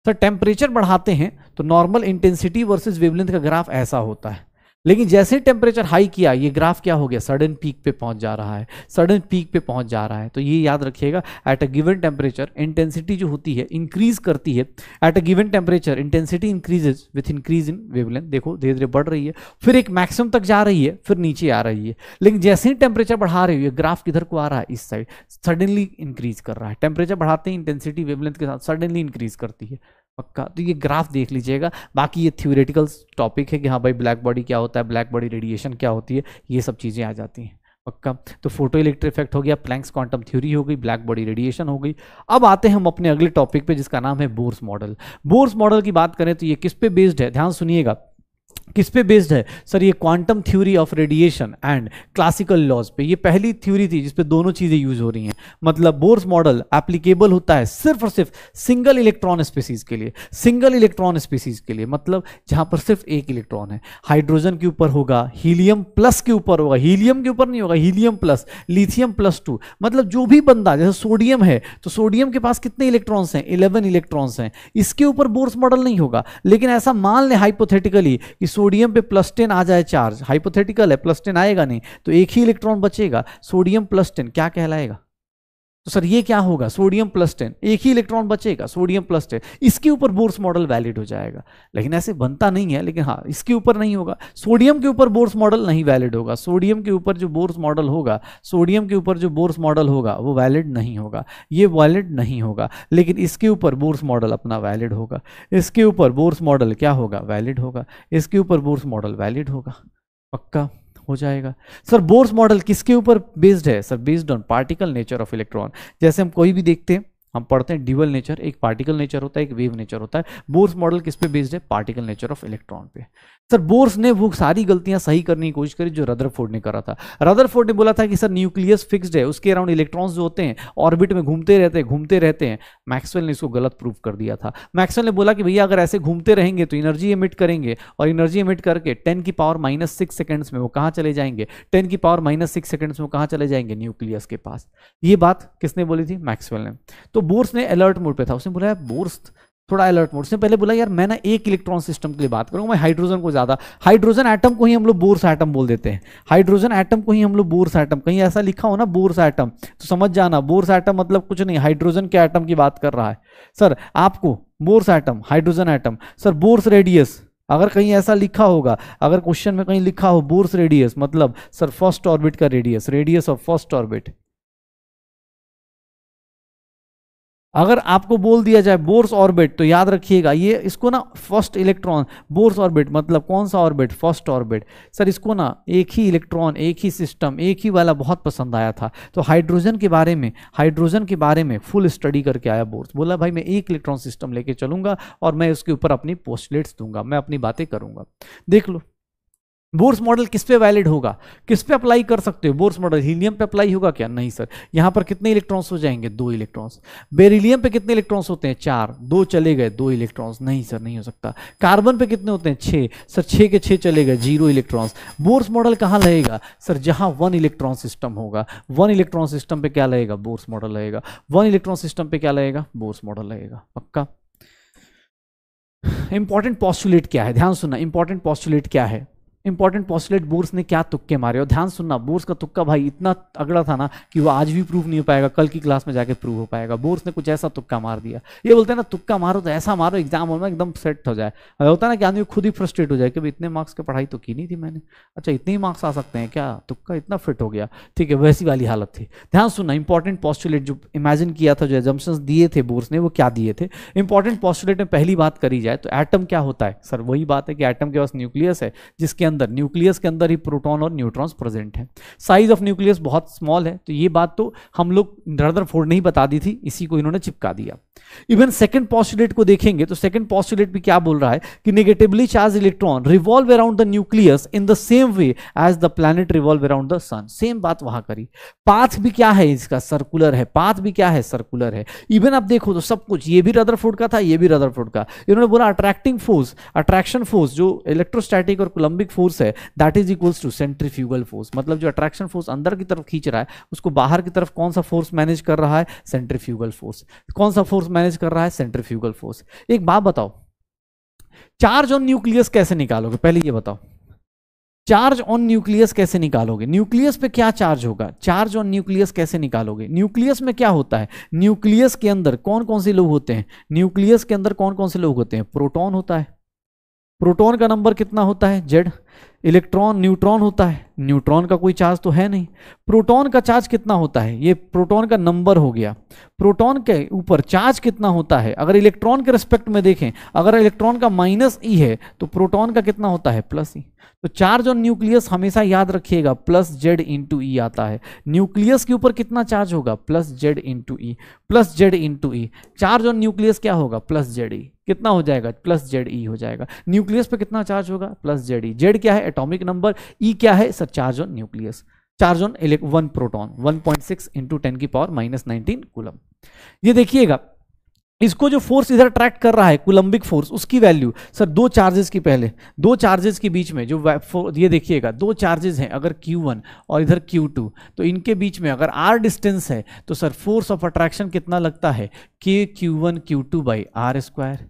सर टेम्परेचर बढ़ाते हैं तो नॉर्मल इंटेंसिटी वर्सेस वेवलेंथ का ग्राफ ऐसा होता है लेकिन जैसे ही टेम्परेचर हाई किया ये ग्राफ क्या हो गया सडन पीक पे पहुंच जा रहा है सडन पीक पे पहुंच जा रहा है तो ये याद रखिएगा at a given temperature intensity जो होती है इंक्रीज करती है at a given temperature intensity increases with increase in wavelength देखो धीरे धीरे बढ़ रही है फिर एक मैक्सिमम तक जा रही है फिर नीचे आ रही है लेकिन जैसे ही टेम्परेचर बढ़ा रही है ग्राफ किधर को आ रहा है इस साइड सडनली इंक्रीज कर रहा है टेम्परेचर बढ़ाते ही इंटेंसिटी वेवलेंथ के साथ सडनली इंक्रीज करती है पक्का तो ये ग्राफ देख लीजिएगा बाकी ये थ्योरेटिकल टॉपिक है कि हाँ भाई ब्लैक बॉडी क्या होता है ब्लैक बॉडी रेडिएशन क्या होती है ये सब चीज़ें आ जाती हैं पक्का तो फोटो इलेक्ट्रिक इफेक्ट हो गया प्लैंक्स क्वांटम थ्योरी हो गई ब्लैक बॉडी रेडिएशन हो गई अब आते हैं हम अपने अगले टॉपिक पे जिसका नाम है बोर्स मॉडल बोर्स मॉडल की बात करें तो ये किस पे बेस्ड है ध्यान सुनिएगा किस पे बेस्ड है सर ये quantum theory of radiation and classical laws पे ये पहली थ्योरी थी जिसपे दोनों चीज़ें यूज हो रही हैं मतलब बोर्स मॉडल एप्लीकेबल होता है सिर्फ और सिर्फ सिंगल इलेक्ट्रॉन स्पीसीज के लिए सिंगल इलेक्ट्रॉन स्पीसीज के लिए मतलब जहां पर सिर्फ एक इलेक्ट्रॉन है हाइड्रोजन के ऊपर होगा हीलियम प्लस के ऊपर होगा हीलियम के ऊपर नहीं होगा helium plus lithium plus two मतलब जो भी बंदा जैसे सोडियम है तो सोडियम के पास कितने इलेक्ट्रॉन्स हैं इलेवन इलेक्ट्रॉन्स हैं इसके ऊपर बोर्स मॉडल नहीं होगा लेकिन ऐसा मान लें हाइपोथेटिकली कि सोडियम पे प्लस टेन आ जाए चार्ज हाइपोथेटिकल है प्लस टेन आएगा नहीं तो एक ही इलेक्ट्रॉन बचेगा सोडियम प्लस टेन क्या कहलाएगा तो सर ये क्या होगा सोडियम प्लस टेन एक ही इलेक्ट्रॉन बचेगा सोडियम प्लस टेन इसके ऊपर बोर्स मॉडल वैलिड हो जाएगा लेकिन ऐसे बनता नहीं है लेकिन हाँ इसके ऊपर नहीं होगा सोडियम के ऊपर बोर्स मॉडल नहीं वैलिड होगा सोडियम के ऊपर जो बोर्स मॉडल होगा सोडियम के ऊपर जो बोर्स मॉडल होगा वो वैलिड नहीं होगा ये वैलिड नहीं होगा लेकिन इसके ऊपर बोर्स मॉडल अपना वैलिड होगा इसके ऊपर बोर्स मॉडल क्या होगा वैलिड होगा इसके ऊपर बोर्स मॉडल वैलिड होगा पक्का हो जाएगा सर बोर्स मॉडल किसके ऊपर बेस्ड है sir based on particle nature of electron जैसे हम कोई भी देखते हैं हम पढ़ते हैं ड्यूअल नेचर एक पार्टिकल नेचर होता है एक वेव नेचर होता है बोर्स मॉडल किस पे बेस्ड है पार्टिकल नेचर ऑफ इलेक्ट्रॉन पे सर बोर्स ने वो सारी गलतियां सही करने की कोशिश करी जो रदरफोर्ड ने करा था रदरफोर्ड ने बोला था कि सर न्यूक्लियस फिक्स्ड है उसके अराउंड इलेक्ट्रॉन्स जो होते हैं ऑर्बिट में घूमते रहते हैं घूमते रहते हैं मैक्सवेल ने इसको गलत प्रूव कर दिया था मैक्सवेल ने बोला कि भैया अगर ऐसे घूमते रहेंगे तो एनर्जी एमिट करेंगे और एनर्जी एमिट करके टेन की पावर माइनस सिक्स में वो कहाँ चले जाएंगे टेन की पावर माइनस सिक्स में वो कहाँ चले जाएंगे न्यूक्लियस के पास ये बात किसने बोली थी मैक्सवेल ने तो बोर्स ने अलर्ट मोड पे था उसने बोला बोर्स थोड़ा अलर्ट मोड से पहले बोला यार मैं ना एक इलेक्ट्रॉन सिस्टम के लिए बात करूं मैं हाइड्रोजन को ज्यादा हाइड्रोजन एटम को ही हम लोग बोर्स एटम बोल देते हैं हाइड्रोजन एटम को ही हम लोग बोर्स एटम कहीं ऐसा लिखा हो ना बोर्स एटम तो समझ जाना बोर्स एटम मतलब कुछ नहीं हाइड्रोजन के एटम की बात कर रहा है सर आपको Bohr's atom hydrogen atom sir Bohr's radius अगर कहीं ऐसा लिखा होगा अगर क्वेश्चन में कहीं लिखा हो बोर्स रेडियस मतलब सर फर्स्ट ऑर्बिट का radius radius of first orbit अगर आपको बोल दिया जाए बोर्स ऑर्बिट तो याद रखिएगा ये इसको ना फर्स्ट इलेक्ट्रॉन बोर्स ऑर्बिट मतलब कौन सा ऑर्बिट फर्स्ट ऑर्बिट सर इसको ना एक ही इलेक्ट्रॉन एक ही सिस्टम एक ही वाला बहुत पसंद आया था तो हाइड्रोजन के बारे में हाइड्रोजन के बारे में फुल स्टडी करके आया बोर्स बोला भाई मैं एक इलेक्ट्रॉन सिस्टम लेके चलूंगा और मैं उसके ऊपर अपनी पोस्टलेट्स दूंगा मैं अपनी बातें करूंगा देख लो बोर्स मॉडल किस पे वैलिड होगा किस पे अप्लाई कर सकते हो बोर्स मॉडल हीलियम पे अप्लाई होगा क्या नहीं सर यहां पर कितने इलेक्ट्रॉन्स हो जाएंगे दो इलेक्ट्रॉन्स बेरिलियम पे कितने इलेक्ट्रॉन्स होते हैं चार दो चले गए दो इलेक्ट्रॉन्स नहीं सर नहीं हो सकता कार्बन पे कितने होते हैं छह सर छह के छह चले गए जीरो इलेक्ट्रॉन्स बोर्स मॉडल कहाँ लगेगा सर जहां वन इलेक्ट्रॉन सिस्टम होगा वन इलेक्ट्रॉन सिस्टम पे क्या लगेगा बोर्स मॉडल लगेगा वन इलेक्ट्रॉन सिस्टम पे क्या लगेगा बोर्स मॉडल लगेगा पक्का इंपॉर्टेंट पॉस्टुलेट क्या है ध्यान सुनना इंपॉर्टेंट पॉस्टुलेट क्या है इंपॉर्टेंट पॉस्टुलेट बोर्स ने क्या तुक्के मारे और ध्यान सुनना बोर्स का तुक्का भाई इतना अगड़ा था ना कि वो आज भी प्रूव नहीं हो पाएगा कल की क्लास में जाके प्रूव हो पाएगा बोर्स ने कुछ ऐसा तुक्का मार दिया ये बोलते हैं ना तुक्का मारो तो ऐसा मारो एग्जाम होना एकदम सेट हो जाए अगर होता है ना कि आदमी खुद ही फ्रस्ट्रेट हो जाए कि इतने मार्क्स की पढ़ाई तो की नहीं थी मैंने अच्छा इतने ही मार्क्स आ सकते हैं क्या तुक्का इतना फिट हो गया ठीक है वैसी वाली हालत थी ध्यान सुनना इंपॉर्टेंट पॉस्टुलेट जो इमेजिन किया था जो एजम्पन दिए थे बोर्स ने वो क्या दिए थे इंपॉर्टेंट पॉस्टुलेट में पहली बात करी जाए तो एटम क्या होता है सर वही बात है कि एटम के पास न्यूक्लियस है जिसके अंदर अंदर न्यूक्लियस के अंदर ही प्रोटॉन और न्यूट्रॉन्स प्रेजेंट हैं साइज ऑफ न्यूक्लियस बहुत स्मॉल है तो ये बात तो हम लोग रदर फोर्ड नहीं बता दी थी इसी को इन्होंने चिपका दिया इवन सेकंड पॉस्टुलेट को देखेंगे तो सेकंड पॉस्टुलेट भी क्या बोल रहा है कि negatively charge electron revolve around the nucleus in the same way as the planet revolve around the sun same बात वहां करी पाथ भी क्या है इसका सर्कुलर है पाथ भी क्या है सर्कुलर है इवन आप देखो तो सब कुछ ये भी रदर का था ये भी रदर का इन्होंने बोला अट्रैक्टिंग फोर्स अट्रैक्शन फोर्स जो इलेक्ट्रोस्टैटिक और कोलंबिक फोर्स फोर्स है that is equals to centrifugal force मतलब जो अट्रैक्शन फोर्स अंदर की तरफ खींच रहा है उसको बाहर की तरफ कौन सा फोर्स मैनेज कर रहा है सेंट्रीफ्यूगल फोर्स कौन सा फोर्स मैनेज कर रहा है सेंट्रीफ्यूगल फोर्स एक बात बताओ चार्ज ऑन न्यूक्लियस कैसे निकालोगे पहले ये बताओ चार्ज ऑन न्यूक्लियस कैसे निकालोगे न्यूक्लियस पे क्या चार्ज होगा चार्ज ऑन न्यूक्लियस कैसे निकालोगे न्यूक्लियस में क्या होता है न्यूक्लियस के अंदर कौन कौन से लोग होते हैं न्यूक्लियस के अंदर कौन कौन से लोग होते हैं प्रोटॉन होता है प्रोटॉन का नंबर कितना होता है जेड इलेक्ट्रॉन न्यूट्रॉन होता है न्यूट्रॉन का कोई चार्ज तो है नहीं प्रोटॉन का चार्ज कितना होता है ये प्रोटॉन का नंबर हो गया प्रोटॉन के ऊपर चार्ज कितना होता है अगर इलेक्ट्रॉन के रिस्पेक्ट में देखें अगर इलेक्ट्रॉन का माइनस ई e है तो प्रोटॉन का कितना होता है प्लस ई e। तो चार्ज और न्यूक्लियस हमेशा याद रखिएगा प्लस जेड इंटू ई आता है न्यूक्लियस के ऊपर कितना चार्ज होगा plus Z into e plus Z into e charge और न्यूक्लियस क्या होगा प्लस जेड ई कितना हो जाएगा प्लस जेड ई हो जाएगा न्यूक्लियस पर कितना चार्ज होगा प्लस जेड ई जेड क्या है एटॉमिक नंबर ई क्या है sir charge on nucleus charge on one proton one point six into ten की पावर माइनस नाइनटीन कुलम ये देखिएगा इसको जो फोर्स इधर अट्रैक्ट कर रहा है कुलंबिक फोर्स उसकी वैल्यू सर दो चार्जेस की पहले दो चार्जेस के बीच में जो ये देखिएगा दो चार्जेस हैं अगर Q1 और इधर Q2 तो इनके बीच में अगर R डिस्टेंस है तो सर फोर्स ऑफ अट्रैक्शन कितना लगता है K q one q two by r square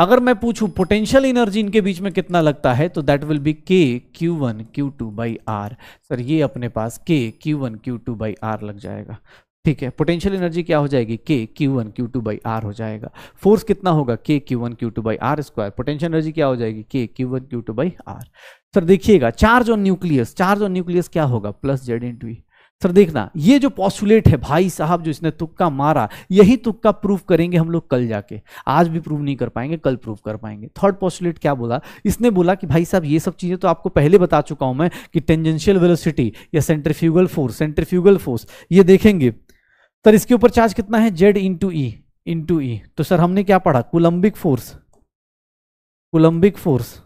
अगर मैं पूछूं पोटेंशियल एनर्जी इनके बीच में कितना लगता है तो that will be K q one q two by r sir ये अपने पास K q one q two by r लग जाएगा ठीक है पोटेंशियल एनर्जी क्या हो जाएगी K q one q two by r हो जाएगा फोर्स कितना होगा K q one q two by r square potential energy क्या हो जाएगी K q one q two by r sir देखिएगा charge on nucleus charge on nucleus क्या होगा plus Z into v e sir देखना ये जो पॉस्टुलेट है भाई साहब जो इसने तुक्का मारा यही तुक्का प्रूफ करेंगे हम लोग कल जाके आज भी प्रूव नहीं कर पाएंगे कल प्रूफ कर पाएंगे थर्ड पॉस्टुलेट क्या बोला इसने बोला कि भाई साहब ये सब चीज़ें तो आपको पहले बता चुका हूं मैं कि टेंजेंशियल वेलोसिटी या सेंट्रीफ्यूगल फोर्स सेंट्रीफ्यूगल फोर्स ये देखेंगे सर इसके ऊपर चार्ज कितना है Z into e into e तो सर हमने क्या पढ़ा Coulombic force Coulombic force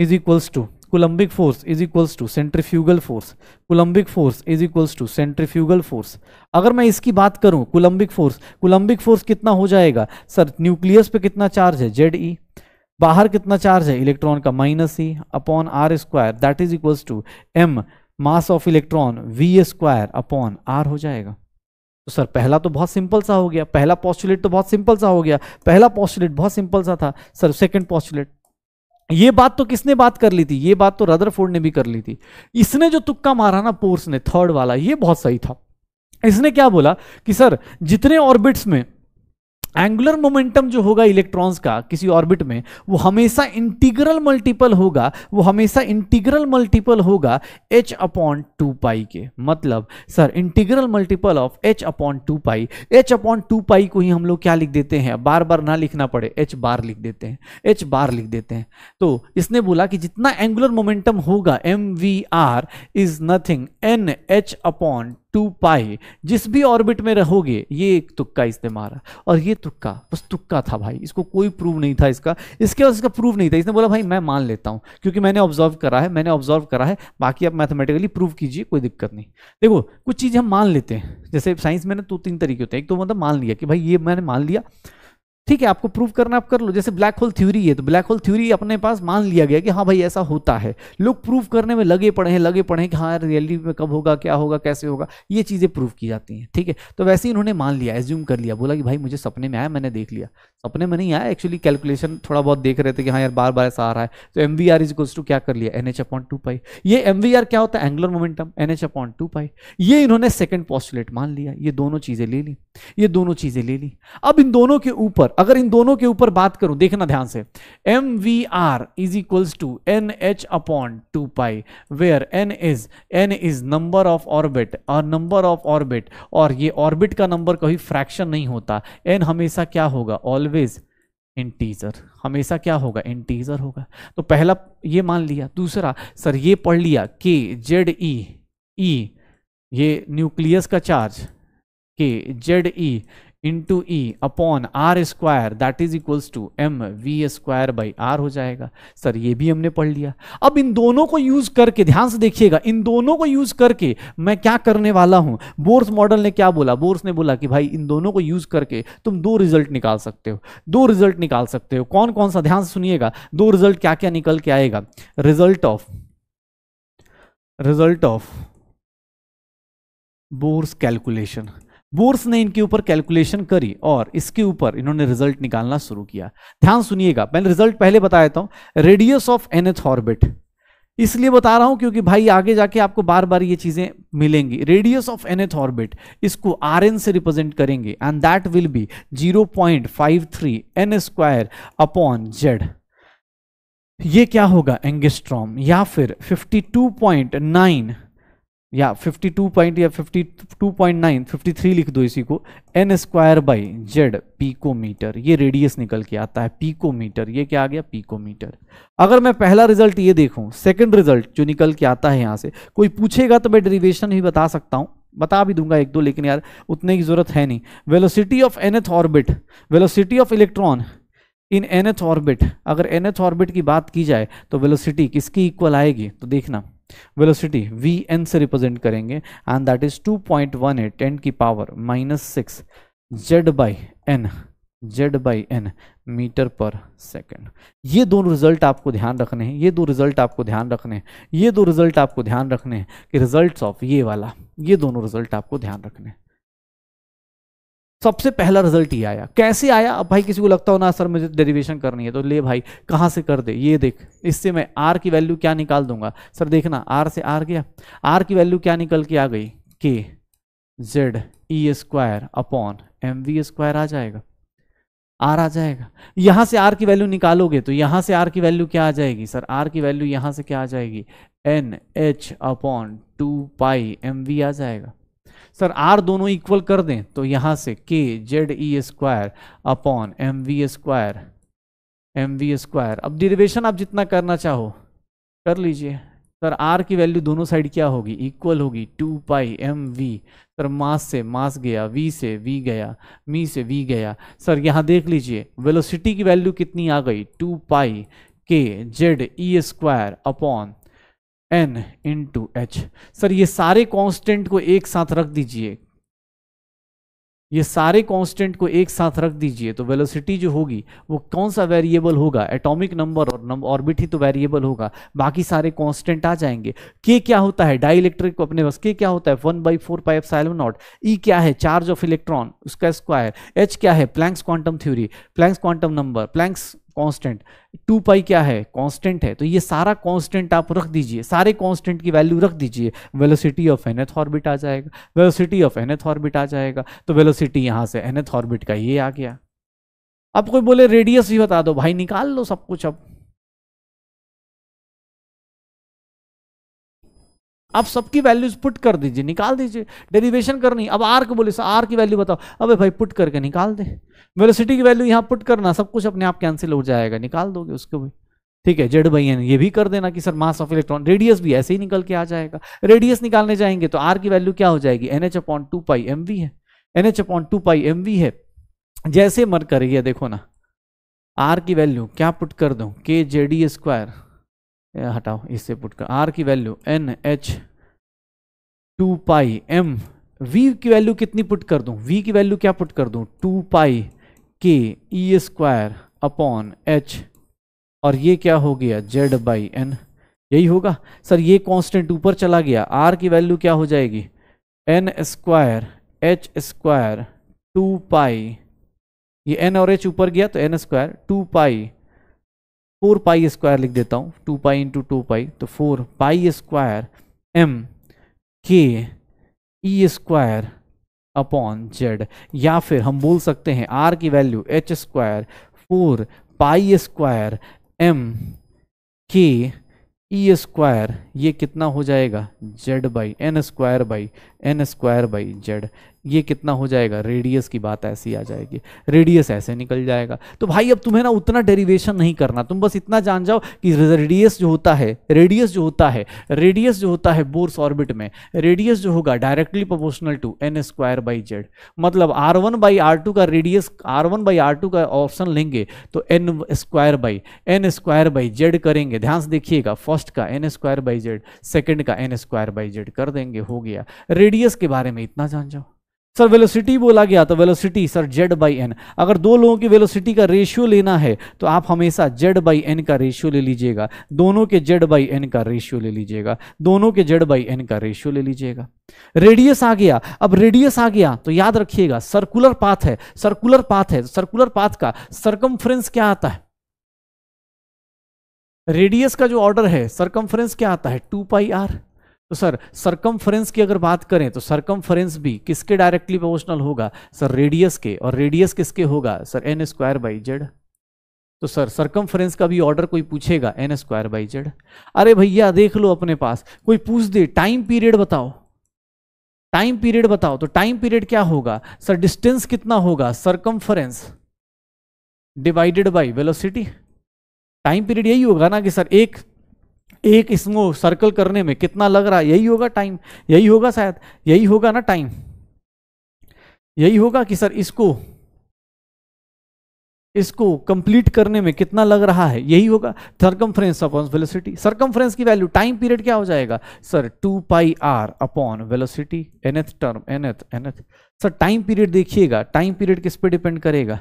is equals to Coulombic force is equals to centrifugal force Coulombic force is equals to centrifugal force अगर मैं इसकी बात करूं कोलंबिक फोर्स कोलंबिक फोर्स कितना हो जाएगा सर न्यूक्लियस पे कितना चार्ज है जेड ई e. बाहर कितना चार्ज है इलेक्ट्रॉन का minus e upon r square that is equals to m mass of electron v square upon r हो जाएगा तो सर पहला तो बहुत सिंपल सा हो गया पहला पॉस्टुलेट तो बहुत सिंपल सा हो गया पहला पॉस्टुलेट बहुत सिंपल सा था सर सेकंड पॉस्टुलेट ये बात तो किसने बात कर ली थी ये बात तो रदरफोर्ड ने भी कर ली थी इसने जो तुक्का मारा ना पोर्स ने थर्ड वाला ये बहुत सही था इसने क्या बोला कि सर जितने ऑर्बिट्स में एंगुलर मोमेंटम जो होगा इलेक्ट्रॉन्स का किसी ऑर्बिट में वो हमेशा इंटीग्रल मल्टीपल होगा वो हमेशा इंटीग्रल मल्टीपल होगा एच अपॉन टू पाई के मतलब sir integral multiple of h upon two pi h upon two pi को ही हम लोग क्या लिख देते हैं बार बार ना लिखना पड़े एच बार लिख देते हैं एच बार लिख देते हैं तो इसने बोला कि जितना एंगुलर मोमेंटम होगा m v r is nothing n h upon two pi जिस भी ऑर्बिट में रहोगे ये एक तुक्का इसने मारा और ये तुक्का बस तुक्का था भाई इसको कोई प्रूव नहीं था इसका इसके बाद इसका प्रूव नहीं था इसने बोला भाई मैं मान लेता हूँ क्योंकि मैंने ऑब्जर्व करा है मैंने ऑब्जर्व करा है बाकी आप मैथमेटिकली प्रूव कीजिए कोई दिक्कत नहीं देखो कुछ चीज़ हम मान लेते हैं जैसे साइंस में ना दो तीन तरीके होते हैं एक तो मतलब मान लिया कि भाई ये मैंने मान लिया ठीक है आपको प्रूव करना आप कर लो जैसे ब्लैक होल थ्योरी है तो ब्लैक होल थ्योरी अपने पास मान लिया गया कि हाँ भाई ऐसा होता है लोग प्रूव करने में लगे पड़े हैं लगे पड़े हैं कि हाँ रियलिटी में कब होगा क्या होगा कैसे होगा ये चीज़ें प्रूव की जाती हैं ठीक है तो वैसे ही इन्होंने मान लिया एज्यूम कर लिया बोला कि भाई मुझे सपने में आया मैंने देख लिया सपने में नहीं आया एक्चुअली कैलकुलेशन थोड़ा बहुत देख रहे थे कि हाँ यार बार बार ऐसा आ रहा है तो m v r is to क्या कर लिया n h upon two pi ये एम वी आर क्या होता है angular momentum n h upon two pi ये इन्होंने सेकेंड पॉस्टुलेट मान लिया ये दोनों चीज़ें ले ली ये दोनों चीज़ें ले ली अब इन दोनों के ऊपर अगर इन दोनों के ऊपर बात करूं देखना ध्यान से m v r is equals to N h upon two pi where n is n is number of orbit और नंबर ऑफ ऑर्बिट और ये ऑर्बिट का नंबर कभी फ्रैक्शन नहीं होता एन हमेशा क्या होगा ऑलवेज इंटीजर हमेशा क्या होगा इंटीजर होगा तो पहला ये मान लिया दूसरा सर ये पढ़ लिया के जेड ई ई ये न्यूक्लियस का charge K Z e into e upon r square that is equals to m v square by r हो जाएगा सर ये भी हमने पढ़ लिया अब इन दोनों को यूज करके ध्यान से देखिएगा इन दोनों को यूज करके मैं क्या करने वाला हूं बोर्स मॉडल ने क्या बोला बोर्स ने बोला कि भाई इन दोनों को यूज करके तुम दो रिजल्ट निकाल सकते हो दो रिजल्ट निकाल सकते हो कौन कौन सा ध्यान से सुनिएगा दो रिजल्ट क्या क्या निकल के आएगा result of result of Bohr's calculation Bohr's ने इनके ऊपर कैलकुलेशन करी और इसके ऊपर इन्होंने रिजल्ट निकालना शुरू किया ध्यान सुनिएगा मैंने रिजल्ट पहले बता देता हूँ रेडियस ऑफ एनएथ ऑर्बिट इसलिए बता रहा हूं क्योंकि भाई आगे जाके आपको बार बार ये चीजें मिलेंगी रेडियस ऑफ एनएथ ऑर्बिट इसको आर एन से रिप्रेजेंट करेंगे and that will be 0.53 point five three n square upon Z ये क्या होगा एंगेस्ट्रॉम या फिर 52.9 या 52 पॉइंट या 52.9 53 लिख दो इसी को n square by Z picometre ये रेडियस निकल के आता है पीकोमीटर ये क्या आ गया पीकोमीटर अगर मैं पहला रिजल्ट ये देखूं सेकंड रिजल्ट जो निकल के आता है यहाँ से कोई पूछेगा तो मैं डेरिवेशन ही बता सकता हूँ बता भी दूंगा एक दो लेकिन यार उतने की जरूरत है नहीं velocity of nth orbit velocity of electron in nth orbit अगर एनथ ऑर्बिट की बात की जाए तो वेलोसिटी किसकी इक्वल आएगी तो देखना वेलोसिटी वी एन से रिप्रेजेंट करेंगे and that is 2.18 point one eight ten की power minus six Z by n Z by n metre per second ये दो रिजल्ट आपको ध्यान रखने हैं ये दो रिजल्ट आपको ध्यान रखने हैं ये दो रिजल्ट आपको ध्यान रखने हैं कि रिजल्ट्स ऑफ ये वाला ये दोनों रिजल्ट आपको ध्यान रखने हैं सबसे पहला रिजल्ट ही आया कैसे आया अब भाई किसी को लगता हो ना सर मुझे डेरिवेशन करनी है तो ले भाई कहाँ से कर दे ये देख इससे मैं आर की वैल्यू क्या निकाल दूंगा सर देखना आर से आर गया आर की वैल्यू क्या निकल के आ गई के जेड ई square upon m v square आ जाएगा आर आ जाएगा यहाँ से आर की वैल्यू निकालोगे तो यहाँ से आर की वैल्यू क्या आ जाएगी सर आर की वैल्यू यहाँ से क्या आ जाएगी n h upon two pi m v आ जाएगा सर आर दोनों इक्वल कर दें तो यहाँ से के जेड ई square upon m v square m v square अब डिरिवेशन आप जितना करना चाहो कर लीजिए सर आर की वैल्यू दोनों साइड क्या होगी इक्वल होगी two pi m v sir mass से मास गया वी से वी गया मी से वी गया सर यहाँ देख लीजिए वेलोसिटी की वैल्यू कितनी आ गई टू पाई के जेड ई square upon n into h sir ये सारे कांस्टेंट को एक साथ रख दीजिए ये सारे कांस्टेंट को एक साथ रख दीजिए तो वेलोसिटी जो होगी वो कौन सा वेरिएबल होगा एटॉमिक नंबर और नंबर ऑर्बिट ही तो वेरिएबल होगा बाकी सारे कांस्टेंट आ जाएंगे के क्या होता है डाई को अपने बस के क्या होता है one by four pi epsilon naught e e क्या है चार्ज ऑफ इलेक्ट्रॉन उसका स्क्वायर एच क्या है Planck's quantum theory Planck's quantum number Planck's constant two pi क्या है कांस्टेंट है तो ये सारा कांस्टेंट आप रख दीजिए सारे कांस्टेंट की वैल्यू रख दीजिए वेलोसिटी ऑफ एनथ ऑर्बिट आ जाएगा वेलोसिटी ऑफ एनथ ऑर्बिट आ जाएगा तो वेलोसिटी यहाँ से एनथ ऑर्बिट का ये आ गया अब कोई बोले रेडियस भी बता दो भाई निकाल लो सब कुछ अब आप सबकी वैल्यूज पुट कर दीजिए निकाल दीजिए डेरिवेशन करनी अब आर को बोले सर आर की वैल्यू बताओ अबे भाई पुट करके निकाल दे वेलोसिटी की वैल्यू यहाँ पुट करना सब कुछ अपने आप कैंसिल हो जाएगा निकाल दोगे उसको भी ठीक है जेड भैया ये भी कर देना कि sir mass of electron radius भी ऐसे ही निकल के आ जाएगा रेडियस निकालने जाएंगे तो आर की वैल्यू क्या हो जाएगी n h upon two pi m v है n h upon two pi m v है जैसे मर करिए देखो ना आर की वैल्यू क्या पुट कर दो के जे डी स्क्वायर हटाओ इससे पुट कर आर की value n h two pi m v की वैल्यू कितनी पुट कर दूं वी की वैल्यू क्या पुट कर दूं टू पाई के ई स्क्वायर अपॉन एच और ये क्या हो गया जेड बाई एन यही होगा सर ये कांस्टेंट ऊपर चला गया आर की वैल्यू क्या हो जाएगी n square h square two pi ये एन और एच ऊपर गया तो n square two pi four pi square लिख देता हूँ two pi into two pi तो four pi square m k e square upon Z या फिर हम बोल सकते हैं आर की value h square four pi square m k e square ये कितना हो जाएगा Z by n square by n square by Z ये कितना हो जाएगा रेडियस की बात ऐसी आ जाएगी रेडियस ऐसे निकल जाएगा तो भाई अब तुम्हें ना उतना डेरिवेशन नहीं करना तुम बस इतना जान जाओ कि रेडियस जो होता है रेडियस जो होता है रेडियस जो होता है बोर्स ऑर्बिट में रेडियस जो होगा directly proportional to n square by Z मतलब r one by r two का radius r one by r two का ऑप्शन लेंगे तो n square by n square by Z करेंगे ध्यान से देखिएगा फर्स्ट का n square by Z second का एन स्क्वायर बाई जेड कर देंगे हो गया रेडियस के बारे में इतना जान जाओ सर वेलोसिटी बोला गया तो velocity sir Z by n अगर दो लोगों की वेलोसिटी का रेशियो लेना है तो आप हमेशा जेड बाई एन का रेशियो ले लीजिएगा दोनों के जेड बाई एन का रेशियो ले लीजिएगा दोनों के जेड बाई एन का रेशियो ले लीजिएगा रेडियस आ गया अब रेडियस आ गया तो याद रखिएगा सर्कुलर पाथ है सर्कुलर पाथ है सर्कुलर पाथ का सरकम क्या आता है रेडियस का जो ऑर्डर है सरकम क्या आता है टू पाई आर तो सर सरकमफ्रेंस की अगर बात करें तो सरकमफ्रेंस भी किसके डायरेक्टली प्रोपोर्शनल होगा सर रेडियस के और रेडियस किसके होगा sir n square by Z तो सर सरकमफ्रेंस का भी ऑर्डर कोई पूछेगा एन स्क्वायर बाई जेड अरे भैया देख लो अपने पास कोई पूछ दे टाइम पीरियड बताओ टाइम पीरियड बताओ तो टाइम पीरियड क्या होगा सर डिस्टेंस कितना होगा circumference divided by velocity time period यही होगा ना कि सर एक एक इसमो सर्कल करने में कितना लग रहा है यही होगा टाइम यही होगा शायद यही होगा ना टाइम यही होगा कि सर इसको इसको कंप्लीट करने में कितना लग रहा है यही होगा सरकमफ्रेंस अपॉन वेलोसिटी सरकमफ्रेंस की वैल्यू टाइम पीरियड क्या हो जाएगा sir two pi r upon velocity nth term nth nth sir time period देखिएगा टाइम पीरियड किस पे डिपेंड करेगा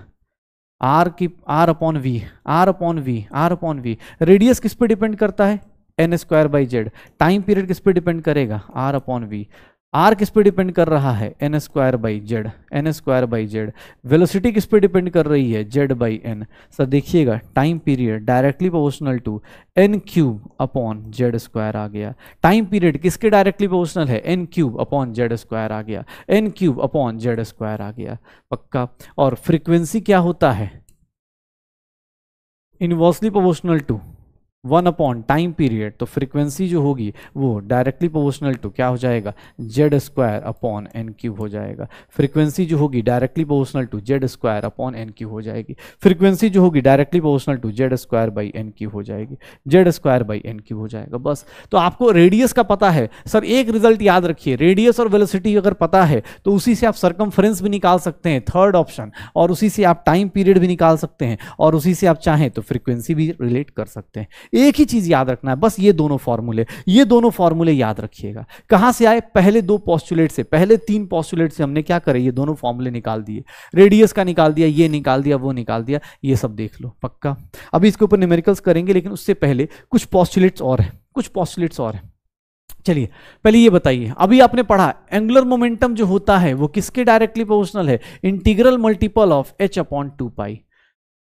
आर की r upon v r upon v r upon v radius किस पे डिपेंड करता है n square by Z time period किस पे डिपेंड करेगा आर अपॉन वी आर किस पे डिपेंड कर रहा है n square by Z n square by Z velocity किस पे डिपेंड कर रही है जेड बाई एन सर देखिएगा time period directly proportional to n cube upon Z square आ गया टाइम पीरियड किसके डायरेक्टली प्रोपोर्शनल है n cube upon Z square आ गया n cube upon Z square आ गया पक्का और फ्रिक्वेंसी क्या होता है inversely proportional to one upon time period तो फ्रीक्वेंसी जो होगी वो डायरेक्टली प्रोपोर्शनल टू क्या हो जाएगा Z square upon n cube हो जाएगा फ्रीक्वेंसी जो होगी directly proportional to Z square upon n cube हो जाएगी फ्रीक्वेंसी जो होगी directly proportional to Z square by n cube हो जाएगी Z square by n cube हो जाएगा बस तो आपको रेडियस का पता है सर एक रिजल्ट याद रखिए रेडियस और वेलोसिटी अगर पता है तो उसी से आप सरकम भी निकाल सकते हैं थर्ड ऑप्शन और उसी से आप टाइम पीरियड भी निकाल सकते हैं और उसी से आप चाहें तो फ्रीक्वेंसी भी रिलेट कर सकते हैं एक ही चीज याद रखना है बस ये दोनों फॉर्मूले ये दोनों फॉर्मूले याद रखिएगा कहां से आए पहले दो पॉस्टुलेट से पहले तीन पॉस्टुलेट से हमने क्या करे ये दोनों फॉर्मूले निकाल दिए रेडियस का निकाल दिया ये निकाल दिया वो निकाल दिया ये सब देख लो पक्का अभी इसके ऊपर न्यूमेरिकल्स करेंगे लेकिन उससे पहले कुछ पॉस्टुलेट्स और हैं कुछ पॉस्टुलेट्स और हैं चलिए पहले ये बताइए अभी आपने पढ़ा एंगुलर मोमेंटम जो होता है वो किसके डायरेक्टली प्रोपोर्शनल है integral multiple of h upon two pi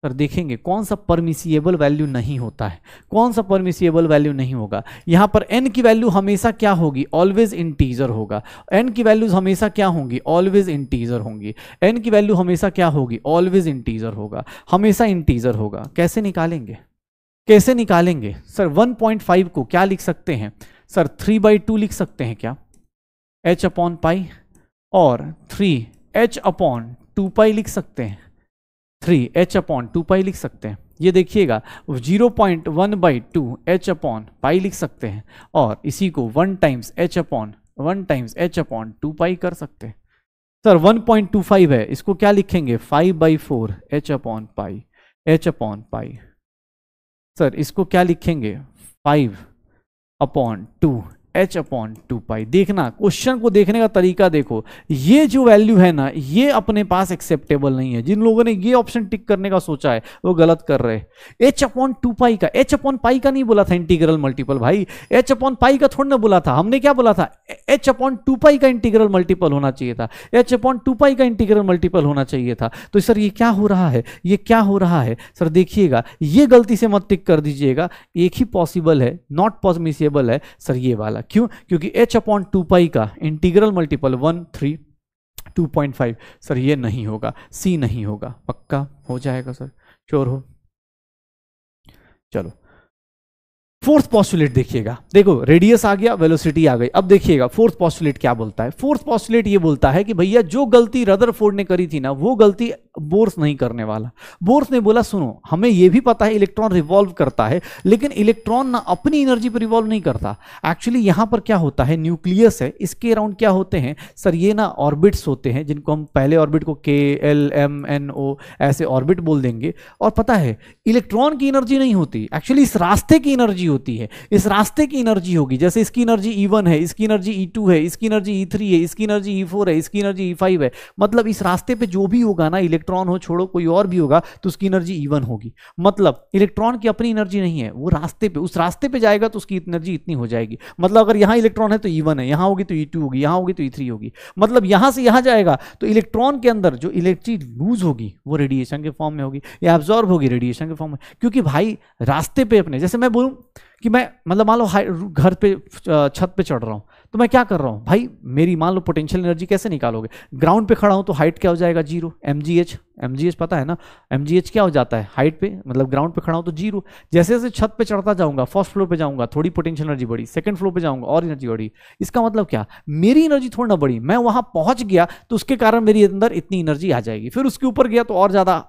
कर देखेंगे कौन सा परमिसिएबल वैल्यू नहीं होता है कौन सा परमिसिएबल वैल्यू नहीं होगा यहां पर n की वैल्यू हमेशा क्या होगी ऑलवेज इंटीजर होगा n की वैल्यूज हमेशा क्या होंगी ऑलवेज इंटीजर होंगी n की वैल्यू हमेशा क्या होगी ऑलवेज इंटीजर होगा हमेशा इंटीजर होगा कैसे निकालेंगे कैसे निकालेंगे सर 1.5 को क्या लिख सकते हैं सर 3 बाई टू लिख सकते हैं क्या h अपॉन पाई और 3 h अपॉन टू पाई लिख सकते हैं three h upon two pi लिख सकते हैं ये देखिएगा zero point one by two h upon pi लिख सकते हैं और इसी को one times h upon one times h upon two pi कर सकते हैं सर 1.25 है इसको क्या लिखेंगे 5 by four h upon pi h upon pi sir इसको क्या लिखेंगे 5 upon two h upon two pi देखना क्वेश्चन को देखने का तरीका देखो ये जो वैल्यू है ना ये अपने पास एक्सेप्टेबल नहीं है जिन लोगों ने ये ऑप्शन टिक करने का सोचा है वो गलत कर रहे हैं एच अपॉन टू पाई का एच अपॉन पाई का नहीं बोला था इंटीग्रल मल्टीपल भाई एच अपॉन पाई का थोड़ा ना बोला था हमने क्या बोला था एच अपॉन टू पाई का इंटीग्रल मल्टीपल होना चाहिए था एच अपॉन टू पाई का इंटीग्रल मल्टीपल होना चाहिए था तो सर ये क्या हो रहा है ये क्या हो रहा है सर देखिएगा ये गलती से मत टिक कर दीजिएगा एक ही पॉसिबल है नॉट पॉसिबल है सर ये वाला क्यों क्योंकि h अपॉन टू पाई का integral multiple one three two point five sir ये नहीं होगा सी नहीं होगा पक्का हो जाएगा सर श्योर हो चलो फोर्थ पॉस्टुलेट देखिएगा देखो रेडियस आ गया वेलोसिटी आ गई अब देखिएगा फोर्थ पॉस्टुलेट क्या बोलता है फोर्थ पॉस्टुलेट ये बोलता है कि भैया जो गलती रदरफोर्ड ने करी थी ना वो गलती बोर्स नहीं करने वाला बोर्स ने बोला सुनो हमें यह भी पता है इलेक्ट्रॉन रिवॉल्व करता है लेकिन इलेक्ट्रॉन ना अपनी एनर्जी पर रिवॉल्व नहीं करता एक्चुअली यहां पर क्या होता है न्यूक्लियस है इसके अराउंड क्या होते हैं सर ये ना ऑर्बिट्स होते हैं जिनको हम पहले ऑर्बिट को के एल एम एन ओ ऐसे ऑर्बिट बोल देंगे और पता है इलेक्ट्रॉन की एनर्जी नहीं होती एक्चुअली इस रास्ते की एनर्जी होती है इस रास्ते की एनर्जी होगी जैसे इसकी एनर्जी ई e है इसकी एनर्जी ई e है इसकी एनर्जी ई e है इसकी एनर्जी ई है इसकी एनर्जी ई है मतलब इस रास्ते पर जो भी होगा ना इलेक्ट्रॉन इलेक्ट्रॉन हो छोड़ो कोई और भी होगा तो उसकी एनर्जी इवन होगी मतलब इलेक्ट्रॉन की अपनी एनर्जी नहीं है वो रास्ते पे उस रास्ते पे जाएगा तो उसकी एनर्जी इतनी हो जाएगी मतलब अगर यहाँ इलेक्ट्रॉन है तो ईवन है यहाँ होगी तो ई e होगी यहाँ होगी तो ई e होगी मतलब यहाँ से यहाँ जाएगा तो इलेक्ट्रॉन के अंदर जो इलेक्ट्री लूज होगी वो रेडिएशन के फॉर्म में होगी या एब्जॉर्ब होगी रेडिएशन के फॉर्म में क्योंकि भाई रास्ते पर अपने जैसे मैं बोलूँ कि मैं मतलब मान लो घर पे छत पे चढ़ रहा हूँ तो मैं क्या कर रहा हूँ भाई मेरी मान लो पोटेंशियल एनर्जी कैसे निकालोगे ग्राउंड पे खड़ा हूँ तो हाइट क्या हो जाएगा zero m g h m g h पता है ना एम जी एच क्या हो जाता है हाइट पे मतलब ग्राउंड पे खड़ा हूं तो जीरो जैसे जैसे छत पे चढ़ता जाऊँगा फर्स्ट फ्लोर पे जाऊंगा थोड़ी पोटेंशियल एनर्जी बढ़ी सेकंड फ्लोर पे जाऊँगा और एनर्जी बढ़ी इसका मतलब क्या मेरी एनर्जी थोड़ी ना बढ़ी मैं वहाँ पहुँच गया तो उसके कारण मेरी अंदर इतनी एनर्जी आ जाएगी फिर उसके ऊपर गया तो और ज़्यादा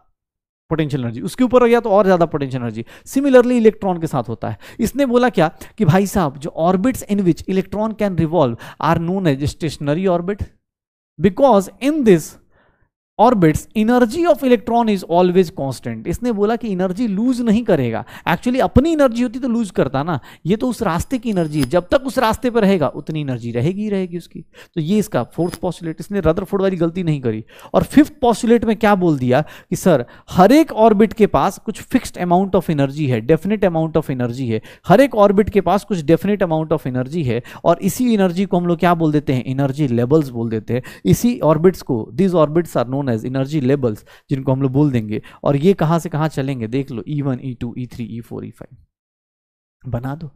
पोटेंशियल एनर्जी उसके ऊपर हो गया तो और ज्यादा पोटेंशियल एनर्जी सिमिलरली इलेक्ट्रॉन के साथ होता है इसने बोला क्या कि भाई साहब जो orbits in which electron can revolve are known as stationary orbit because in this orbits energy of electron is always constant इसने बोला कि एनर्जी लूज नहीं करेगा एक्चुअली अपनी एनर्जी होती तो लूज करता ना ये तो उस रास्ते की एनर्जी है जब तक उस रास्ते पर रहेगा उतनी एनर्जी रहेगी ही रहेगी उसकी तो ये इसका फोर्थ पॉस्टुलेट इसने रदरफोर्ड वाली गलती नहीं करी और फिफ्थ पॉस्टुलेट में क्या बोल दिया कि सर हर एक ऑर्बिट के पास कुछ फिक्स्ड अमाउंट ऑफ एनर्जी है डेफिनेट अमाउंट ऑफ एनर्जी है हर एक ऑर्बिट के पास कुछ डेफिनेट अमाउंट ऑफ एनर्जी है और इसी एनर्जी को हम लोग क्या बोल देते हैं एनर्जी लेवल्स बोल देते हैं इसी ऑर्बिट्स को this orbits are known known as energy levels जिनको हम लोग बोल देंगे और ये कहाँ से कहाँ चलेंगे देख लो E one E two E three E four E five बना दो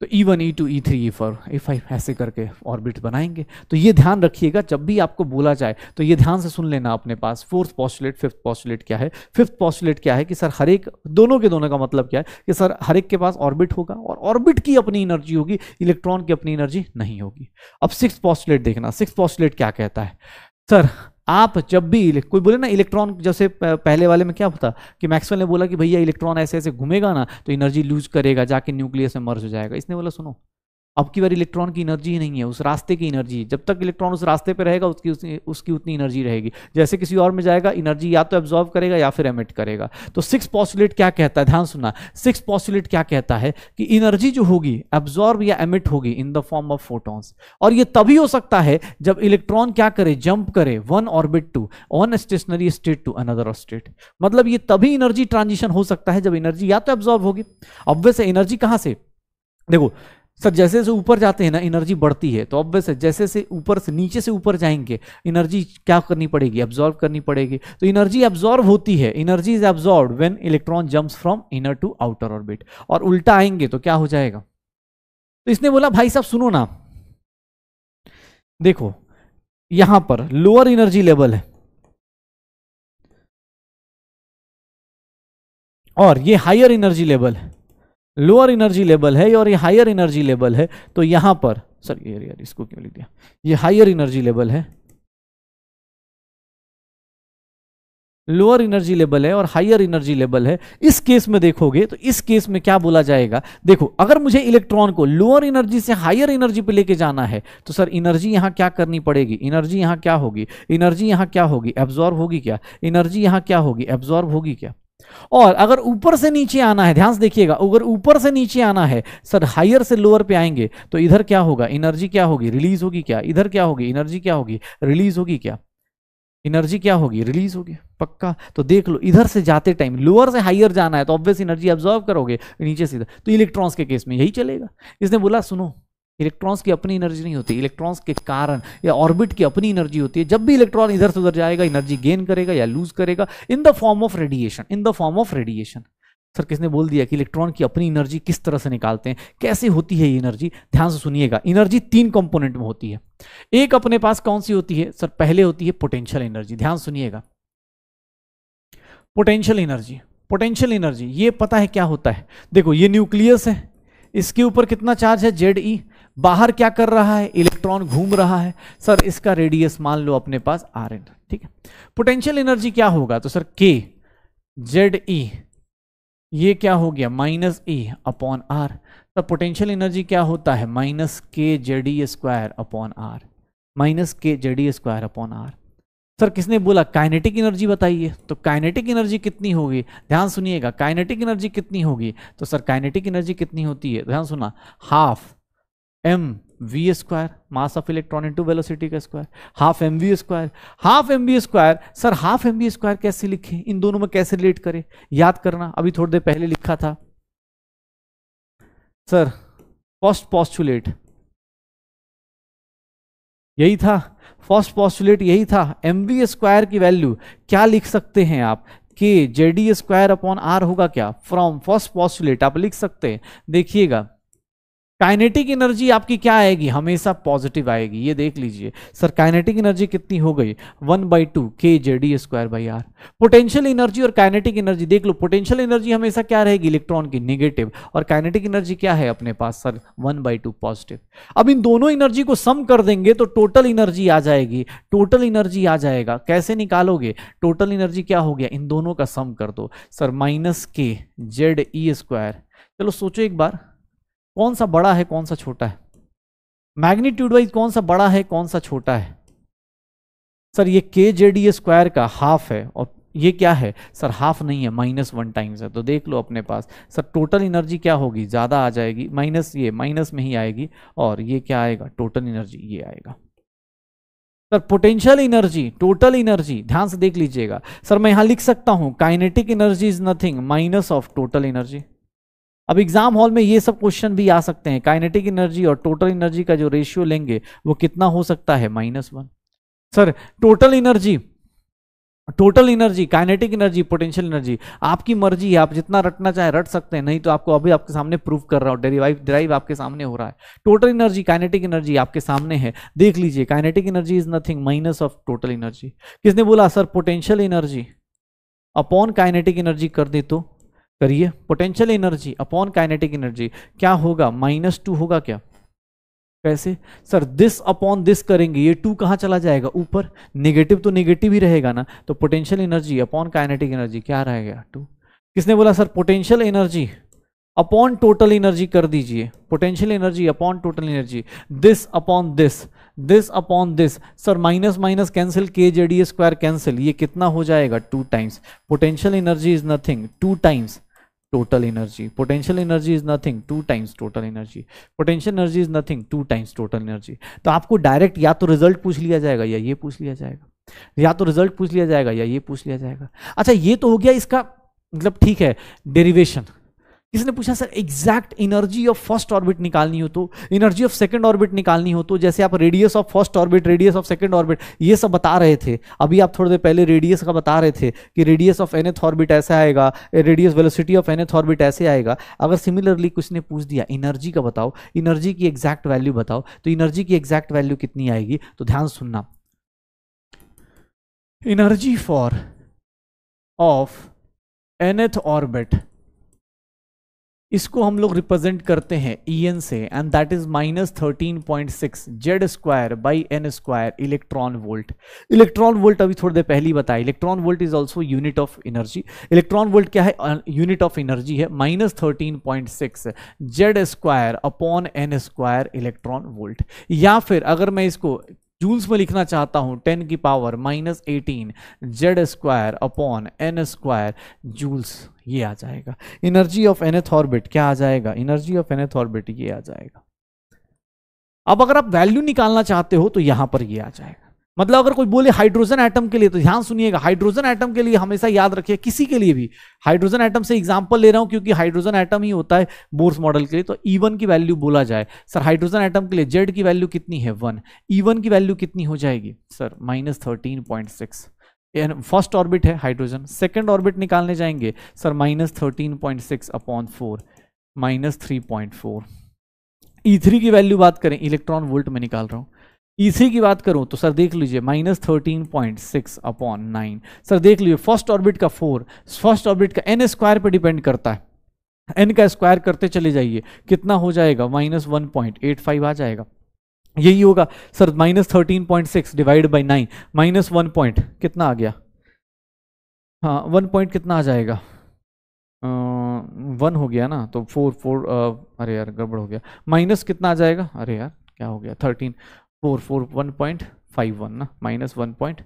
तो E one E two E three E four E five ऐसे करके ऑर्बिट बनाएंगे तो ये ध्यान रखिएगा जब भी आपको बोला जाए तो ये ध्यान से सुन लेना अपने पास फोर्थ पॉस्टुलेट फिफ्थ पॉस्टुलेट क्या है फिफ्थ पॉस्टुलेट क्या है कि सर हर एक दोनों के दोनों का मतलब क्या है कि सर हर एक के पास ऑर्बिट होगा और ऑर्बिट की अपनी एनर्जी होगी इलेक्ट्रॉन की अपनी एनर्जी नहीं होगी अब सिक्स पॉस्टुलेट देखना सिक्स पॉस्टुलेट क्या कहता है सर आप जब भी कोई बोले ना इलेक्ट्रॉन जैसे पहले वाले में क्या होता कि मैक्सवेल ने बोला कि भैया इलेक्ट्रॉन ऐसे ऐसे घूमेगा ना तो एनर्जी लूज करेगा जाके न्यूक्लियस में मर्ज हो जाएगा इसने बोला सुनो अब की बार इलेक्ट्रॉन की एनर्जी ही नहीं है उस रास्ते की एनर्जी जब तक इलेक्ट्रॉन उस रास्ते पर रहेगा उसकी उसकी, उतनी एनर्जी रहेगी जैसे किसी और में जाएगा एनर्जी या तो एब्जॉर्व करेगा या फिर एमिट करेगा तो सिक्स पॉस्टुलेट क्या कहता है ध्यान सुना सिक्स पॉस्टुलेट क्या कहता है कि एनर्जी जो होगी एब्जॉर्व या एमिट होगी in the form of photons और ये तभी हो सकता है जब इलेक्ट्रॉन क्या करे जंप करे one orbit to one stationary state to another state मतलब ये तभी एनर्जी ट्रांजिशन हो सकता है जब एनर्जी या तो एब्जॉर्व होगी ऑब्वियस एनर्जी कहां से देखो सर जैसे जैसे ऊपर जाते हैं ना एनर्जी बढ़ती है तो ऑब्वियस है जैसे से ऊपर से नीचे से ऊपर जाएंगे एनर्जी क्या करनी पड़ेगी एब्जॉर्व करनी पड़ेगी तो एनर्जी एब्जॉर्व होती है energy is absorb when electron jumps from inner to outer orbit और उल्टा आएंगे तो क्या हो जाएगा तो इसने बोला भाई साहब सुनो ना देखो यहां पर लोअर एनर्जी लेवल है और ये हायर एनर्जी लेवल है लोअर एनर्जी लेवल है और ये हायर एनर्जी लेवल है तो यहां पर सर ये यार इसको क्यों लिख दिया ये हायर एनर्जी लेवल है लोअर एनर्जी लेवल है और हायर एनर्जी लेवल है इस केस में देखोगे तो इस केस में क्या बोला जाएगा देखो अगर मुझे इलेक्ट्रॉन को लोअर एनर्जी से हायर एनर्जी पे लेके जाना है तो सर एनर्जी यहां क्या करनी पड़ेगी एनर्जी यहां क्या होगी एनर्जी यहां क्या होगी एब्जॉर्ब होगी क्या एनर्जी यहां क्या होगी एब्जॉर्ब होगी क्या और अगर ऊपर से नीचे आना है ध्यान से देखिएगा अगर ऊपर से नीचे आना है सर हायर से लोअर पे आएंगे तो इधर क्या होगा इनर्जी क्या होगी रिलीज होगी क्या इधर क्या होगी इनर्जी क्या होगी रिलीज होगी क्या इनर्जी क्या होगी रिलीज होगी पक्का तो देख लो इधर से जाते टाइम लोअर से हायर जाना है तो ऑब्वियस एनर्जी ऑब्जॉर्व करोगे नीचे से तो इलेक्ट्रॉन्स के केस में यही चलेगा इसने बोला सुनो इलेक्ट्रॉन्स की अपनी एनर्जी नहीं होती इलेक्ट्रॉन्स के कारण या ऑर्बिट की अपनी एनर्जी होती है जब भी इलेक्ट्रॉन इधर से उधर जाएगा एनर्जी गेन करेगा या लूज करेगा in the form of radiation in the form of radiation sir किसने बोल दिया कि इलेक्ट्रॉन की अपनी एनर्जी किस तरह से निकालते हैं कैसे होती है ये एनर्जी ध्यान से सुनिएगा एनर्जी तीन कंपोनेंट में होती है एक अपने पास कौन सी होती है सर पहले होती है पोटेंशियल एनर्जी ध्यान सुनिएगा पोटेंशियल एनर्जी पोटेंशियल एनर्जी ये पता है क्या होता है देखो ये न्यूक्लियस है इसके ऊपर कितना चार्ज है जेड ई e? बाहर क्या कर रहा है इलेक्ट्रॉन घूम रहा है सर इसका रेडियस मान लो अपने पास आर एन ठीक है पोटेंशियल एनर्जी क्या होगा तो सर के जेड ई ये क्या हो गया minus e e upon r sir potential energy क्या होता है माइनस के जेड ई स्क्वायर अपॉन आर माइनस के जेड ई स्क्वायर अपॉन आर सर किसने बोला काइनेटिक एनर्जी बताइए तो काइनेटिक एनर्जी कितनी होगी ध्यान सुनिएगा काइनेटिक एनर्जी कितनी होगी तो सर काइनेटिक एनर्जी कितनी होती है ध्यान सुना half m v square mass of electron into velocity का square half m v square half m v square sir half m v square कैसे लिखे इन दोनों में कैसे रिलेट करें याद करना अभी थोड़ी देर पहले लिखा था सर फर्स्ट पॉस्टुलेट यही था फर्स्ट पॉस्टुलेट यही था एम वी स्क्वायर की वैल्यू क्या लिख सकते हैं आप के जेडी स्क्वायर अपॉन आर होगा क्या फ्रॉम फर्स्ट पॉस्टुलेट आप लिख सकते हैं देखिएगा काइनेटिक एनर्जी आपकी क्या आएगी हमेशा पॉजिटिव आएगी ये देख लीजिए सर काइनेटिक एनर्जी कितनी हो गई one by two k J D square by r potential energy और काइनेटिक एनर्जी देख लो पोटेंशियल एनर्जी हमेशा क्या रहेगी इलेक्ट्रॉन की नेगेटिव और काइनेटिक एनर्जी क्या है अपने पास sir one by two positive अब इन दोनों एनर्जी को सम कर देंगे तो टोटल एनर्जी आ जाएगी टोटल एनर्जी आ जाएगा कैसे निकालोगे टोटल एनर्जी क्या हो गया इन दोनों का सम कर दो सर माइनस के जेड ई स्क्वायर चलो सोचो एक बार कौन सा बड़ा है कौन सा छोटा है मैग्नीट्यूड वाइज कौन सा बड़ा है कौन सा छोटा है सर ये के जे डी स्क्वायर का हाफ है और ये क्या है सर हाफ नहीं है माइनस वन टाइम्स है तो देख लो अपने पास सर टोटल एनर्जी क्या होगी ज़्यादा आ जाएगी माइनस ये माइनस में ही आएगी और ये क्या आएगा टोटल एनर्जी ये आएगा sir potential energy total energy ध्यान से देख लीजिएगा सर मैं यहाँ लिख सकता हूँ kinetic energy is nothing minus of total energy अब एग्जाम हॉल में ये सब क्वेश्चन भी आ सकते हैं काइनेटिक एनर्जी और टोटल एनर्जी का जो रेशियो लेंगे वो कितना हो सकता है minus one sir total energy total energy kinetic energy potential energy आपकी मर्जी है आप जितना रटना चाहे रट सकते हैं नहीं तो आपको अभी आपके सामने प्रूफ कर रहा हूं डेरिवाइव ड्राइव आपके सामने हो रहा है टोटल एनर्जी काइनेटिक एनर्जी आपके सामने है देख लीजिए kinetic energy is nothing minus of total energy किसने बोला sir potential energy upon kinetic energy कर दे तो करिए potential energy upon kinetic energy क्या होगा माइनस टू होगा क्या कैसे सर दिस अपॉन दिस करेंगे ये टू कहाँ चला जाएगा ऊपर नेगेटिव तो नेगेटिव ही रहेगा ना तो potential energy upon kinetic energy क्या रहेगा टू किसने बोला sir potential energy upon total energy कर दीजिए potential energy upon total energy this upon this this upon this sir minus minus cancel के जे डी स्क्वायर कैंसिल ये कितना हो जाएगा two times potential energy is nothing two times total energy potential energy is nothing two times total energy potential energy is nothing two times total energy तो आपको direct या तो result पूछ लिया जाएगा या ये पूछ लिया जाएगा या तो रिजल्ट पूछ लिया जाएगा या ये पूछ लिया जाएगा अच्छा ये तो हो गया इसका मतलब ठीक है डेरिवेशन किसी ने पूछा sir exact energy of first orbit निकालनी हो तो एनर्जी ऑफ सेकंड ऑर्बिट निकालनी हो तो जैसे आप radius of first orbit radius of second orbit ये सब बता रहे थे अभी आप थोड़ी देर पहले रेडियस का बता रहे थे कि रेडियस ऑफ एनथ ऑर्बिट ऐसे आएगा radius velocity of nth orbit ऐसे आएगा अगर सिमिलरली कुछ ने पूछ दिया इनर्जी का बताओ इनर्जी की एग्जैक्ट वैल्यू बताओ तो इनर्जी की एग्जैक्ट वैल्यू कितनी आएगी तो ध्यान सुनना energy for of nth orbit इसको हम लोग रिप्रेजेंट करते हैं ई e एन से and that is minus thirteen point six Z square by n square electron volt electron volt अभी थोड़ी देर पहले बताए बताया electron volt is also unit of energy electron volt क्या है यूनिट ऑफ एनर्जी है minus thirteen point six Z square upon n square electron volt या फिर अगर मैं इसको जूल्स में लिखना चाहता हूं टेन की power minus eighteen Z square upon n square joules ये आ जाएगा इनर्जी ऑफ एनेथ ऑर्बिट क्या आ जाएगा इनर्जी ऑफ एनेथ ऑर्बिट ये आ जाएगा अब अगर आप वैल्यू निकालना चाहते हो तो यहां पर ये आ जाएगा मतलब अगर कोई बोले हाइड्रोजन एटम के लिए तो ध्यान सुनिएगा हाइड्रोजन एटम के लिए हमेशा याद रखिए किसी के लिए भी हाइड्रोजन एटम से एग्जांपल ले रहा हूं क्योंकि हाइड्रोजन एटम ही होता है बोर्स मॉडल के लिए तो ई e की वैल्यू बोला जाए सर हाइड्रोजन एटम के लिए जेड की वैल्यू कितनी है वन ई e की वैल्यू कितनी हो जाएगी सर माइनस फर्स्ट ऑर्बिट है हाइड्रोजन सेकेंड ऑर्बिट निकालने जाएंगे sir minus thirteen point six upon four minus three point four E three की वैल्यू बात करें इलेक्ट्रॉन वोल्ट में निकाल रहा हूँ ईसी की बात करूं तो सर देख लीजिए minus thirteen point six upon nine sir देख लीजिए फर्स्ट ऑर्बिट का फोर फर्स्ट ऑर्बिट का एन स्क्वायर पर डिपेंड करता है एन का स्क्वायर करते चले जाइए कितना हो जाएगा minus one point eight five आ जाएगा यही होगा sir minus thirteen point six divide by nine minus one point कितना आ गया हाँ वन पॉइंट कितना आ जाएगा वन हो गया ना तो फोर फोर अरे यार गड़बड़ हो गया माइनस कितना आ जाएगा अरे यार क्या हो गया thirteen four four one point five one ना माइनस वन पॉइंट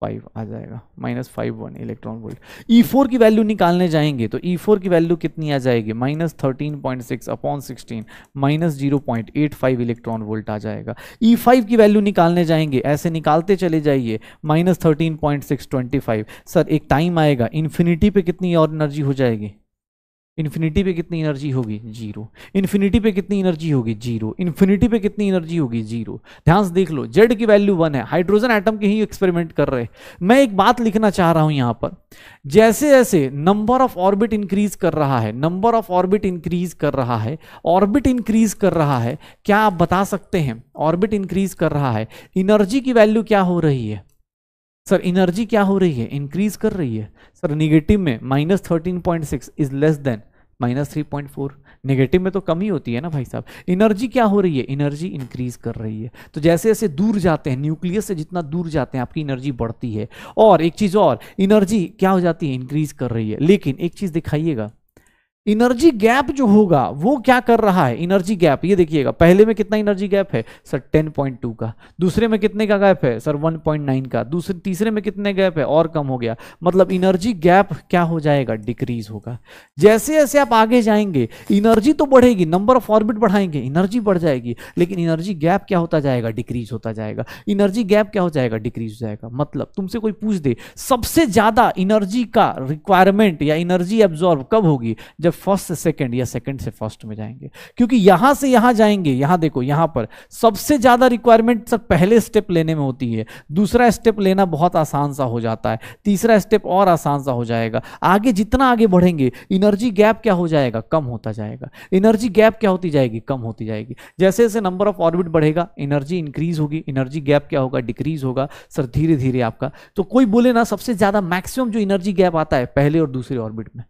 फाइव आ जाएगा minus five one electron volt E e four की वैल्यू निकालने जाएंगे तो ई e फोर की वैल्यू कितनी आ जाएगी minus thirteen point six upon sixteen minus zero point eight five electron volt आ जाएगा ई e फाइव की वैल्यू निकालने जाएंगे ऐसे निकालते चले जाइए minus thirteen point six twenty five sir एक टाइम आएगा इन्फिनिटी पे कितनी और एनर्जी हो जाएगी इन्फिनिटी पे कितनी एनर्जी होगी जीरो इन्फिनिटी पे कितनी एनर्जी होगी जीरो इन्फिनिटी पे कितनी एनर्जी होगी जीरो ध्यान से देख लो जेड की वैल्यू वन है हाइड्रोजन एटम के ही एक्सपेरिमेंट कर रहे हैं मैं एक बात लिखना चाह रहा हूं यहां पर जैसे जैसे नंबर ऑफ ऑर्बिट इंक्रीज कर रहा है नंबर ऑफ ऑर्बिट इंक्रीज कर रहा है ऑर्बिट इंक्रीज कर रहा है क्या आप बता सकते हैं ऑर्बिट इंक्रीज कर रहा है इनर्जी की वैल्यू क्या हो रही है सर एनर्जी क्या हो रही है इंक्रीज कर रही है सर निगेटिव में minus thirteen point six is less than minus three point four negative में तो कमी होती है ना भाई साहब एनर्जी क्या हो रही है एनर्जी इंक्रीज कर रही है तो जैसे जैसे दूर जाते हैं न्यूक्लियस से जितना दूर जाते हैं आपकी एनर्जी बढ़ती है और एक चीज़ और एनर्जी क्या हो जाती है इंक्रीज कर रही है लेकिन एक चीज़ दिखाइएगा इनर्जी गैप जो होगा वो क्या कर रहा है इनर्जी गैप ये देखिएगा पहले में कितना इनर्जी गैप है सर 10.2 का दूसरे में कितने का गैप है सर 1.9 का दूसरे तीसरे में कितने गैप है और कम हो गया मतलब इनर्जी गैप क्या हो जाएगा डिक्रीज होगा जैसे जैसे आप आगे जाएंगे इनर्जी तो बढ़ेगी नंबर ऑफ ऑर्बिट बढ़ाएंगे इनर्जी बढ़ जाएगी लेकिन इनर्जी गैप क्या होता जाएगा डिक्रीज होता जाएगा इनर्जी गैप क्या हो जाएगा डिक्रीज हो जाएगा मतलब तुमसे कोई पूछ दे सबसे ज्यादा इनर्जी का रिक्वायरमेंट या इनर्जी एब्जॉर्व कब होगी जब फर्स्ट से सेकंड या सेकंड से फर्स्ट में जाएंगे क्योंकि यहां से यहां जाएंगे यहां देखो यहां पर सबसे ज्यादा रिक्वायरमेंट सर पहले स्टेप लेने में होती है दूसरा स्टेप लेना बहुत आसान सा हो जाता है तीसरा स्टेप और आसान सा हो जाएगा आगे जितना आगे बढ़ेंगे इनर्जी गैप क्या हो जाएगा कम होता जाएगा इनर्जी गैप क्या होती जाएगी कम होती जाएगी जैसे जैसे नंबर ऑफ ऑर्बिट बढ़ेगा इनर्जी इंक्रीज होगी इनर्जी गैप क्या होगा डिक्रीज होगा सर धीरे धीरे आपका तो कोई बोले ना सबसे ज्यादा मैक्सिमम जो इनर्जी गैप आता है पहले और दूसरे ऑर्बिट में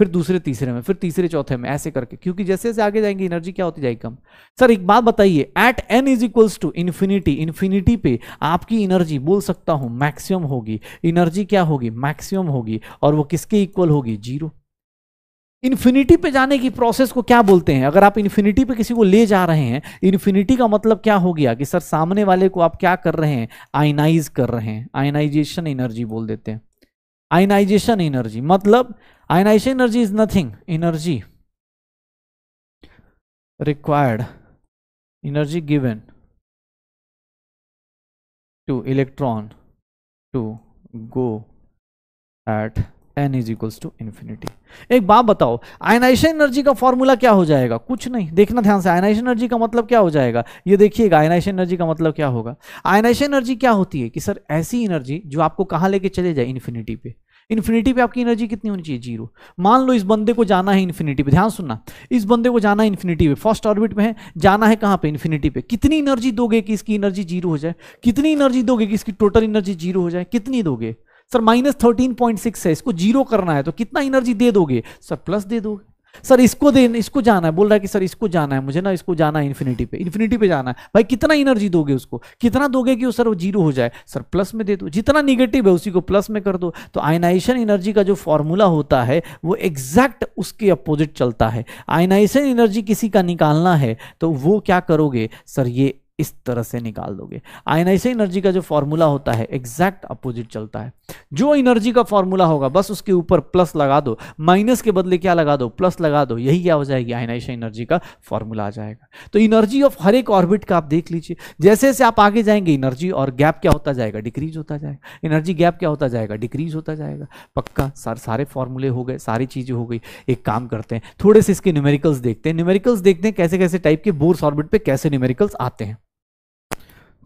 फिर दूसरे तीसरे में फिर तीसरे चौथे में ऐसे करके क्योंकि जैसे जैसे आगे जाएंगे एनर्जी क्या होती जाएगी कम सर एक बात बताइए at n is equals to infinity infinity पे आपकी एनर्जी बोल सकता हूं मैक्सिमम होगी एनर्जी क्या होगी मैक्सिमम होगी और वो किसके इक्वल होगी जीरो इन्फिनिटी पे जाने की प्रोसेस को क्या बोलते हैं अगर आप इन्फिनिटी पे किसी को ले जा रहे हैं इन्फिनिटी का मतलब क्या हो गया कि सर सामने वाले को आप क्या कर रहे हैं आयनाइज कर रहे हैं आयनाइजेशन एनर्जी बोल देते हैं आयनाइजेशन एनर्जी मतलब ionisation energy is nothing energy required energy given to electron to go at n is equals to infinity एक बात बताओ आयनाइशन एनर्जी का फॉर्मूला क्या हो जाएगा कुछ नहीं देखना ध्यान से आयनाइशन एनर्जी का मतलब क्या हो जाएगा ये देखिएगा आयनाइशन एनर्जी का मतलब क्या होगा आयनाइशन एनर्जी क्या होती है कि सर ऐसी एनर्जी जो आपको कहाँ लेके चले जाए इन्फिनिटी पे इन्फिनिटी पे आपकी एनर्जी कितनी होनी चाहिए जीरो मान लो इस बंदे को जाना है इन्फिनिटी पे ध्यान सुनना इस बंदे को जाना है इन्फिनिटी पे फर्स्ट ऑर्बिट में है जाना है कहाँ पे इन्फिनिटी पे कितनी एनर्जी दोगे कि इसकी एनर्जी जीरो हो जाए कितनी एनर्जी दोगे कि इसकी टोटल एनर्जी जीरो हो जाए कितनी दोगे sir minus thirteen point six है इसको जीरो करना है तो कितना एनर्जी दे दोगे सर प्लस दे दोगे सर इसको दे इसको जाना है बोल रहा है कि सर इसको जाना है मुझे ना इसको जाना है इन्फिनिटी पे इन्फिनिटी पे जाना है भाई कितना एनर्जी दोगे उसको कितना दोगे कि वो सर वो जीरो हो जाए सर प्लस में दे दो जितना निगेटिव है उसी को प्लस में कर दो तो आयनाइशन एनर्जी का जो फॉर्मूला होता है वो एग्जैक्ट उसके अपोजिट चलता है आयनाइशन एनर्जी किसी का निकालना है तो वो क्या करोगे सर ये इस तरह से निकाल दोगे आयनाइजेशन एनर्जी का जो फॉर्मूला होता है एग्जैक्ट अपोजिट चलता है जो एनर्जी का फॉर्मूला होगा बस उसके ऊपर प्लस लगा दो माइनस के बदले क्या लगा दो प्लस लगा दो यही क्या हो जाएगी आयनाइजेशन एनर्जी का फॉर्मूला आ जाएगा तो इनर्जी ऑफ हर एक ऑर्बिट का आप देख लीजिए जैसे जैसे आप आगे जाएंगे इनर्जी और गैप क्या होता जाएगा डिक्रीज होता जाएगा एनर्जी गैप क्या होता जाएगा डिक्रीज होता जाएगा पक्का सार, सारे फॉर्मूले हो गए सारी चीज़ें हो गई एक काम करते हैं थोड़े से इसके न्यूमेरिकल्स देखते हैं न्यूमेरिकल्स देखते हैं कैसे कैसे टाइप के बोर्स ऑर्बिट पे कैसे न्यूमेरिकल्स आते हैं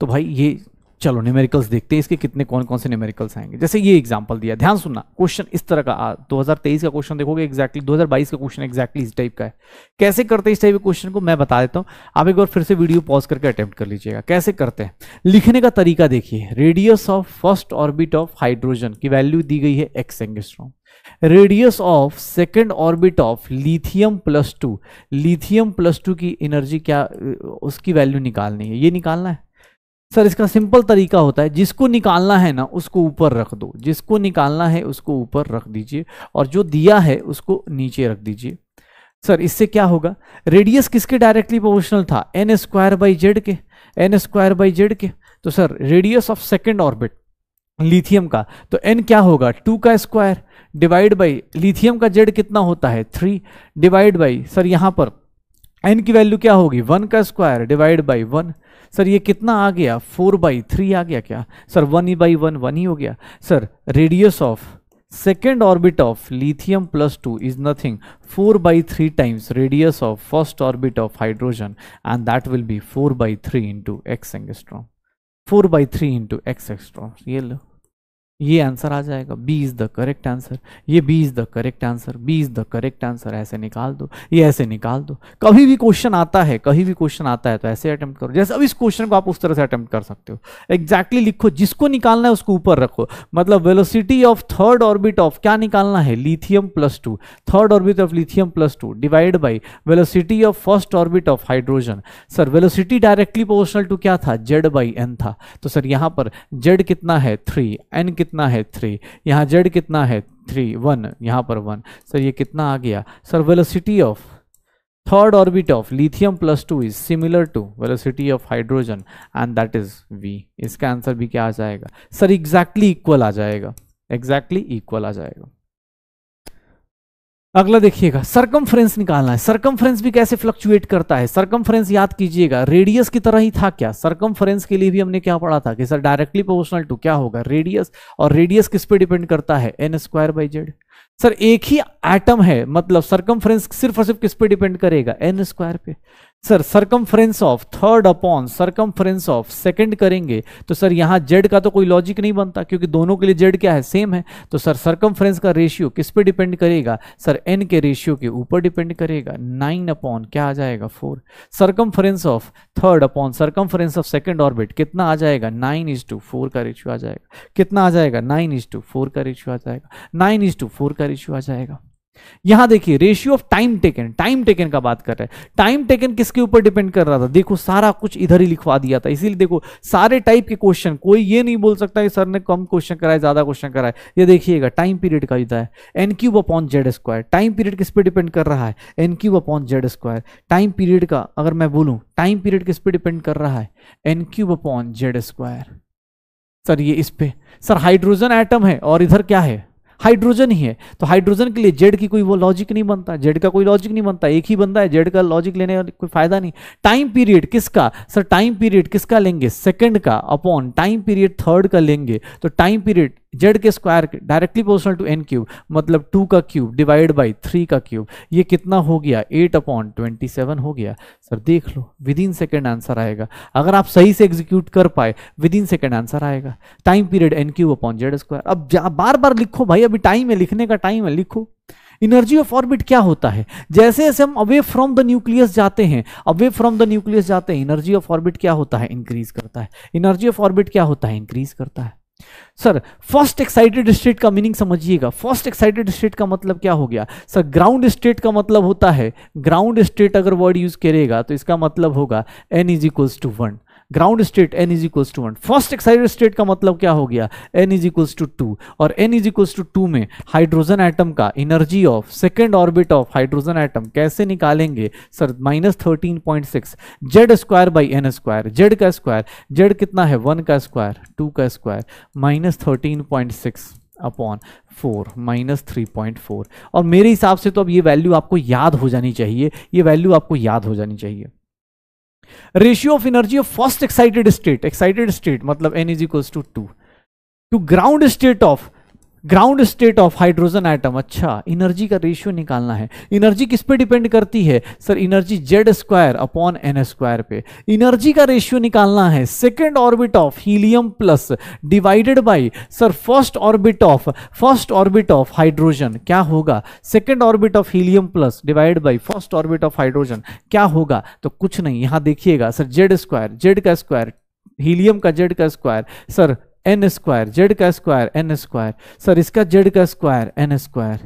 तो भाई ये चलो न्यूमेरिकल्स देखते हैं इसके कितने कौन कौन से न्यूमेरिकल्स आएंगे जैसे ये एग्जांपल दिया ध्यान सुनना क्वेश्चन इस तरह का आ, 2023 का क्वेश्चन देखोगे एक्जैक्टली exactly, 2022 का क्वेश्चन एक्जैक्टली exactly इस टाइप का है कैसे करते हैं इस टाइप के क्वेश्चन को मैं बता देता हूँ आप एक बार फिर से वीडियो पॉज करके अटैम्प्ट कर लीजिएगा कैसे करते हैं लिखने का तरीका देखिए radius of first orbit of hydrogen की वैल्यू दी गई है X angstrom radius of second orbit of lithium plus two lithium plus two की एनर्जी क्या उसकी वैल्यू निकालनी है ये निकालना है सर इसका सिंपल तरीका होता है जिसको निकालना है ना उसको ऊपर रख दो जिसको निकालना है उसको ऊपर रख दीजिए और जो दिया है उसको नीचे रख दीजिए सर इससे क्या होगा रेडियस किसके डायरेक्टली प्रोपोर्शनल था एन स्क्वायर बाई जेड के एन स्क्वायर बाई जेड के तो sir radius of second orbit lithium का तो एन क्या होगा टू का स्क्वायर डिवाइड बाई लिथियम का जेड कितना होता है थ्री डिवाइड बाई सर यहां पर एन की वैल्यू क्या होगी वन का square divide by one sir ये कितना आ गया फोर बाई थ्री आ गया क्या सर वन ही बाई वन वन ही हो गया sir radius of second orbit of lithium plus two is nothing four by three times radius of first orbit of hydrogen and that will be four by three into X angstrom four by three into X angstrom ये लो ये answer आ जाएगा B is the correct answer ये B is the correct answer B is the correct answer ऐसे निकाल दो ये ऐसे निकाल दो कभी भी क्वेश्चन आता है कभी भी क्वेश्चन आता है तो ऐसे अटैम्प्ट करो जैसे अब इस क्वेश्चन को आप उस तरह से अटैम्प्ट कर सकते हो एग्जैक्टली exactly लिखो जिसको निकालना है उसको ऊपर रखो मतलब velocity of third orbit of क्या निकालना है lithium plus two third orbit of lithium plus two divide by velocity of first orbit of hydrogen sir velocity directly proportional to क्या था जेड बाई एन था तो सर यहां पर Z कितना है थ्री एन कितना है थ्री यहाँ जेड कितना है थ्री वन यहाँ पर वन सर ये कितना आ गया sir velocity of third orbit of lithium plus two is similar to velocity of hydrogen and that is V इसका आंसर भी क्या आ जाएगा सर एग्जैक्टली इक्वल आ जाएगा एग्जैक्टली exactly इक्वल आ जाएगा अगला देखिएगा सरकमफ्रेंस निकालना है सरकमफ्रेंस भी कैसे फ्लक्चुएट करता है सरकमफ्रेंस याद कीजिएगा रेडियस की तरह ही था क्या सरकमफ्रेंस के लिए भी हमने क्या पढ़ा था कि सर डायरेक्टली प्रोपोर्शनल टू क्या होगा रेडियस और रेडियस किस पे डिपेंड करता है n square by Z sir एक ही एटम है मतलब सरकमफ्रेंस सिर्फ और सिर्फ किस पे डिपेंड करेगा एन स्क्वायर पे sir circumference of third upon circumference of second करेंगे तो सर यहाँ जेड का तो कोई लॉजिक नहीं बनता क्योंकि दोनों के लिए जेड क्या है सेम है तो सर सरकमफ्रेंस का रेशियो किस पे डिपेंड करेगा सर एन के रेशियो के ऊपर डिपेंड करेगा नाइन अपॉन क्या आ जाएगा four circumference of third upon circumference of second orbit कितना आ जाएगा नाइन इज टू फोर का रेशियो आ जाएगा कितना आ जाएगा नाइन इज टू फोर का रेशियो आ जाएगा नाइन इज टू फोर का रेशियो आ जाएगा यहां देखिए ratio of time taken time taken का बात कर रहे हैं टाइम टेकन किसके ऊपर डिपेंड कर रहा था देखो सारा कुछ इधर ही लिखवा दिया था इसीलिए देखो सारे टाइप के क्वेश्चन कोई ये नहीं बोल सकता कि सर ने कम क्वेश्चन कराए ज्यादा क्वेश्चन कराए ये देखिएगा टाइम पीरियड का युद्ध है n cube upon Z square time period किस पर डिपेंड कर रहा है n cube upon Z square time period का अगर मैं बोलूँ टाइम पीरियड किस पर डिपेंड कर रहा है n cube upon Z square sir ये इस पे सर हाइड्रोजन एटम है और इधर क्या है हाइड्रोजन ही है तो हाइड्रोजन के लिए जेड की कोई वो लॉजिक नहीं बनता जेड का कोई लॉजिक नहीं बनता एक ही बनता है जेड का लॉजिक लेने का कोई फायदा नहीं टाइम पीरियड किसका सर टाइम पीरियड किसका लेंगे सेकंड का अपॉन टाइम पीरियड थर्ड का लेंगे तो टाइम पीरियड जेड के स्क्वायर के directly proportional to n cube मतलब टू का क्यूब डिवाइड बाई थ्री का क्यूब ये कितना हो गया एट अपॉन ट्वेंटी सेवन हो गया सर देख लो विद इन सेकेंड आंसर आएगा अगर आप सही से एग्जीक्यूट कर पाए विद इन सेकेंड आंसर आएगा time period n cube upon Z square अब बार बार लिखो भाई अभी टाइम है लिखने का टाइम है लिखो एनर्जी ऑफ ऑर्बिट क्या होता है जैसे जैसे हम अवे फ्रॉम द न्यूक्लियस जाते हैं अवे फ्रॉम द न्यूक्लियस जाते हैं एनर्जी ऑफ ऑर्बिट क्या होता है इंक्रीज करता है एनर्जी ऑफ ऑर्बिट क्या होता है इंक्रीज करता है सर फर्स्ट एक्साइटेड स्टेट का मीनिंग समझिएगा फर्स्ट एक्साइटेड स्टेट का मतलब क्या हो गया सर ग्राउंड स्टेट का मतलब होता है ग्राउंड स्टेट अगर वर्ड यूज करेगा तो इसका मतलब होगा n is equals to one ground state n is equals to one first excited state का मतलब क्या हो गया n is equals to two और n is equals to two में हाइड्रोजन एटम का energy of second orbit of hydrogen atom कैसे निकालेंगे sir minus thirteen point six Z square by n square Z का स्क्वायर जेड कितना है one का square two का square minus thirteen point six upon four minus three point four और मेरे हिसाब से तो अब ये वैल्यू आपको याद हो जानी चाहिए ये वैल्यू आपको याद हो जानी चाहिए ratio of energy of first excited state excited state मतलब n is equals to two to ground state of ground state of hydrogen atom अच्छा इनर्जी का रेशियो निकालना है इनर्जी किस पे डिपेंड करती है sir energy Z square upon n square पे इनर्जी का रेशियो निकालना है second orbit of helium plus divided by sir first orbit of first orbit of hydrogen क्या होगा second orbit of helium plus divide by first orbit of hydrogen क्या होगा तो कुछ नहीं यहां देखिएगा सर जेड स्क्वायर जेड का स्क्वायर हीलियम का जेड का square sir n square Z का स्क्वायर एन स्क्वायर सर इसका जेड का स्क्वायर एन स्क्वायर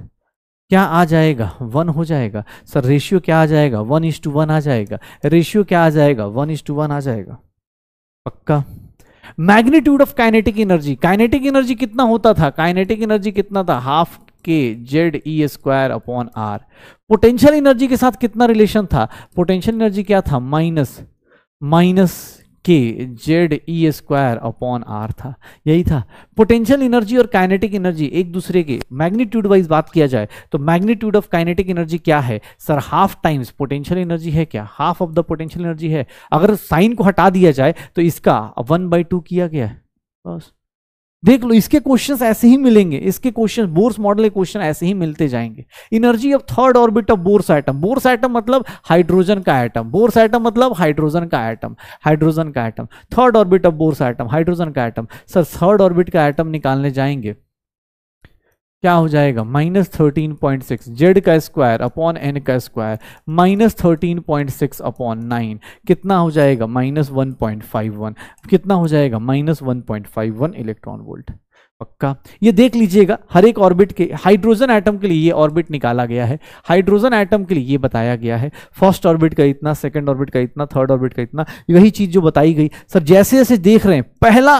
क्या आ जाएगा वन हो जाएगा सर रेशियो क्या आ जाएगा वन इज टू वन आ जाएगा रेशियो क्या आ जाएगा वन इज टू वन आ जाएगा पक्का magnitude of kinetic energy kinetic energy कितना होता था काइनेटिक एनर्जी कितना था हाफ के जेड ई square upon R potential energy के साथ कितना रिलेशन था पोटेंशियल एनर्जी क्या था माइनस माइनस के जेड ई स्क्वायर अपॉन आर था यही था पोटेंशियल एनर्जी और काइनेटिक एनर्जी एक दूसरे के मैग्नीट्यूड वाइज बात किया जाए तो मैग्नीट्यूड ऑफ काइनेटिक एनर्जी क्या है sir half times potential energy है क्या half of the potential energy है अगर साइन को हटा दिया जाए तो इसका वन बाई टू किया गया है बस देख लो इसके क्वेश्चंस ऐसे ही मिलेंगे इसके क्वेश्चन बोर्स मॉडल के क्वेश्चन ऐसे ही मिलते जाएंगे energy of third orbit of Bohr's atom Bohr's atom मतलब हाइड्रोजन का आइटम बोर्स आइटम मतलब हाइड्रोजन का आइटम हाइड्रोजन का atom third orbit of Bohr's atom hydrogen का आइटम सर थर्ड ऑर्बिट का आइटम निकालने जाएंगे क्या हो जाएगा minus thirteen point six Z का स्क्वायर अपॉन एन का square minus thirteen point six upon nine कितना हो जाएगा minus one point five one कितना हो जाएगा minus one point five one electron volt पक्का ये देख लीजिएगा हर एक ऑर्बिट के हाइड्रोजन एटम के लिए ये ऑर्बिट निकाला गया है हाइड्रोजन एटम के लिए ये बताया गया है फर्स्ट ऑर्बिट का इतना सेकंड ऑर्बिट का इतना थर्ड ऑर्बिट का इतना यही चीज जो बताई गई सर जैसे जैसे देख रहे हैं पहला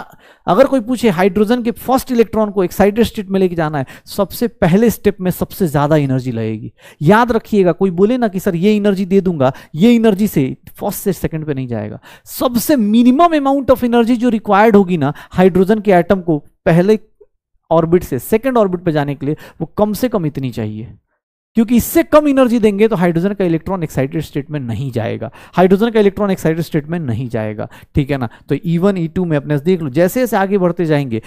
अगर कोई पूछे हाइड्रोजन के फर्स्ट इलेक्ट्रॉन को एक्साइटेड स्टेट में लेके जाना है सबसे पहले स्टेप में सबसे ज्यादा एनर्जी लगेगी याद रखिएगा कोई बोले ना कि सर ये एनर्जी दे दूंगा ये एनर्जी से फर्स्ट से सेकंड पे नहीं जाएगा सबसे मिनिमम अमाउंट ऑफ एनर्जी जो रिक्वायर्ड होगी ना हाइड्रोजन के आइटम को पहले ऑर्बिट से सेकेंड ऑर्बिट पर जाने के लिए वो कम से कम इतनी चाहिए क्योंकि इससे कम एनर्जी देंगे तो हाइड्रोजन का इलेक्ट्रॉन एक्साइटेड स्टेट में नहीं जाएगा हाइड्रोजन का इलेक्ट्रॉन एक्साइटेड स्टेट में नहीं जाएगा ठीक है ना तो ई वन ई टू में अपने देख लो जैसे जैसे आगे बढ़ते जाएंगे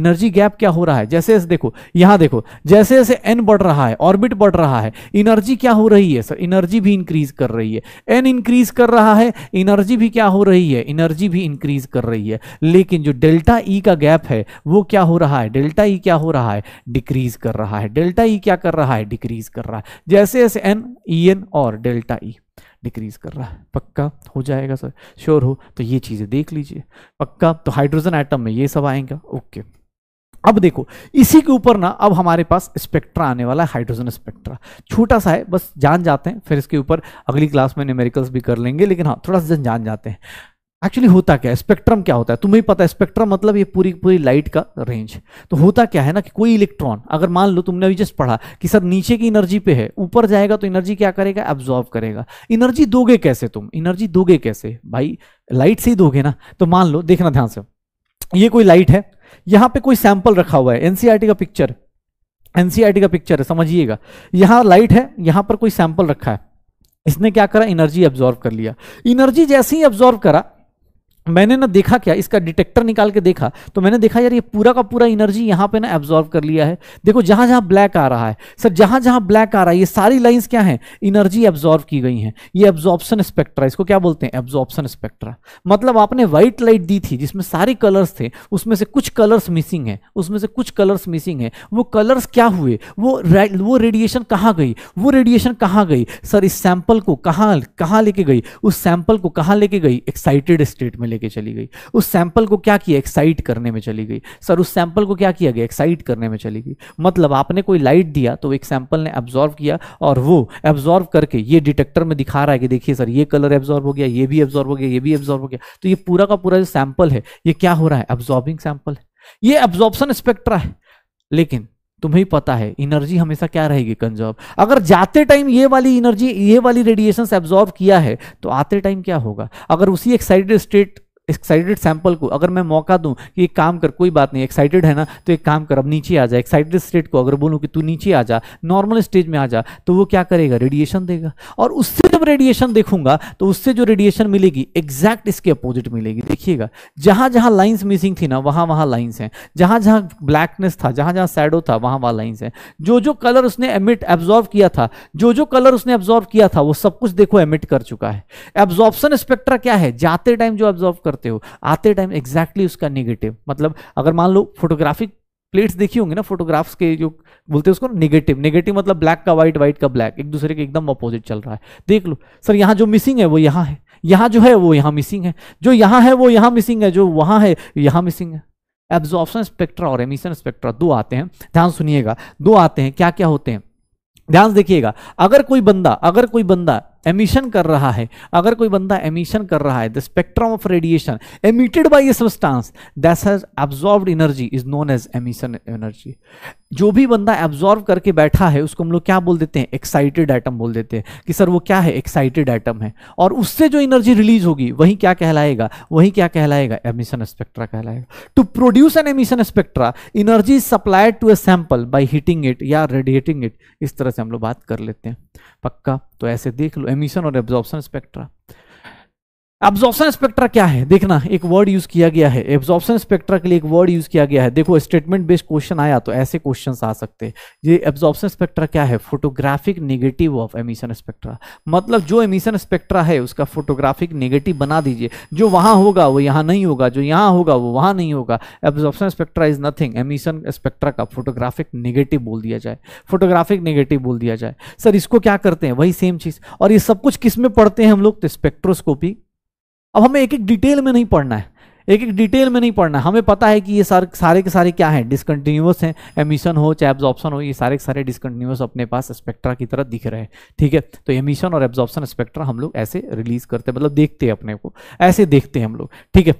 एनर्जी गैप क्या हो रहा है जैसे जैसे देखो यहां देखो जैसे जैसे एन बढ़ रहा है ऑर्बिट बढ़ रहा है इनर्जी क्या हो रही है सर इनर्जी भी इंक्रीज कर रही है एन इंक्रीज कर रहा है इनर्जी भी क्या हो रही है इनर्जी भी इंक्रीज कर रही है लेकिन जो डेल्टा ई e का गैप है वो क्या हो रहा है डेल्टा ई e क्या हो रहा है डिक्रीज कर रहा है डेल्टा ई e क्या कर रहा है डिक्रीज कर कर रहा है जैसे जैसे एन ई एन और डेल्टा ई डिक्रीज कर रहा है पक्का हो जाएगा सर श्योर हो तो ये चीज़ें देख लीजिए पक्का तो हाइड्रोजन आइटम में ये सब आएंगे ओके अब देखो इसी के ऊपर ना अब हमारे पास स्पेक्ट्रा आने वाला है हाइड्रोजन स्पेक्ट्रा छोटा सा है बस जान जाते हैं फिर इसके ऊपर अगली क्लास में न्यूमेरिकल्स भी कर लेंगे लेकिन हाँ थोड़ा सा जान जाते हैं एक्चुअली होता क्या है स्पेक्ट्रम क्या होता है तुम्हें पता है स्पेक्ट्रम मतलब ये पूरी पूरी लाइट का रेंज तो होता क्या है ना कि कोई इलेक्ट्रॉन अगर मान लो तुमने अभी जस्ट पढ़ा कि सर नीचे की एनर्जी पे है ऊपर जाएगा तो एनर्जी क्या करेगा एब्जॉर्व करेगा एनर्जी दोगे कैसे तुम एनर्जी दोगे कैसे भाई लाइट से ही दोगे ना तो मान लो देखना ध्यान से ये कोई लाइट है यहाँ पे कोई सैंपल रखा हुआ है एनसीआरटी e का पिक्चर एनसीआरटी e का पिक्चर है समझिएगा यहाँ लाइट है यहाँ पर कोई सैंपल रखा है इसने क्या करा एनर्जी एब्जॉर्व कर लिया एनर्जी जैसे ही एब्जॉर्व करा मैंने ना देखा क्या इसका डिटेक्टर निकाल के देखा तो मैंने देखा यार ये पूरा का पूरा एनर्जी यहाँ पे ना एब्जॉर्व कर लिया है देखो जहां जहां ब्लैक आ रहा है सर जहां जहां ब्लैक आ रहा है ये सारी लाइंस क्या हैं एनर्जी एब्जॉर्व की गई हैं ये एब्जॉर्प्शन स्पेक्ट्रा इसको क्या बोलते हैं एब्जॉर्प्शन स्पेक्ट्रा मतलब आपने व्हाइट लाइट दी थी जिसमें सारे कलर्स थे उसमें से कुछ कलर्स मिसिंग है उसमें से कुछ कलर्स मिसिंग है वो कलर्स क्या हुए वो वो रेडिएशन कहाँ गई वो रेडिएशन कहाँ गई सर इस सैंपल को कहाँ कहाँ लेके गई उस सैंपल को कहाँ लेके गई एक्साइटेड स्टेट में लेके चली गई उस सैंपल को क्या किया एक्साइट करने में चली गई सर उस सैंपल को क्या किया गया एक्साइट करने में चली गई मतलब आपने कोई लाइट दिया तो एक सैंपल ने एब्जॉर्व किया और वो एब्जॉर्व करके ये डिटेक्टर में दिखा रहा है कि देखिए सर ये कलर एब्जॉर्व हो गया ये भी एब्जॉर्व हो गया ये भी एब्जॉर्व हो गया तो ये पूरा का पूरा जो सैंपल है ये क्या हो रहा है एब्जॉर्बिंग सैंपल है ये एब्जॉर्बन स्पेक्ट्रा है लेकिन तुम्हें पता है एनर्जी हमेशा क्या रहेगी कंजर्व अगर जाते टाइम ये वाली एनर्जी ये वाली रेडिएशन एब्जॉर्व किया है तो आते टाइम क्या होगा अगर उसी एक्साइटेड स्टेट एक्साइटेड सैंपल को अगर मैं मौका दूं कि एक काम कर कोई बात नहीं एक्साइटेड है ना तो एक काम कर अब नीचे आ जा एक्साइटेड स्टेट को अगर बोलूं कि तू नीचे आ जा नॉर्मल स्टेज में आ जा तो वो क्या करेगा रेडिएशन देगा और उससे जब रेडिएशन देखूंगा तो उससे जो रेडिएशन मिलेगी एग्जैक्ट इसके अपोजिट मिलेगी देखिएगा जहां जहां लाइन्स मिसिंग थी ना वहां वहां लाइन्स हैं जहां जहां ब्लैकनेस था जहां जहां सैडो था वहां वहां लाइन्स हैं जो जो कलर उसने एमिट एब्जॉर्व किया था जो जो कलर उसने एब्जॉर्व किया था वो सब कुछ देखो एमिट कर चुका है एब्जॉर्प्शन स्पेक्ट्रा क्या है जाते टाइम जो एब्जॉर्व करते हो आते टाइम एग्जैक्टली उसका निगेटिव मतलब अगर मान लो फोटोग्राफिक प्लेट्स देखी होंगी ना फोटोग्राफ्स के जो बोलते हैं उसको नेगेटिव नेगेटिव मतलब ब्लैक का व्हाइट व्हाइट का ब्लैक एक दूसरे के एकदम अपोजिट चल रहा है देख लो सर यहाँ जो मिसिंग है वो यहाँ है यहाँ जो है वो यहाँ मिसिंग है जो यहाँ है वो यहाँ मिसिंग है जो वहाँ है यहाँ मिसिंग है एब्जॉर्प्शन स्पेक्ट्रा और एमिशन स्पेक्ट्रा दो आते हैं ध्यान सुनिएगा दो आते हैं क्या क्या होते हैं ध्यान देखिएगा अगर कोई बंदा अगर कोई बंदा एमिशन कर रहा है अगर कोई बंदा एमिशन कर रहा है the spectrum of radiation emitted by a substance that has absorbed energy is known as emission energy जो भी बंदा एब्जॉर्व करके बैठा है उसको हम लोग क्या बोल देते हैं एक्साइटेड आइटम बोल देते हैं कि सर वो क्या है एक्साइटेड आइटम है और उससे जो एनर्जी रिलीज होगी वही क्या कहलाएगा वही क्या कहलाएगा एमिशन स्पेक्ट्रा कहलाएगा to produce an emission spectra energy supplied to a sample by heating it या रेडिएटिंग इट इस तरह से हम लोग बात कर लेते हैं पक्का तो ऐसे देख लो एमिशन और एब्जॉर्बन स्पेक्ट्रा एब्जॉर्प्शन स्पेक्ट्रा क्या है देखना एक वर्ड यूज किया गया है एब्जॉर्प्शन स्पेक्ट्रा के लिए एक वर्ड यूज किया गया है देखो स्टेटमेंट बेस्ड क्वेश्चन आया तो ऐसे क्वेश्चन आ सकते हैं ये एब्जॉर्प्शन स्पेक्ट्रा क्या है photographic negative of emission spectra मतलब जो एमिशन स्पेक्ट्रा है उसका फोटोग्राफिक नेगेटिव बना दीजिए जो वहां होगा वो यहाँ नहीं होगा जो यहाँ होगा वो वहां नहीं होगा absorption spectra is nothing emission spectra का फोटोग्राफिक नेगेटिव बोल दिया जाए फोटोग्राफिक नेगेटिव बोल दिया जाए सर इसको क्या करते हैं वही सेम चीज और ये सब कुछ किस में पढ़ते हैं हम लोग तो स्पेक्ट्रोस्कोपी अब हमें एक एक डिटेल में नहीं पढ़ना है एक एक डिटेल में नहीं पढ़ना हमें पता है कि ये सारे सारे के सारे क्या हैं डिसकंटिन्यूस हैं एमिशन हो चाहे एब्जॉर्प्शन हो ये सारे के सारे डिसकंटिन्यूस अपने पास स्पेक्ट्रा की तरह दिख रहे हैं ठीक है तो एमिशन और एब्जॉर्प्शन स्पेक्ट्रा हम लोग ऐसे रिलीज करते हैं मतलब देखते हैं अपने को ऐसे देखते हैं हम लोग ठीक है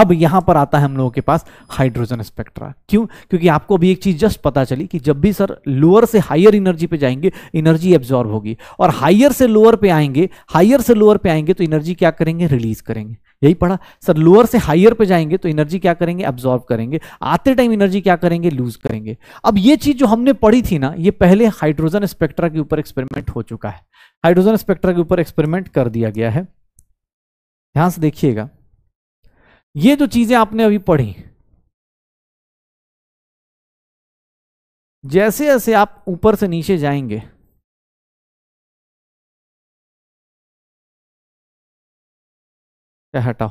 अब यहां पर आता है हम लोगों के पास हाइड्रोजन स्पेक्ट्रा क्यों क्योंकि आपको अभी एक चीज जस्ट पता चली कि जब भी सर लोअर से हायर एनर्जी पे जाएंगे एनर्जी एब्जॉर्ब होगी और हायर से लोअर पे आएंगे हायर से लोअर पे आएंगे तो एनर्जी क्या करेंगे रिलीज करेंगे यही पढ़ा सर लोअर से हायर पे जाएंगे तो एनर्जी क्या करेंगे एब्जॉर्व करेंगे आते टाइम एनर्जी क्या करेंगे लूज करेंगे अब ये चीज जो हमने पढ़ी थी ना ये पहले हाइड्रोजन स्पेक्ट्रा के ऊपर एक्सपेरिमेंट हो चुका है हाइड्रोजन स्पेक्ट्रा के ऊपर एक्सपेरिमेंट कर दिया गया है ध्यान से देखिएगा ये जो चीजें आपने अभी पढ़ी जैसे जैसे आप ऊपर से नीचे जाएंगे हटाओ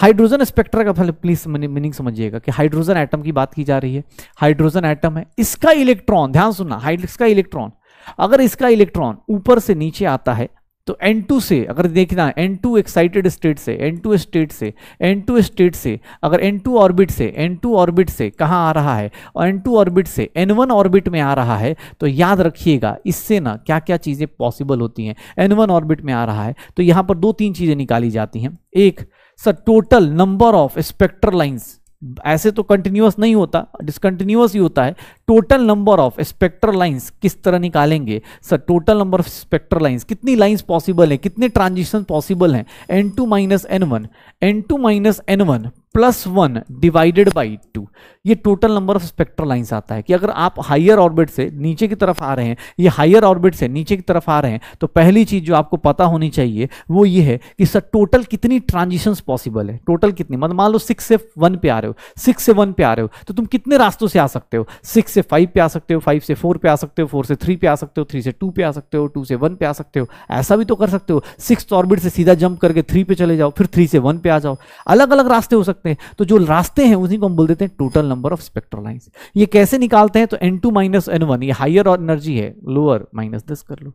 हाइड्रोजन स्पेक्ट्रा का प्लीज मतलब मीनिंग समझिएगा कि हाइड्रोजन एटम की बात की जा रही है हाइड्रोजन एटम है इसका इलेक्ट्रॉन ध्यान सुनना का इलेक्ट्रॉन अगर इसका इलेक्ट्रॉन ऊपर से नीचे आता है तो N2 से अगर देखना N2 एक्साइटेड स्टेट से N2 स्टेट से N2 स्टेट से अगर N2 ऑर्बिट से N2 ऑर्बिट से कहाँ आ रहा है और N2 ऑर्बिट से N1 ऑर्बिट में आ रहा है तो याद रखिएगा इससे ना क्या क्या चीज़ें पॉसिबल होती हैं N1 ऑर्बिट में आ रहा है तो यहाँ पर दो तीन चीज़ें निकाली जाती हैं एक sir total number of spectral lines ऐसे तो कंटिन्यूस नहीं होता डिसकंटिन्यूस ही होता है total number of spectral lines किस तरह निकालेंगे sir total number of spectral lines कितनी लाइंस पॉसिबल है कितने ट्रांजिशन पॉसिबल हैं n two minus N one N two minus N one plus one divided by two ये total number of spectral lines आता है कि अगर आप हायर ऑर्बिट से नीचे की तरफ आ रहे हैं ये हायर ऑर्बिट से नीचे की तरफ आ रहे हैं तो पहली चीज जो आपको पता होनी चाहिए वो ये है कि सर टोटल कितनी ट्रांजिशंस पॉसिबल है टोटल कितनी मतलब मान लो सिक्स से वन पे आ रहे हो सिक्स से वन पे आ रहे हो तो तुम कितने रास्तों से आ सकते हो सिक्स से फाइव पे आ सकते हो फाइव से फोर पे आ सकते हो फोर से थ्री पे आ सकते हो थ्री से टू पे आ सकते हो टू से वन पे आ सकते हो ऐसा भी तो कर सकते हो सिक्स ऑर्बिट से सीधा जंप करके थ्री पे चले जाओ फिर थ्री से वन पे आ जाओ अलग अलग रास्ते हो सकते सकते हैं तो जो रास्ते हैं उसी को हम बोल देते हैं total number of spectral lines ये कैसे निकालते हैं तो n two minus N one ये हायर एनर्जी है लोअर माइनस दस कर लो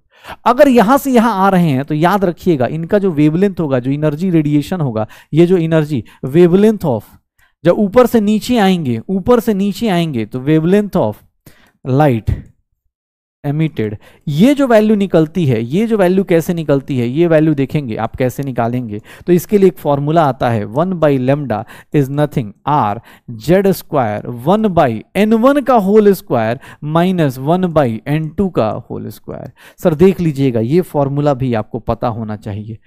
अगर यहां से यहां आ रहे हैं तो याद रखिएगा इनका जो वेवलेंथ होगा जो इनर्जी रेडिएशन होगा ये जो इनर्जी वेवलेंथ ऑफ जब ऊपर से नीचे आएंगे ऊपर से नीचे आएंगे तो वेवलेंथ ऑफ लाइट एमिटेड ये जो वैल्यू निकलती है ये जो वैल्यू कैसे निकलती है ये वैल्यू देखेंगे आप कैसे निकालेंगे तो इसके लिए एक फॉर्मूला आता है one by lambda is nothing R Z square one by N one का whole square minus one by n two का होल स्क्वायर सर देख लीजिएगा ये फॉर्मूला भी आपको पता होना चाहिए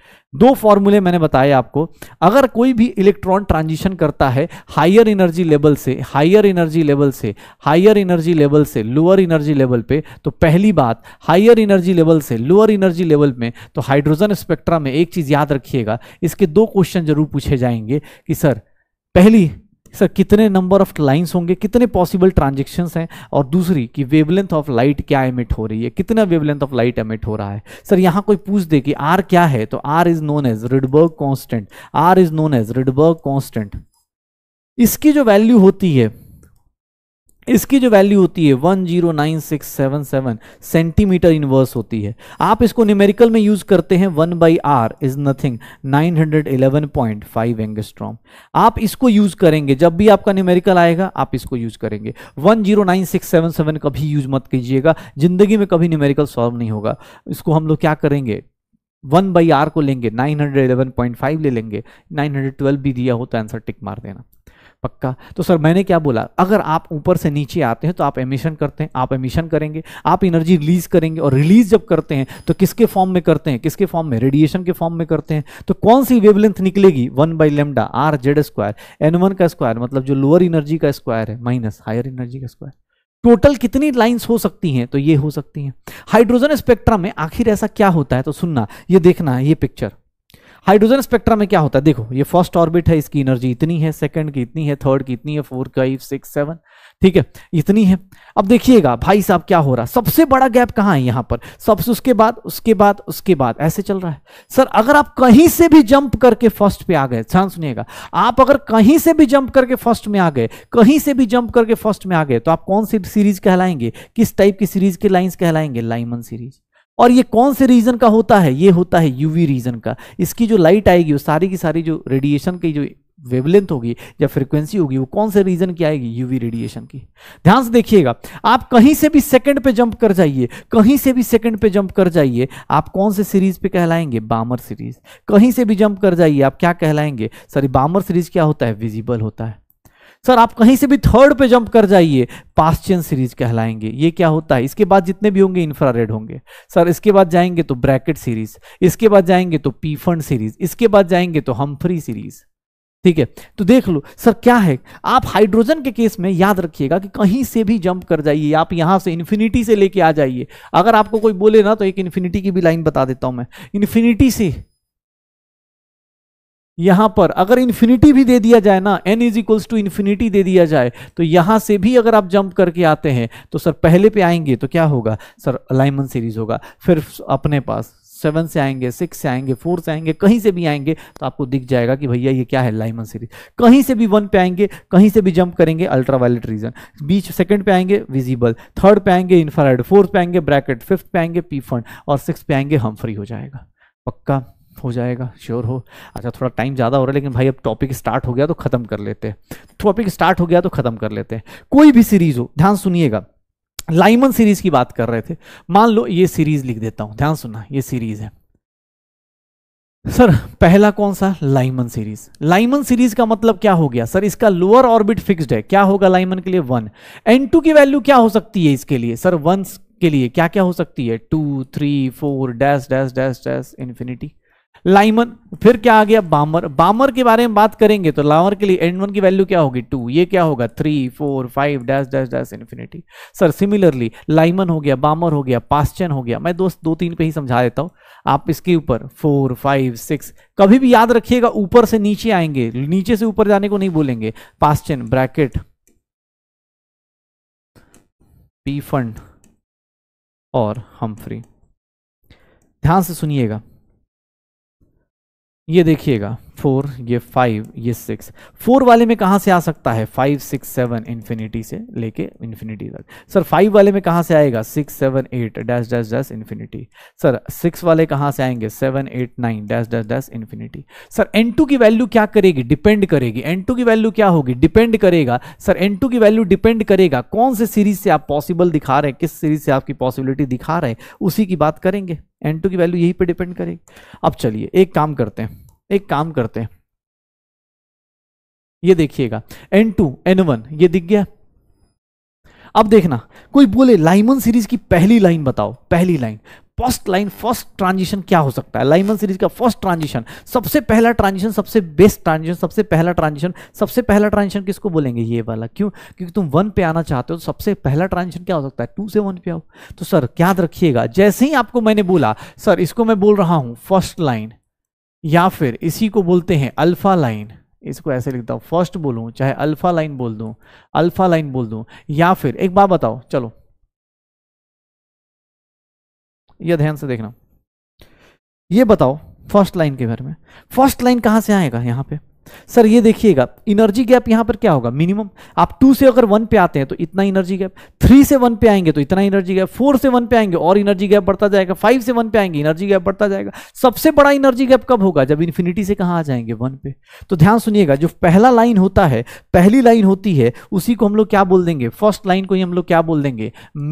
दो फॉर्मूले मैंने बताए आपको अगर कोई भी इलेक्ट्रॉन ट्रांजिशन करता है हायर एनर्जी लेवल से हायर एनर्जी लेवल से हायर एनर्जी लेवल से लोअर एनर्जी लेवल पे तो पहली बात हायर इनर्जी लेवल से लोअर इनर्जी लेवल में तो हाइड्रोजन स्पेक्ट्रा में एक चीज़ याद रखिएगा इसके दो क्वेश्चन जरूर पूछे जाएंगे कि सर पहली सर कितने नंबर ऑफ लाइंस होंगे कितने पॉसिबल ट्रांजेक्शन्स हैं और दूसरी कि वेवलेंथ ऑफ लाइट क्या एमिट हो रही है कितना वेवलेंथ ऑफ लाइट एमिट हो रहा है सर यहाँ कोई पूछ दे कि आर क्या है तो R is known as Rydberg constant R is known as Rydberg constant इसकी जो वैल्यू होती है इसकी जो वैल्यू होती है 109677 सेंटीमीटर इनवर्स होती है आप इसको न्यूमेरिकल में यूज करते हैं 1 by R is nothing 911.5 angstrom आप इसको यूज करेंगे जब भी आपका न्यूमेरिकल आएगा आप इसको यूज करेंगे 109677 कभी यूज मत कीजिएगा जिंदगी में कभी न्यूमेरिकल सॉल्व नहीं होगा इसको हम लोग क्या करेंगे वन बाई आर को लेंगे 911.5 ले लेंगे 912 भी दिया हो तो आंसर टिक मार देना पक्का तो सर मैंने क्या बोला अगर आप ऊपर से नीचे आते हैं तो आप एमिशन करते हैं आप एमिशन करेंगे आप एनर्जी रिलीज करेंगे और रिलीज जब करते हैं तो किसके फॉर्म में करते हैं किसके फॉर्म में रेडिएशन के फॉर्म में करते हैं तो कौन सी वेवलेंथ निकलेगी one by lambda R Z square n one का स्क्वायर मतलब जो लोअर एनर्जी का स्क्वायर है माइनस हायर एनर्जी का स्क्वायर टोटल कितनी लाइंस हो सकती हैं तो ये हो सकती हैं हाइड्रोजन स्पेक्ट्रा में आखिर ऐसा क्या होता है तो सुनना ये देखना है ये पिक्चर हाइड्रोजन स्पेक्ट्रा में क्या होता है देखो ये फर्स्ट ऑर्बिट है इसकी एनर्जी इतनी है सेकंड की इतनी है थर्ड की इतनी है फोर्थ फाइव सिक्स सेवन ठीक है इतनी है अब देखिएगा भाई साहब क्या हो रहा है सबसे बड़ा गैप कहाँ है यहाँ पर सबसे उसके बाद उसके बाद उसके बाद ऐसे चल रहा है सर अगर आप कहीं से भी जंप करके फर्स्ट पे आ गए ध्यान सुनिएगा आप अगर कहीं से भी जंप करके फर्स्ट में आ गए कहीं से भी जंप करके फर्स्ट में आ गए तो आप कौन सी सीरीज कहलाएंगे किस टाइप की सीरीज के लाइन्स कहलाएंगे लाइमन सीरीज और ये कौन से रीजन का होता है ये होता है यूवी रीजन का इसकी जो लाइट आएगी वो सारी की सारी जो रेडिएशन की जो वेवलेंथ होगी या फ्रीक्वेंसी होगी वो कौन से रीजन की आएगी यूवी रेडिएशन की ध्यान से देखिएगा आप कहीं से भी सेकंड पे जंप कर जाइए कहीं से भी सेकंड पे जंप कर जाइए आप कौन से सीरीज पे कहलाएंगे बामर सीरीज कहीं से भी जंप कर जाइए आप क्या कहलाएंगे सॉरी बामर सीरीज क्या होता है विजिबल होता है सर आप कहीं से भी थर्ड पे जंप कर जाइए पास्चन सीरीज कहलाएंगे ये क्या होता है इसके बाद जितने भी होंगे इंफ्रारेड होंगे सर इसके बाद जाएंगे तो ब्रैकेट सीरीज इसके बाद जाएंगे तो पीफन सीरीज इसके बाद जाएंगे तो हमफ्री सीरीज ठीक है तो देख लो सर क्या है आप हाइड्रोजन के केस में याद रखिएगा कि कहीं से भी जंप कर जाइए आप यहां से इन्फिनिटी से लेके आ जाइए अगर आपको कोई बोले ना तो एक इन्फिनिटी की भी लाइन बता देता हूं मैं इन्फिनिटी से यहां पर अगर इन्फिनिटी भी दे दिया जाए ना n is equals to infinity दे दिया जाए तो यहां से भी अगर आप जंप करके आते हैं तो सर पहले पे आएंगे तो क्या होगा सर अलाइनमेंट सीरीज होगा फिर अपने पास सेवन से आएंगे सिक्स से आएंगे फोर से आएंगे कहीं से भी आएंगे तो आपको दिख जाएगा कि भैया ये क्या है लाइमन सीरीज कहीं से भी वन पे आएंगे कहीं से भी जंप करेंगे अल्ट्रावायलेट रीजन बीच सेकंड पे आएंगे विजिबल थर्ड पे आएंगे इन्फ्रारेड फोर्थ पे आएंगे ब्रैकेट फिफ्थ पे आएंगे पी फंड और सिक्स पे आएंगे हम फ्री हो जाएगा पक्का हो जाएगा श्योर हो अच्छा थोड़ा टाइम ज़्यादा हो रहा है लेकिन भाई अब टॉपिक स्टार्ट हो गया तो ख़त्म कर लेते हैं टॉपिक स्टार्ट हो गया तो ख़त्म कर लेते हैं कोई भी सीरीज़ हो ध्यान सुनिएगा लाइमन सीरीज़ की बात कर रहे थे मान लो ये सीरीज़ लिख देता हूं ध्यान सुनना ये सीरीज़ है सर पहला कौन सा लाइमन सीरीज लाइमन सीरीज का मतलब क्या हो गया सर इसका लोअर ऑर्बिट फिक्स्ड है क्या होगा लाइमन के लिए वन एन टू की वैल्यू क्या हो सकती है इसके लिए सर वन के लिए क्या क्या हो सकती है two three four dash dash dash dash infinity Lyman फिर क्या आ गया बामर बामर के बारे में बात करेंगे तो लावर के लिए एंड वन की वैल्यू क्या होगी टू ये क्या होगा three four five dash dash dash infinity sir similarly Lyman हो गया बामर हो गया पास्चन हो गया मैं दोस्त दो तीन पे ही समझा देता हूँ आप इसके ऊपर फोर फाइव सिक्स कभी भी याद रखिएगा ऊपर से नीचे आएंगे नीचे से ऊपर जाने को नहीं बोलेंगे पास्चन ब्रैकेट पी फंड और हमफ्री ध्यान से सुनिएगा ये देखिएगा फोर ये फाइव ये सिक्स फोर वाले में कहाँ से आ सकता है फाइव सिक्स सेवन इन्फिनिटी से लेके इन्फिनिटी तक सर फाइव वाले में कहाँ से आएगा six seven eight dash dash dash infinity sir six वाले कहाँ से आएंगे seven eight nine dash dash dash infinity sir N two की वैल्यू क्या करेगी डिपेंड करेगी एन टू की वैल्यू क्या होगी डिपेंड करेगा सर एन टू की वैल्यू डिपेंड करेगा कौन से सीरीज से आप पॉसिबल दिखा रहे हैं किस सीरीज से आपकी पॉसिबिलिटी दिखा रहे हैं उसी की बात करेंगे एन टू की वैल्यू यही पे डिपेंड करेगी अब चलिए एक काम करते हैं एक काम करते हैं ये देखिएगा एन टू एन वन ये दिख गया अब देखना कोई बोले लाइमन सीरीज की पहली लाइन बताओ पहली line first line first transition क्या हो सकता है लाइमन सीरीज का फर्स्ट ट्रांजिशन सबसे पहला ट्रांजिशन सबसे बेस्ट ट्रांजिशन सबसे पहला ट्रांजिशन सबसे पहला ट्रांजिशन किसको बोलेंगे ये वाला क्यों क्योंकि तुम वन पे आना चाहते हो तो सबसे पहला ट्रांजिशन क्या हो सकता है टू से वन पे आओ तो सर याद रखिएगा जैसे ही आपको मैंने बोला सर इसको मैं बोल रहा हूं फर्स्ट लाइन या फिर इसी को बोलते हैं अल्फा लाइन इसको ऐसे लिखता हूँ फर्स्ट बोलूँ चाहे अल्फ़ा लाइन बोल दूँ अल्फ़ा लाइन बोल दूँ या फिर एक बात बताओ चलो यह ध्यान से देखना ये बताओ फर्स्ट लाइन के बारे में फर्स्ट लाइन कहाँ से आएगा यहाँ पे सर ये देखिएगा इनर्जी गैप यहां पर क्या होगा मिनिमम आप टू से अगर वन पे आते हैं तो इतना इनर्जी गैप थ्री से वन पे आएंगे तो इतना इनर्जी गैप फोर से वन पे आएंगे और इनर्जी गैप बढ़ता जाएगा फाइव से वन पे आएंगे इनर्जी गैप बढ़ता जाएगा सबसे बड़ा इनर्जी गैप कब होगा जब इन्फिनिटी से कहां आ जाएंगे वन पे तो ध्यान सुनिएगा जो पहला लाइन होता है पहली लाइन होती है उसी को हम लोग क्या बोल देंगे फर्स्ट लाइन को ही हम लोग क्या बोल देंगे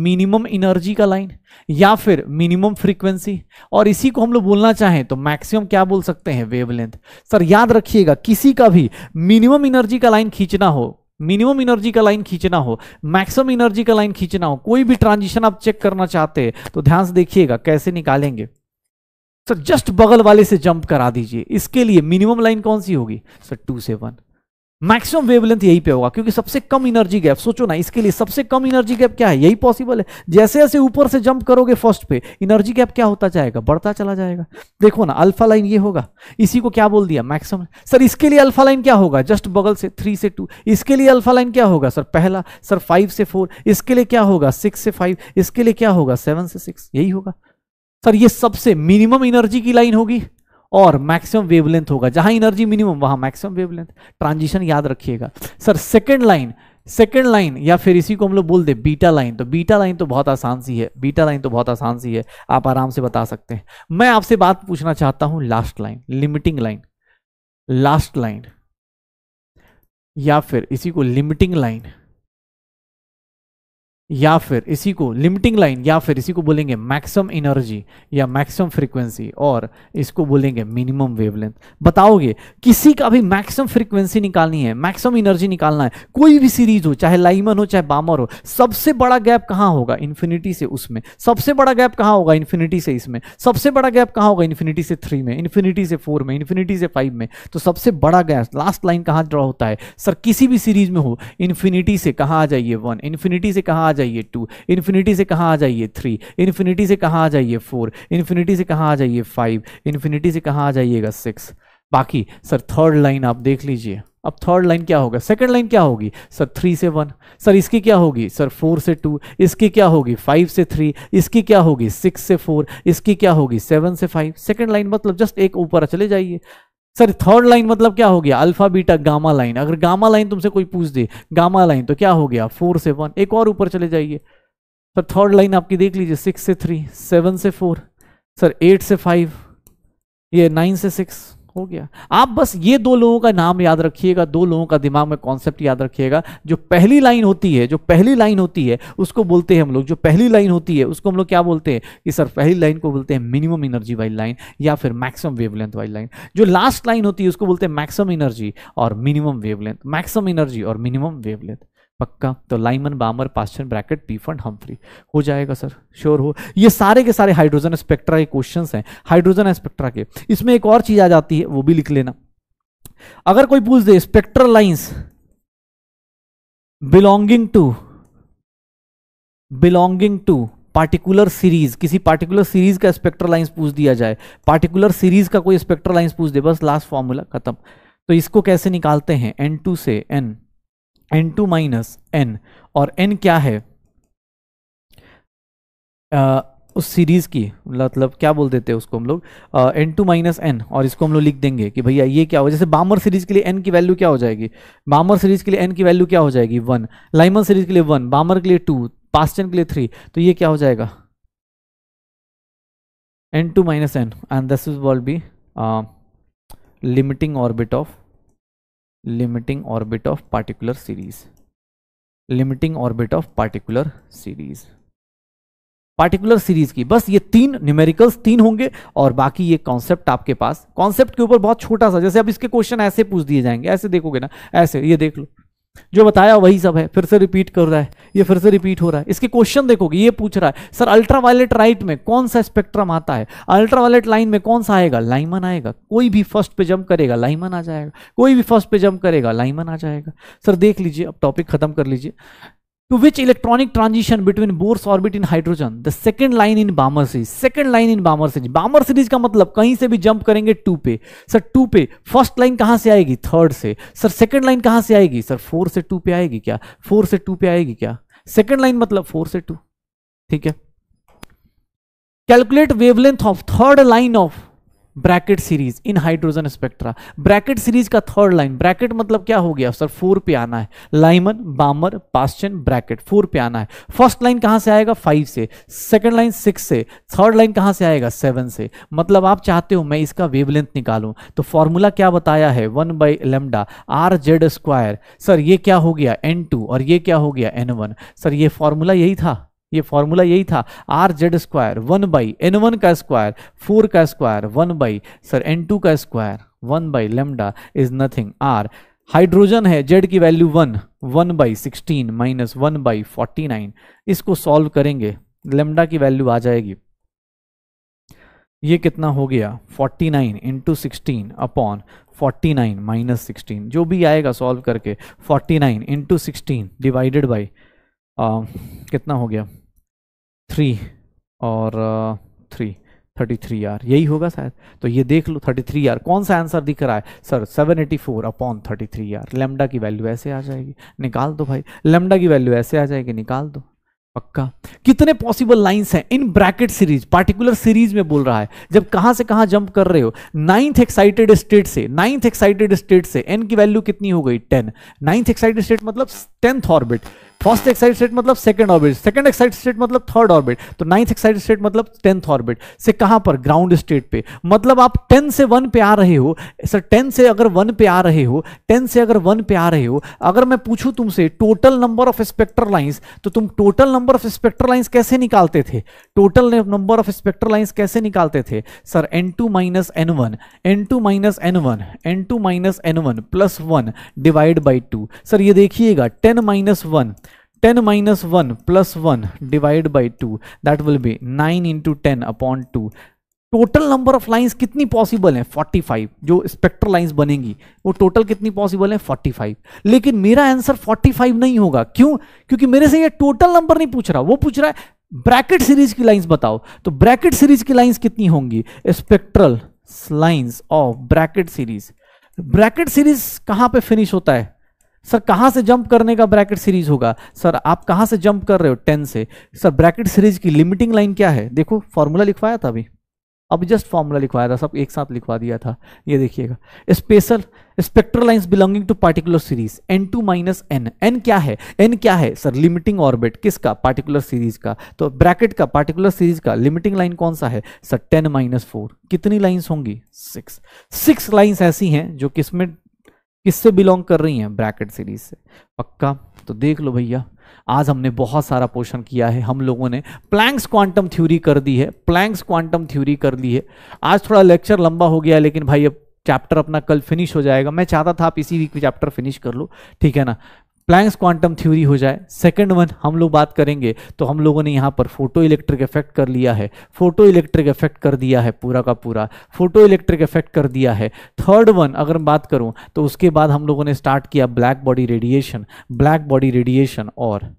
मिनिमम इनर्जी का लाइन या फिर मिनिमम फ्रीक्वेंसी और इसी को हम लोग बोलना चाहें तो मैक्सिमम क्या बोल सकते हैं वेवलेंथ सर याद रखिएगा किसी का भी मिनिमम एनर्जी का लाइन खींचना हो मिनिमम एनर्जी का लाइन खींचना हो मैक्सिमम एनर्जी का लाइन खींचना हो कोई भी ट्रांजिशन आप चेक करना चाहते हैं तो ध्यान से देखिएगा कैसे निकालेंगे सर जस्ट बगल वाले से जंप करा दीजिए इसके लिए मिनिमम लाइन कौन सी होगी सर टू से वन मैक्सिमम वेवलेंथ यही पे होगा क्योंकि सबसे कम एनर्जी गैप सोचो ना इसके लिए सबसे कम एनर्जी गैप क्या है यही पॉसिबल है जैसे जैसे ऊपर से जंप करोगे फर्स्ट पे एनर्जी गैप क्या होता जाएगा बढ़ता चला जाएगा देखो ना अल्फा लाइन ये होगा इसी को क्या बोल दिया मैक्सिमम सर इसके लिए अल्फा लाइन क्या होगा जस्ट बगल से थ्री से टू इसके लिए अल्फा लाइन क्या होगा सर पहला सर फाइव से फोर इसके लिए क्या होगा सिक्स से फाइव इसके लिए क्या होगा सेवन से सिक्स यही होगा सर ये सबसे मिनिमम एनर्जी की लाइन होगी और मैक्सिमम वेवलेंथ होगा जहां एनर्जी मिनिमम वहां मैक्सिमम वेवलेंथ ट्रांजिशन याद रखिएगा sir second line second line या फिर इसी को हम लोग बोल दे बीटा लाइन तो बीटा लाइन तो बहुत आसान सी है बीटा लाइन तो बहुत आसान सी है आप आराम से बता सकते हैं मैं आपसे बात पूछना चाहता हूं last line limiting line last line या फिर इसी को लिमिटिंग लाइन या फिर इसी को लिमिटिंग लाइन या फिर इसी को बोलेंगे मैक्सिमम एनर्जी या मैक्सिमम फ्रीक्वेंसी और इसको बोलेंगे मिनिमम वेवलेंथ बताओगे किसी का भी मैक्सिमम फ्रीक्वेंसी निकालनी है मैक्सिमम एनर्जी निकालना है कोई भी सीरीज हो चाहे लाइमन हो चाहे बामर हो सबसे बड़ा गैप कहाँ होगा इन्फिनिटी से उसमें सबसे बड़ा गैप कहाँ होगा इन्फिनिटी से इसमें सबसे बड़ा गैप कहाँ होगा इन्फिनिटी से थ्री में इन्फिनिटी से फोर में इन्फिनिटी से फाइव में तो सबसे बड़ा गैप लास्ट लाइन कहाँ ड्रॉ होता है सर किसी भी सीरीज में हो इन्फिनिटी से कहाँ आ जाइए वन इन्फिनिटी से कहाँ आ जाइए टू इन्फिनिटी से कहाँ आ जाइए थ्री इन्फिनिटी से कहाँ आ जाइए फोर इन्फिनिटी से कहाँ आ जाइए फाइव इन्फिनिटी से कहाँ आ जाइएगा सिक्स बाकी सर थर्ड लाइन आप देख लीजिए अब थर्ड लाइन क्या होगा सेकंड लाइन क्या होगी सर थ्री से वन सर इसकी क्या होगी सर फोर से टू इसकी क्या होगी फाइव से थ्री इसकी क्या होगी सिक्स से फोर इसकी क्या होगी सेवन से फाइव सेकंड लाइन मतलब जस्ट एक ऊपर चले जाइए सर थर्ड लाइन मतलब क्या हो गया अल्फा बीटा गामा लाइन अगर गामा लाइन तुमसे कोई पूछ दे गामा लाइन तो क्या हो गया फोर से वन एक और ऊपर चले जाइए सर थर्ड लाइन आपकी देख लीजिए सिक्स से थ्री सेवन से फोर सर एट से फाइव ये नाइन से सिक्स हो गया आप बस ये दो लोगों का नाम याद रखिएगा दो लोगों का दिमाग में कॉन्सेप्ट याद रखिएगा जो पहली लाइन होती है जो पहली लाइन होती है उसको बोलते हैं हम लोग जो पहली लाइन होती है उसको हम लोग क्या बोलते हैं कि सर पहली लाइन को बोलते हैं मिनिमम एनर्जी वाइल लाइन या फिर मैक्सिमम वेवलेंथ वाली लाइन जो लास्ट लाइन होती है उसको बोलते हैं मैक्सिमम एनर्जी और मिनिमम वेवलेंथ मैक्सिमम एनर्जी और मिनिमम वेवलेंथ पक्का तो Lyman Balmer Paschen Brackett Pfund Humphrey हो जाएगा सर श्योर हो ये सारे के सारे हाइड्रोजन स्पेक्ट्रा के क्वेश्चन हैं हाइड्रोजन स्पेक्ट्रा के इसमें एक और चीज आ जाती है वो भी लिख लेना अगर कोई पूछ दे spectral lines belonging to belonging to particular series किसी पार्टिकुलर सीरीज का स्पेक्ट्रल लाइंस पूछ दिया जाए पार्टिकुलर सीरीज का कोई स्पेक्ट्रल लाइंस पूछ दे बस लास्ट फॉर्मूला खत्म तो इसको कैसे निकालते हैं टू से n n two minus n और एन क्या है आ, उस सीरीज़ की मतलब क्या बोल देते हैं उसको हम लोग एन टू माइनस एन और इसको हम लोग लिख देंगे कि भैया ये क्या हो जैसे बामर सीरीज़ के लिए एन की वैल्यू क्या हो जाएगी बामर सीरीज़ के लिए एन की वैल्यू क्या हो जाएगी वन लाइमन सीरीज़ के लिए वन बामर के लिए टू पास्टन के लिए थ्री तो ये क्या हो जाएगा n two minus n and this is will be limiting orbit of limiting orbit of particular series limiting orbit of particular series particular series की बस ये तीन न्यूमेरिकल्स तीन होंगे और बाकी ये कॉन्सेप्ट आपके पास कॉन्सेप्ट के ऊपर बहुत छोटा सा जैसे अब इसके क्वेश्चन ऐसे पूछ दिए जाएंगे ऐसे देखोगे ना ऐसे ये देख लो जो बताया वही सब है फिर से रिपीट कर रहा है ये फिर से रिपीट हो रहा है इसके क्वेश्चन देखोगे ये पूछ रहा है सर अल्ट्रावायलेट राइट में कौन सा स्पेक्ट्रम आता है अल्ट्रावायलेट लाइन में कौन सा आएगा लाइमन आएगा कोई भी फर्स्ट पे जंप करेगा लाइमन आ जाएगा कोई भी फर्स्ट पे जंप करेगा लाइमन आ जाएगा सर देख लीजिए अब टॉपिक खत्म कर लीजिए to which electronic transition between Bohr's orbit in hydrogen the second line in bomber series second line in bomber series bomber series ka matlab kahin se bhi jump karenge 2 pe sir 2 pe first line kahan se aayegi third se sir second line kahan se aayegi sir 4 se 2 pe aayegi kya 4 se 2 pe aayegi kya second line matlab 4 se 2 theek hai calculate wavelength of third line of Brackett series in hydrogen spectra Brackett series का third line Brackett मतलब क्या हो गया sir four पे आना है Lyman Balmer Paschen Brackett four पे आना है फर्स्ट लाइन कहां से आएगा फाइव से सेकंड लाइन सिक्स से थर्ड लाइन कहां से आएगा सेवन से मतलब आप चाहते हो मैं इसका वेवलेंथ निकालू तो फॉर्मूला क्या बताया है one by lambda R Z square sir ये क्या हो गया एन टू और ये क्या हो गया एन वन सर ये फॉर्मूला यही था ये फॉर्मूला यही था R Z square one by N one का स्क्वायर फोर का square one by sir N two का square one by lambda is nothing R hydrogen है जेड की value one one by sixteen minus one by forty nine इसको solve करेंगे lambda की value आ जाएगी ये कितना हो गया forty nine into sixteen upon forty nine minus sixteen जो भी आएगा सॉल्व करके forty nine into sixteen divided by कितना हो गया थ्री और थ्री थर्टी थ्री आर यही होगा शायद तो ये देख लो थर्टी थ्री आर कौन सा आंसर दिख रहा है sir seven eighty four upon thirty three R lambda की वैल्यू ऐसे आ जाएगी निकाल दो भाई लेमडा की वैल्यू ऐसे आ जाएगी निकाल दो पक्का कितने पॉसिबल लाइंस हैं इन ब्रैकेट सीरीज पार्टिकुलर सीरीज में बोल रहा है जब कहां से कहां जंप कर रहे हो नाइन्थ एक्साइटेड स्टेट से नाइन्थ एक्साइटेड स्टेट से एन की वैल्यू कितनी हो गई टेन नाइन्थ एक्साइटेड स्टेट मतलब tenth orbit first excited state मतलब second orbit second excited state मतलब थर्ड ऑर्बिट तो नाइन्थ एक्साइड स्टेट मतलब टेंथ ऑर्बिट से कहां पर ग्राउंड स्टेट पे मतलब आप टेन से वन पे आ रहे हो सर टेन से अगर वन पे आ रहे हो टेन से अगर वन पे आ रहे हो अगर मैं पूछूं तुमसे total number of spectral lines तो तुम total number of spectral lines कैसे निकालते थे total number of spectral lines कैसे निकालते थे sir N two minus N one N two minus N one N two minus N one plus one divide by two sir ये देखिएगा ten minus one ten minus one plus one divide by two that will be nine into ten upon to total number of lines कितनी possible है 45 जो spectral lines बनेंगी वो total कितनी possible है 45 लेकिन मेरा आंसर 45 नहीं होगा क्यों क्योंकि मेरे से ये टोटल नंबर नहीं पूछ रहा वो पूछ रहा है ब्रैकेट सीरीज की लाइंस बताओ तो ब्रैकेट सीरीज की लाइंस कितनी होंगी spectral lines of Brackett series Brackett series कहां पर फिनिश होता है सर कहां से जंप करने का ब्रैकेट सीरीज होगा सर आप कहां से जंप कर रहे हो टेन से सर ब्रैकेट सीरीज की लिमिटिंग लाइन क्या है देखो फॉर्मूला लिखवाया था अभी अब जस्ट फॉर्मूला लिखवाया था सब एक साथ लिखवा दिया था ये देखिएगा special spectral lines belonging to particular series N two minus N N क्या है एन क्या है सर लिमिटिंग ऑर्बिट किसका पार्टिकुलर सीरीज का तो ब्रैकेट का पार्टिकुलर सीरीज का लिमिटिंग लाइन कौन सा है सर टेन माइनस फोर कितनी लाइन्स होंगी सिक्स सिक्स लाइन्स ऐसी हैं जो किसमें किससे बिलोंग कर रही हैं ब्रैकेट सीरीज से पक्का तो देख लो भैया आज हमने बहुत सारा पोषण किया है हम लोगों ने प्लैंक्स क्वांटम थ्योरी कर दी है प्लैंक्स क्वांटम थ्योरी कर ली है आज थोड़ा लेक्चर लंबा हो गया लेकिन भाई अब चैप्टर अपना कल फिनिश हो जाएगा मैं चाहता था आप इसी वीक में चैप्टर फिनिश कर लो ठीक है ना प्लैंक्स क्वांटम थ्योरी हो जाए सेकंड वन हम लोग बात करेंगे तो हम लोगों ने यहाँ पर फोटो इलेक्ट्रिक इफेक्ट कर लिया है फोटो इलेक्ट्रिक इफेक्ट कर दिया है पूरा का पूरा फोटो इलेक्ट्रिक इफेक्ट कर दिया है थर्ड वन अगर बात करूँ तो उसके बाद हम लोगों ने स्टार्ट किया black body radiation black body radiation और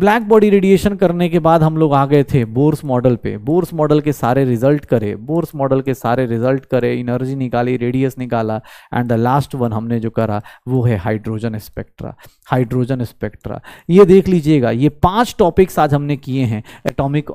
ब्लैक बॉडी रेडिएशन करने के बाद हम लोग आ गए थे बोर्स मॉडल पे बोर्स मॉडल के सारे रिजल्ट करे बोर्स मॉडल के सारे रिजल्ट करे इनर्जी निकाली रेडियस निकाला एंड द लास्ट वन हमने जो करा वो है हाइड्रोजन स्पेक्ट्रा हाइड्रोजन स्पेक्ट्रा ये देख लीजिएगा ये पांच टॉपिक्स आज हमने किए हैं एटॉमिक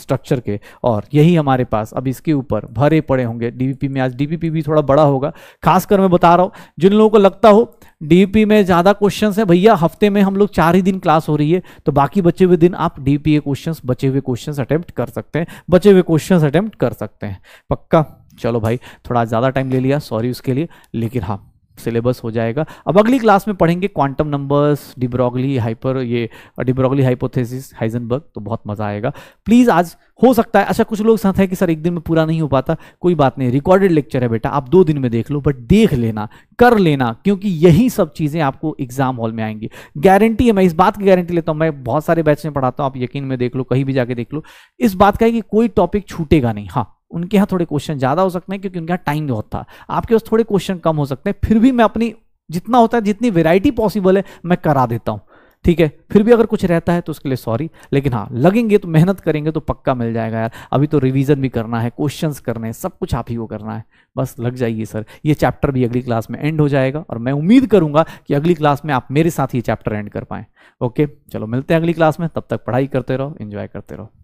स्ट्रक्चर के और यही हमारे पास अब इसके ऊपर भरे पड़े होंगे डी में आज डी भी थोड़ा बड़ा होगा खासकर मैं बता रहा हूँ जिन लोगों को लगता हो डी में ज़्यादा क्वेश्चन है भैया हफ्ते में हम लोग चार ही दिन क्लास हो रही है तो बाकी बचे हुए दिन आप डीपीए क्वेश्चंस बचे हुए क्वेश्चंस अटेम्प्ट कर सकते हैं बचे हुए क्वेश्चंस अटेम्प्ट कर सकते हैं पक्का चलो भाई थोड़ा ज़्यादा टाइम ले लिया सॉरी उसके लिए लेकिन हाँ सिलेबस हो जाएगा अब अगली क्लास में पढ़ेंगे क्वांटम नंबर्स डिब्रॉगली हाइपर ये डिब्रॉगली हाइपोथेसिस हाइजनबर्ग तो बहुत मज़ा आएगा प्लीज़ आज हो सकता है अच्छा कुछ लोग साथ है कि सर एक दिन में पूरा नहीं हो पाता कोई बात नहीं रिकॉर्डेड लेक्चर है बेटा आप दो दिन में देख लो बट देख लेना कर लेना क्योंकि यही सब चीज़ें आपको एग्जाम हॉल में आएंगी गारंटी है मैं इस बात की गारंटी लेता हूँ मैं बहुत सारे बैच में पढ़ाता हूँ आप यकीन में देख लो कहीं भी जाके देख लो इस बात का है कि कोई टॉपिक छूटेगा नहीं हाँ उनके यहाँ थोड़े क्वेश्चन ज़्यादा हो सकते हैं क्योंकि उनके यहाँ टाइम बहुत था आपके पास थोड़े क्वेश्चन कम हो सकते हैं फिर भी मैं अपनी जितना होता है जितनी वेराइटी पॉसिबल है मैं करा देता हूँ ठीक है फिर भी अगर कुछ रहता है तो उसके लिए सॉरी लेकिन हाँ लगेंगे तो मेहनत करेंगे तो पक्का मिल जाएगा यार अभी तो रिवीजन भी करना है क्वेश्चंस करने हैं सब कुछ आप ही को करना है बस लग जाइए सर ये चैप्टर भी अगली क्लास में एंड हो जाएगा और मैं उम्मीद करूंगा कि अगली क्लास में आप मेरे साथ ये चैप्टर एंड कर पाएँ ओके चलो मिलते हैं अगली क्लास में तब तक पढ़ाई करते रहो इन्जॉय करते रहो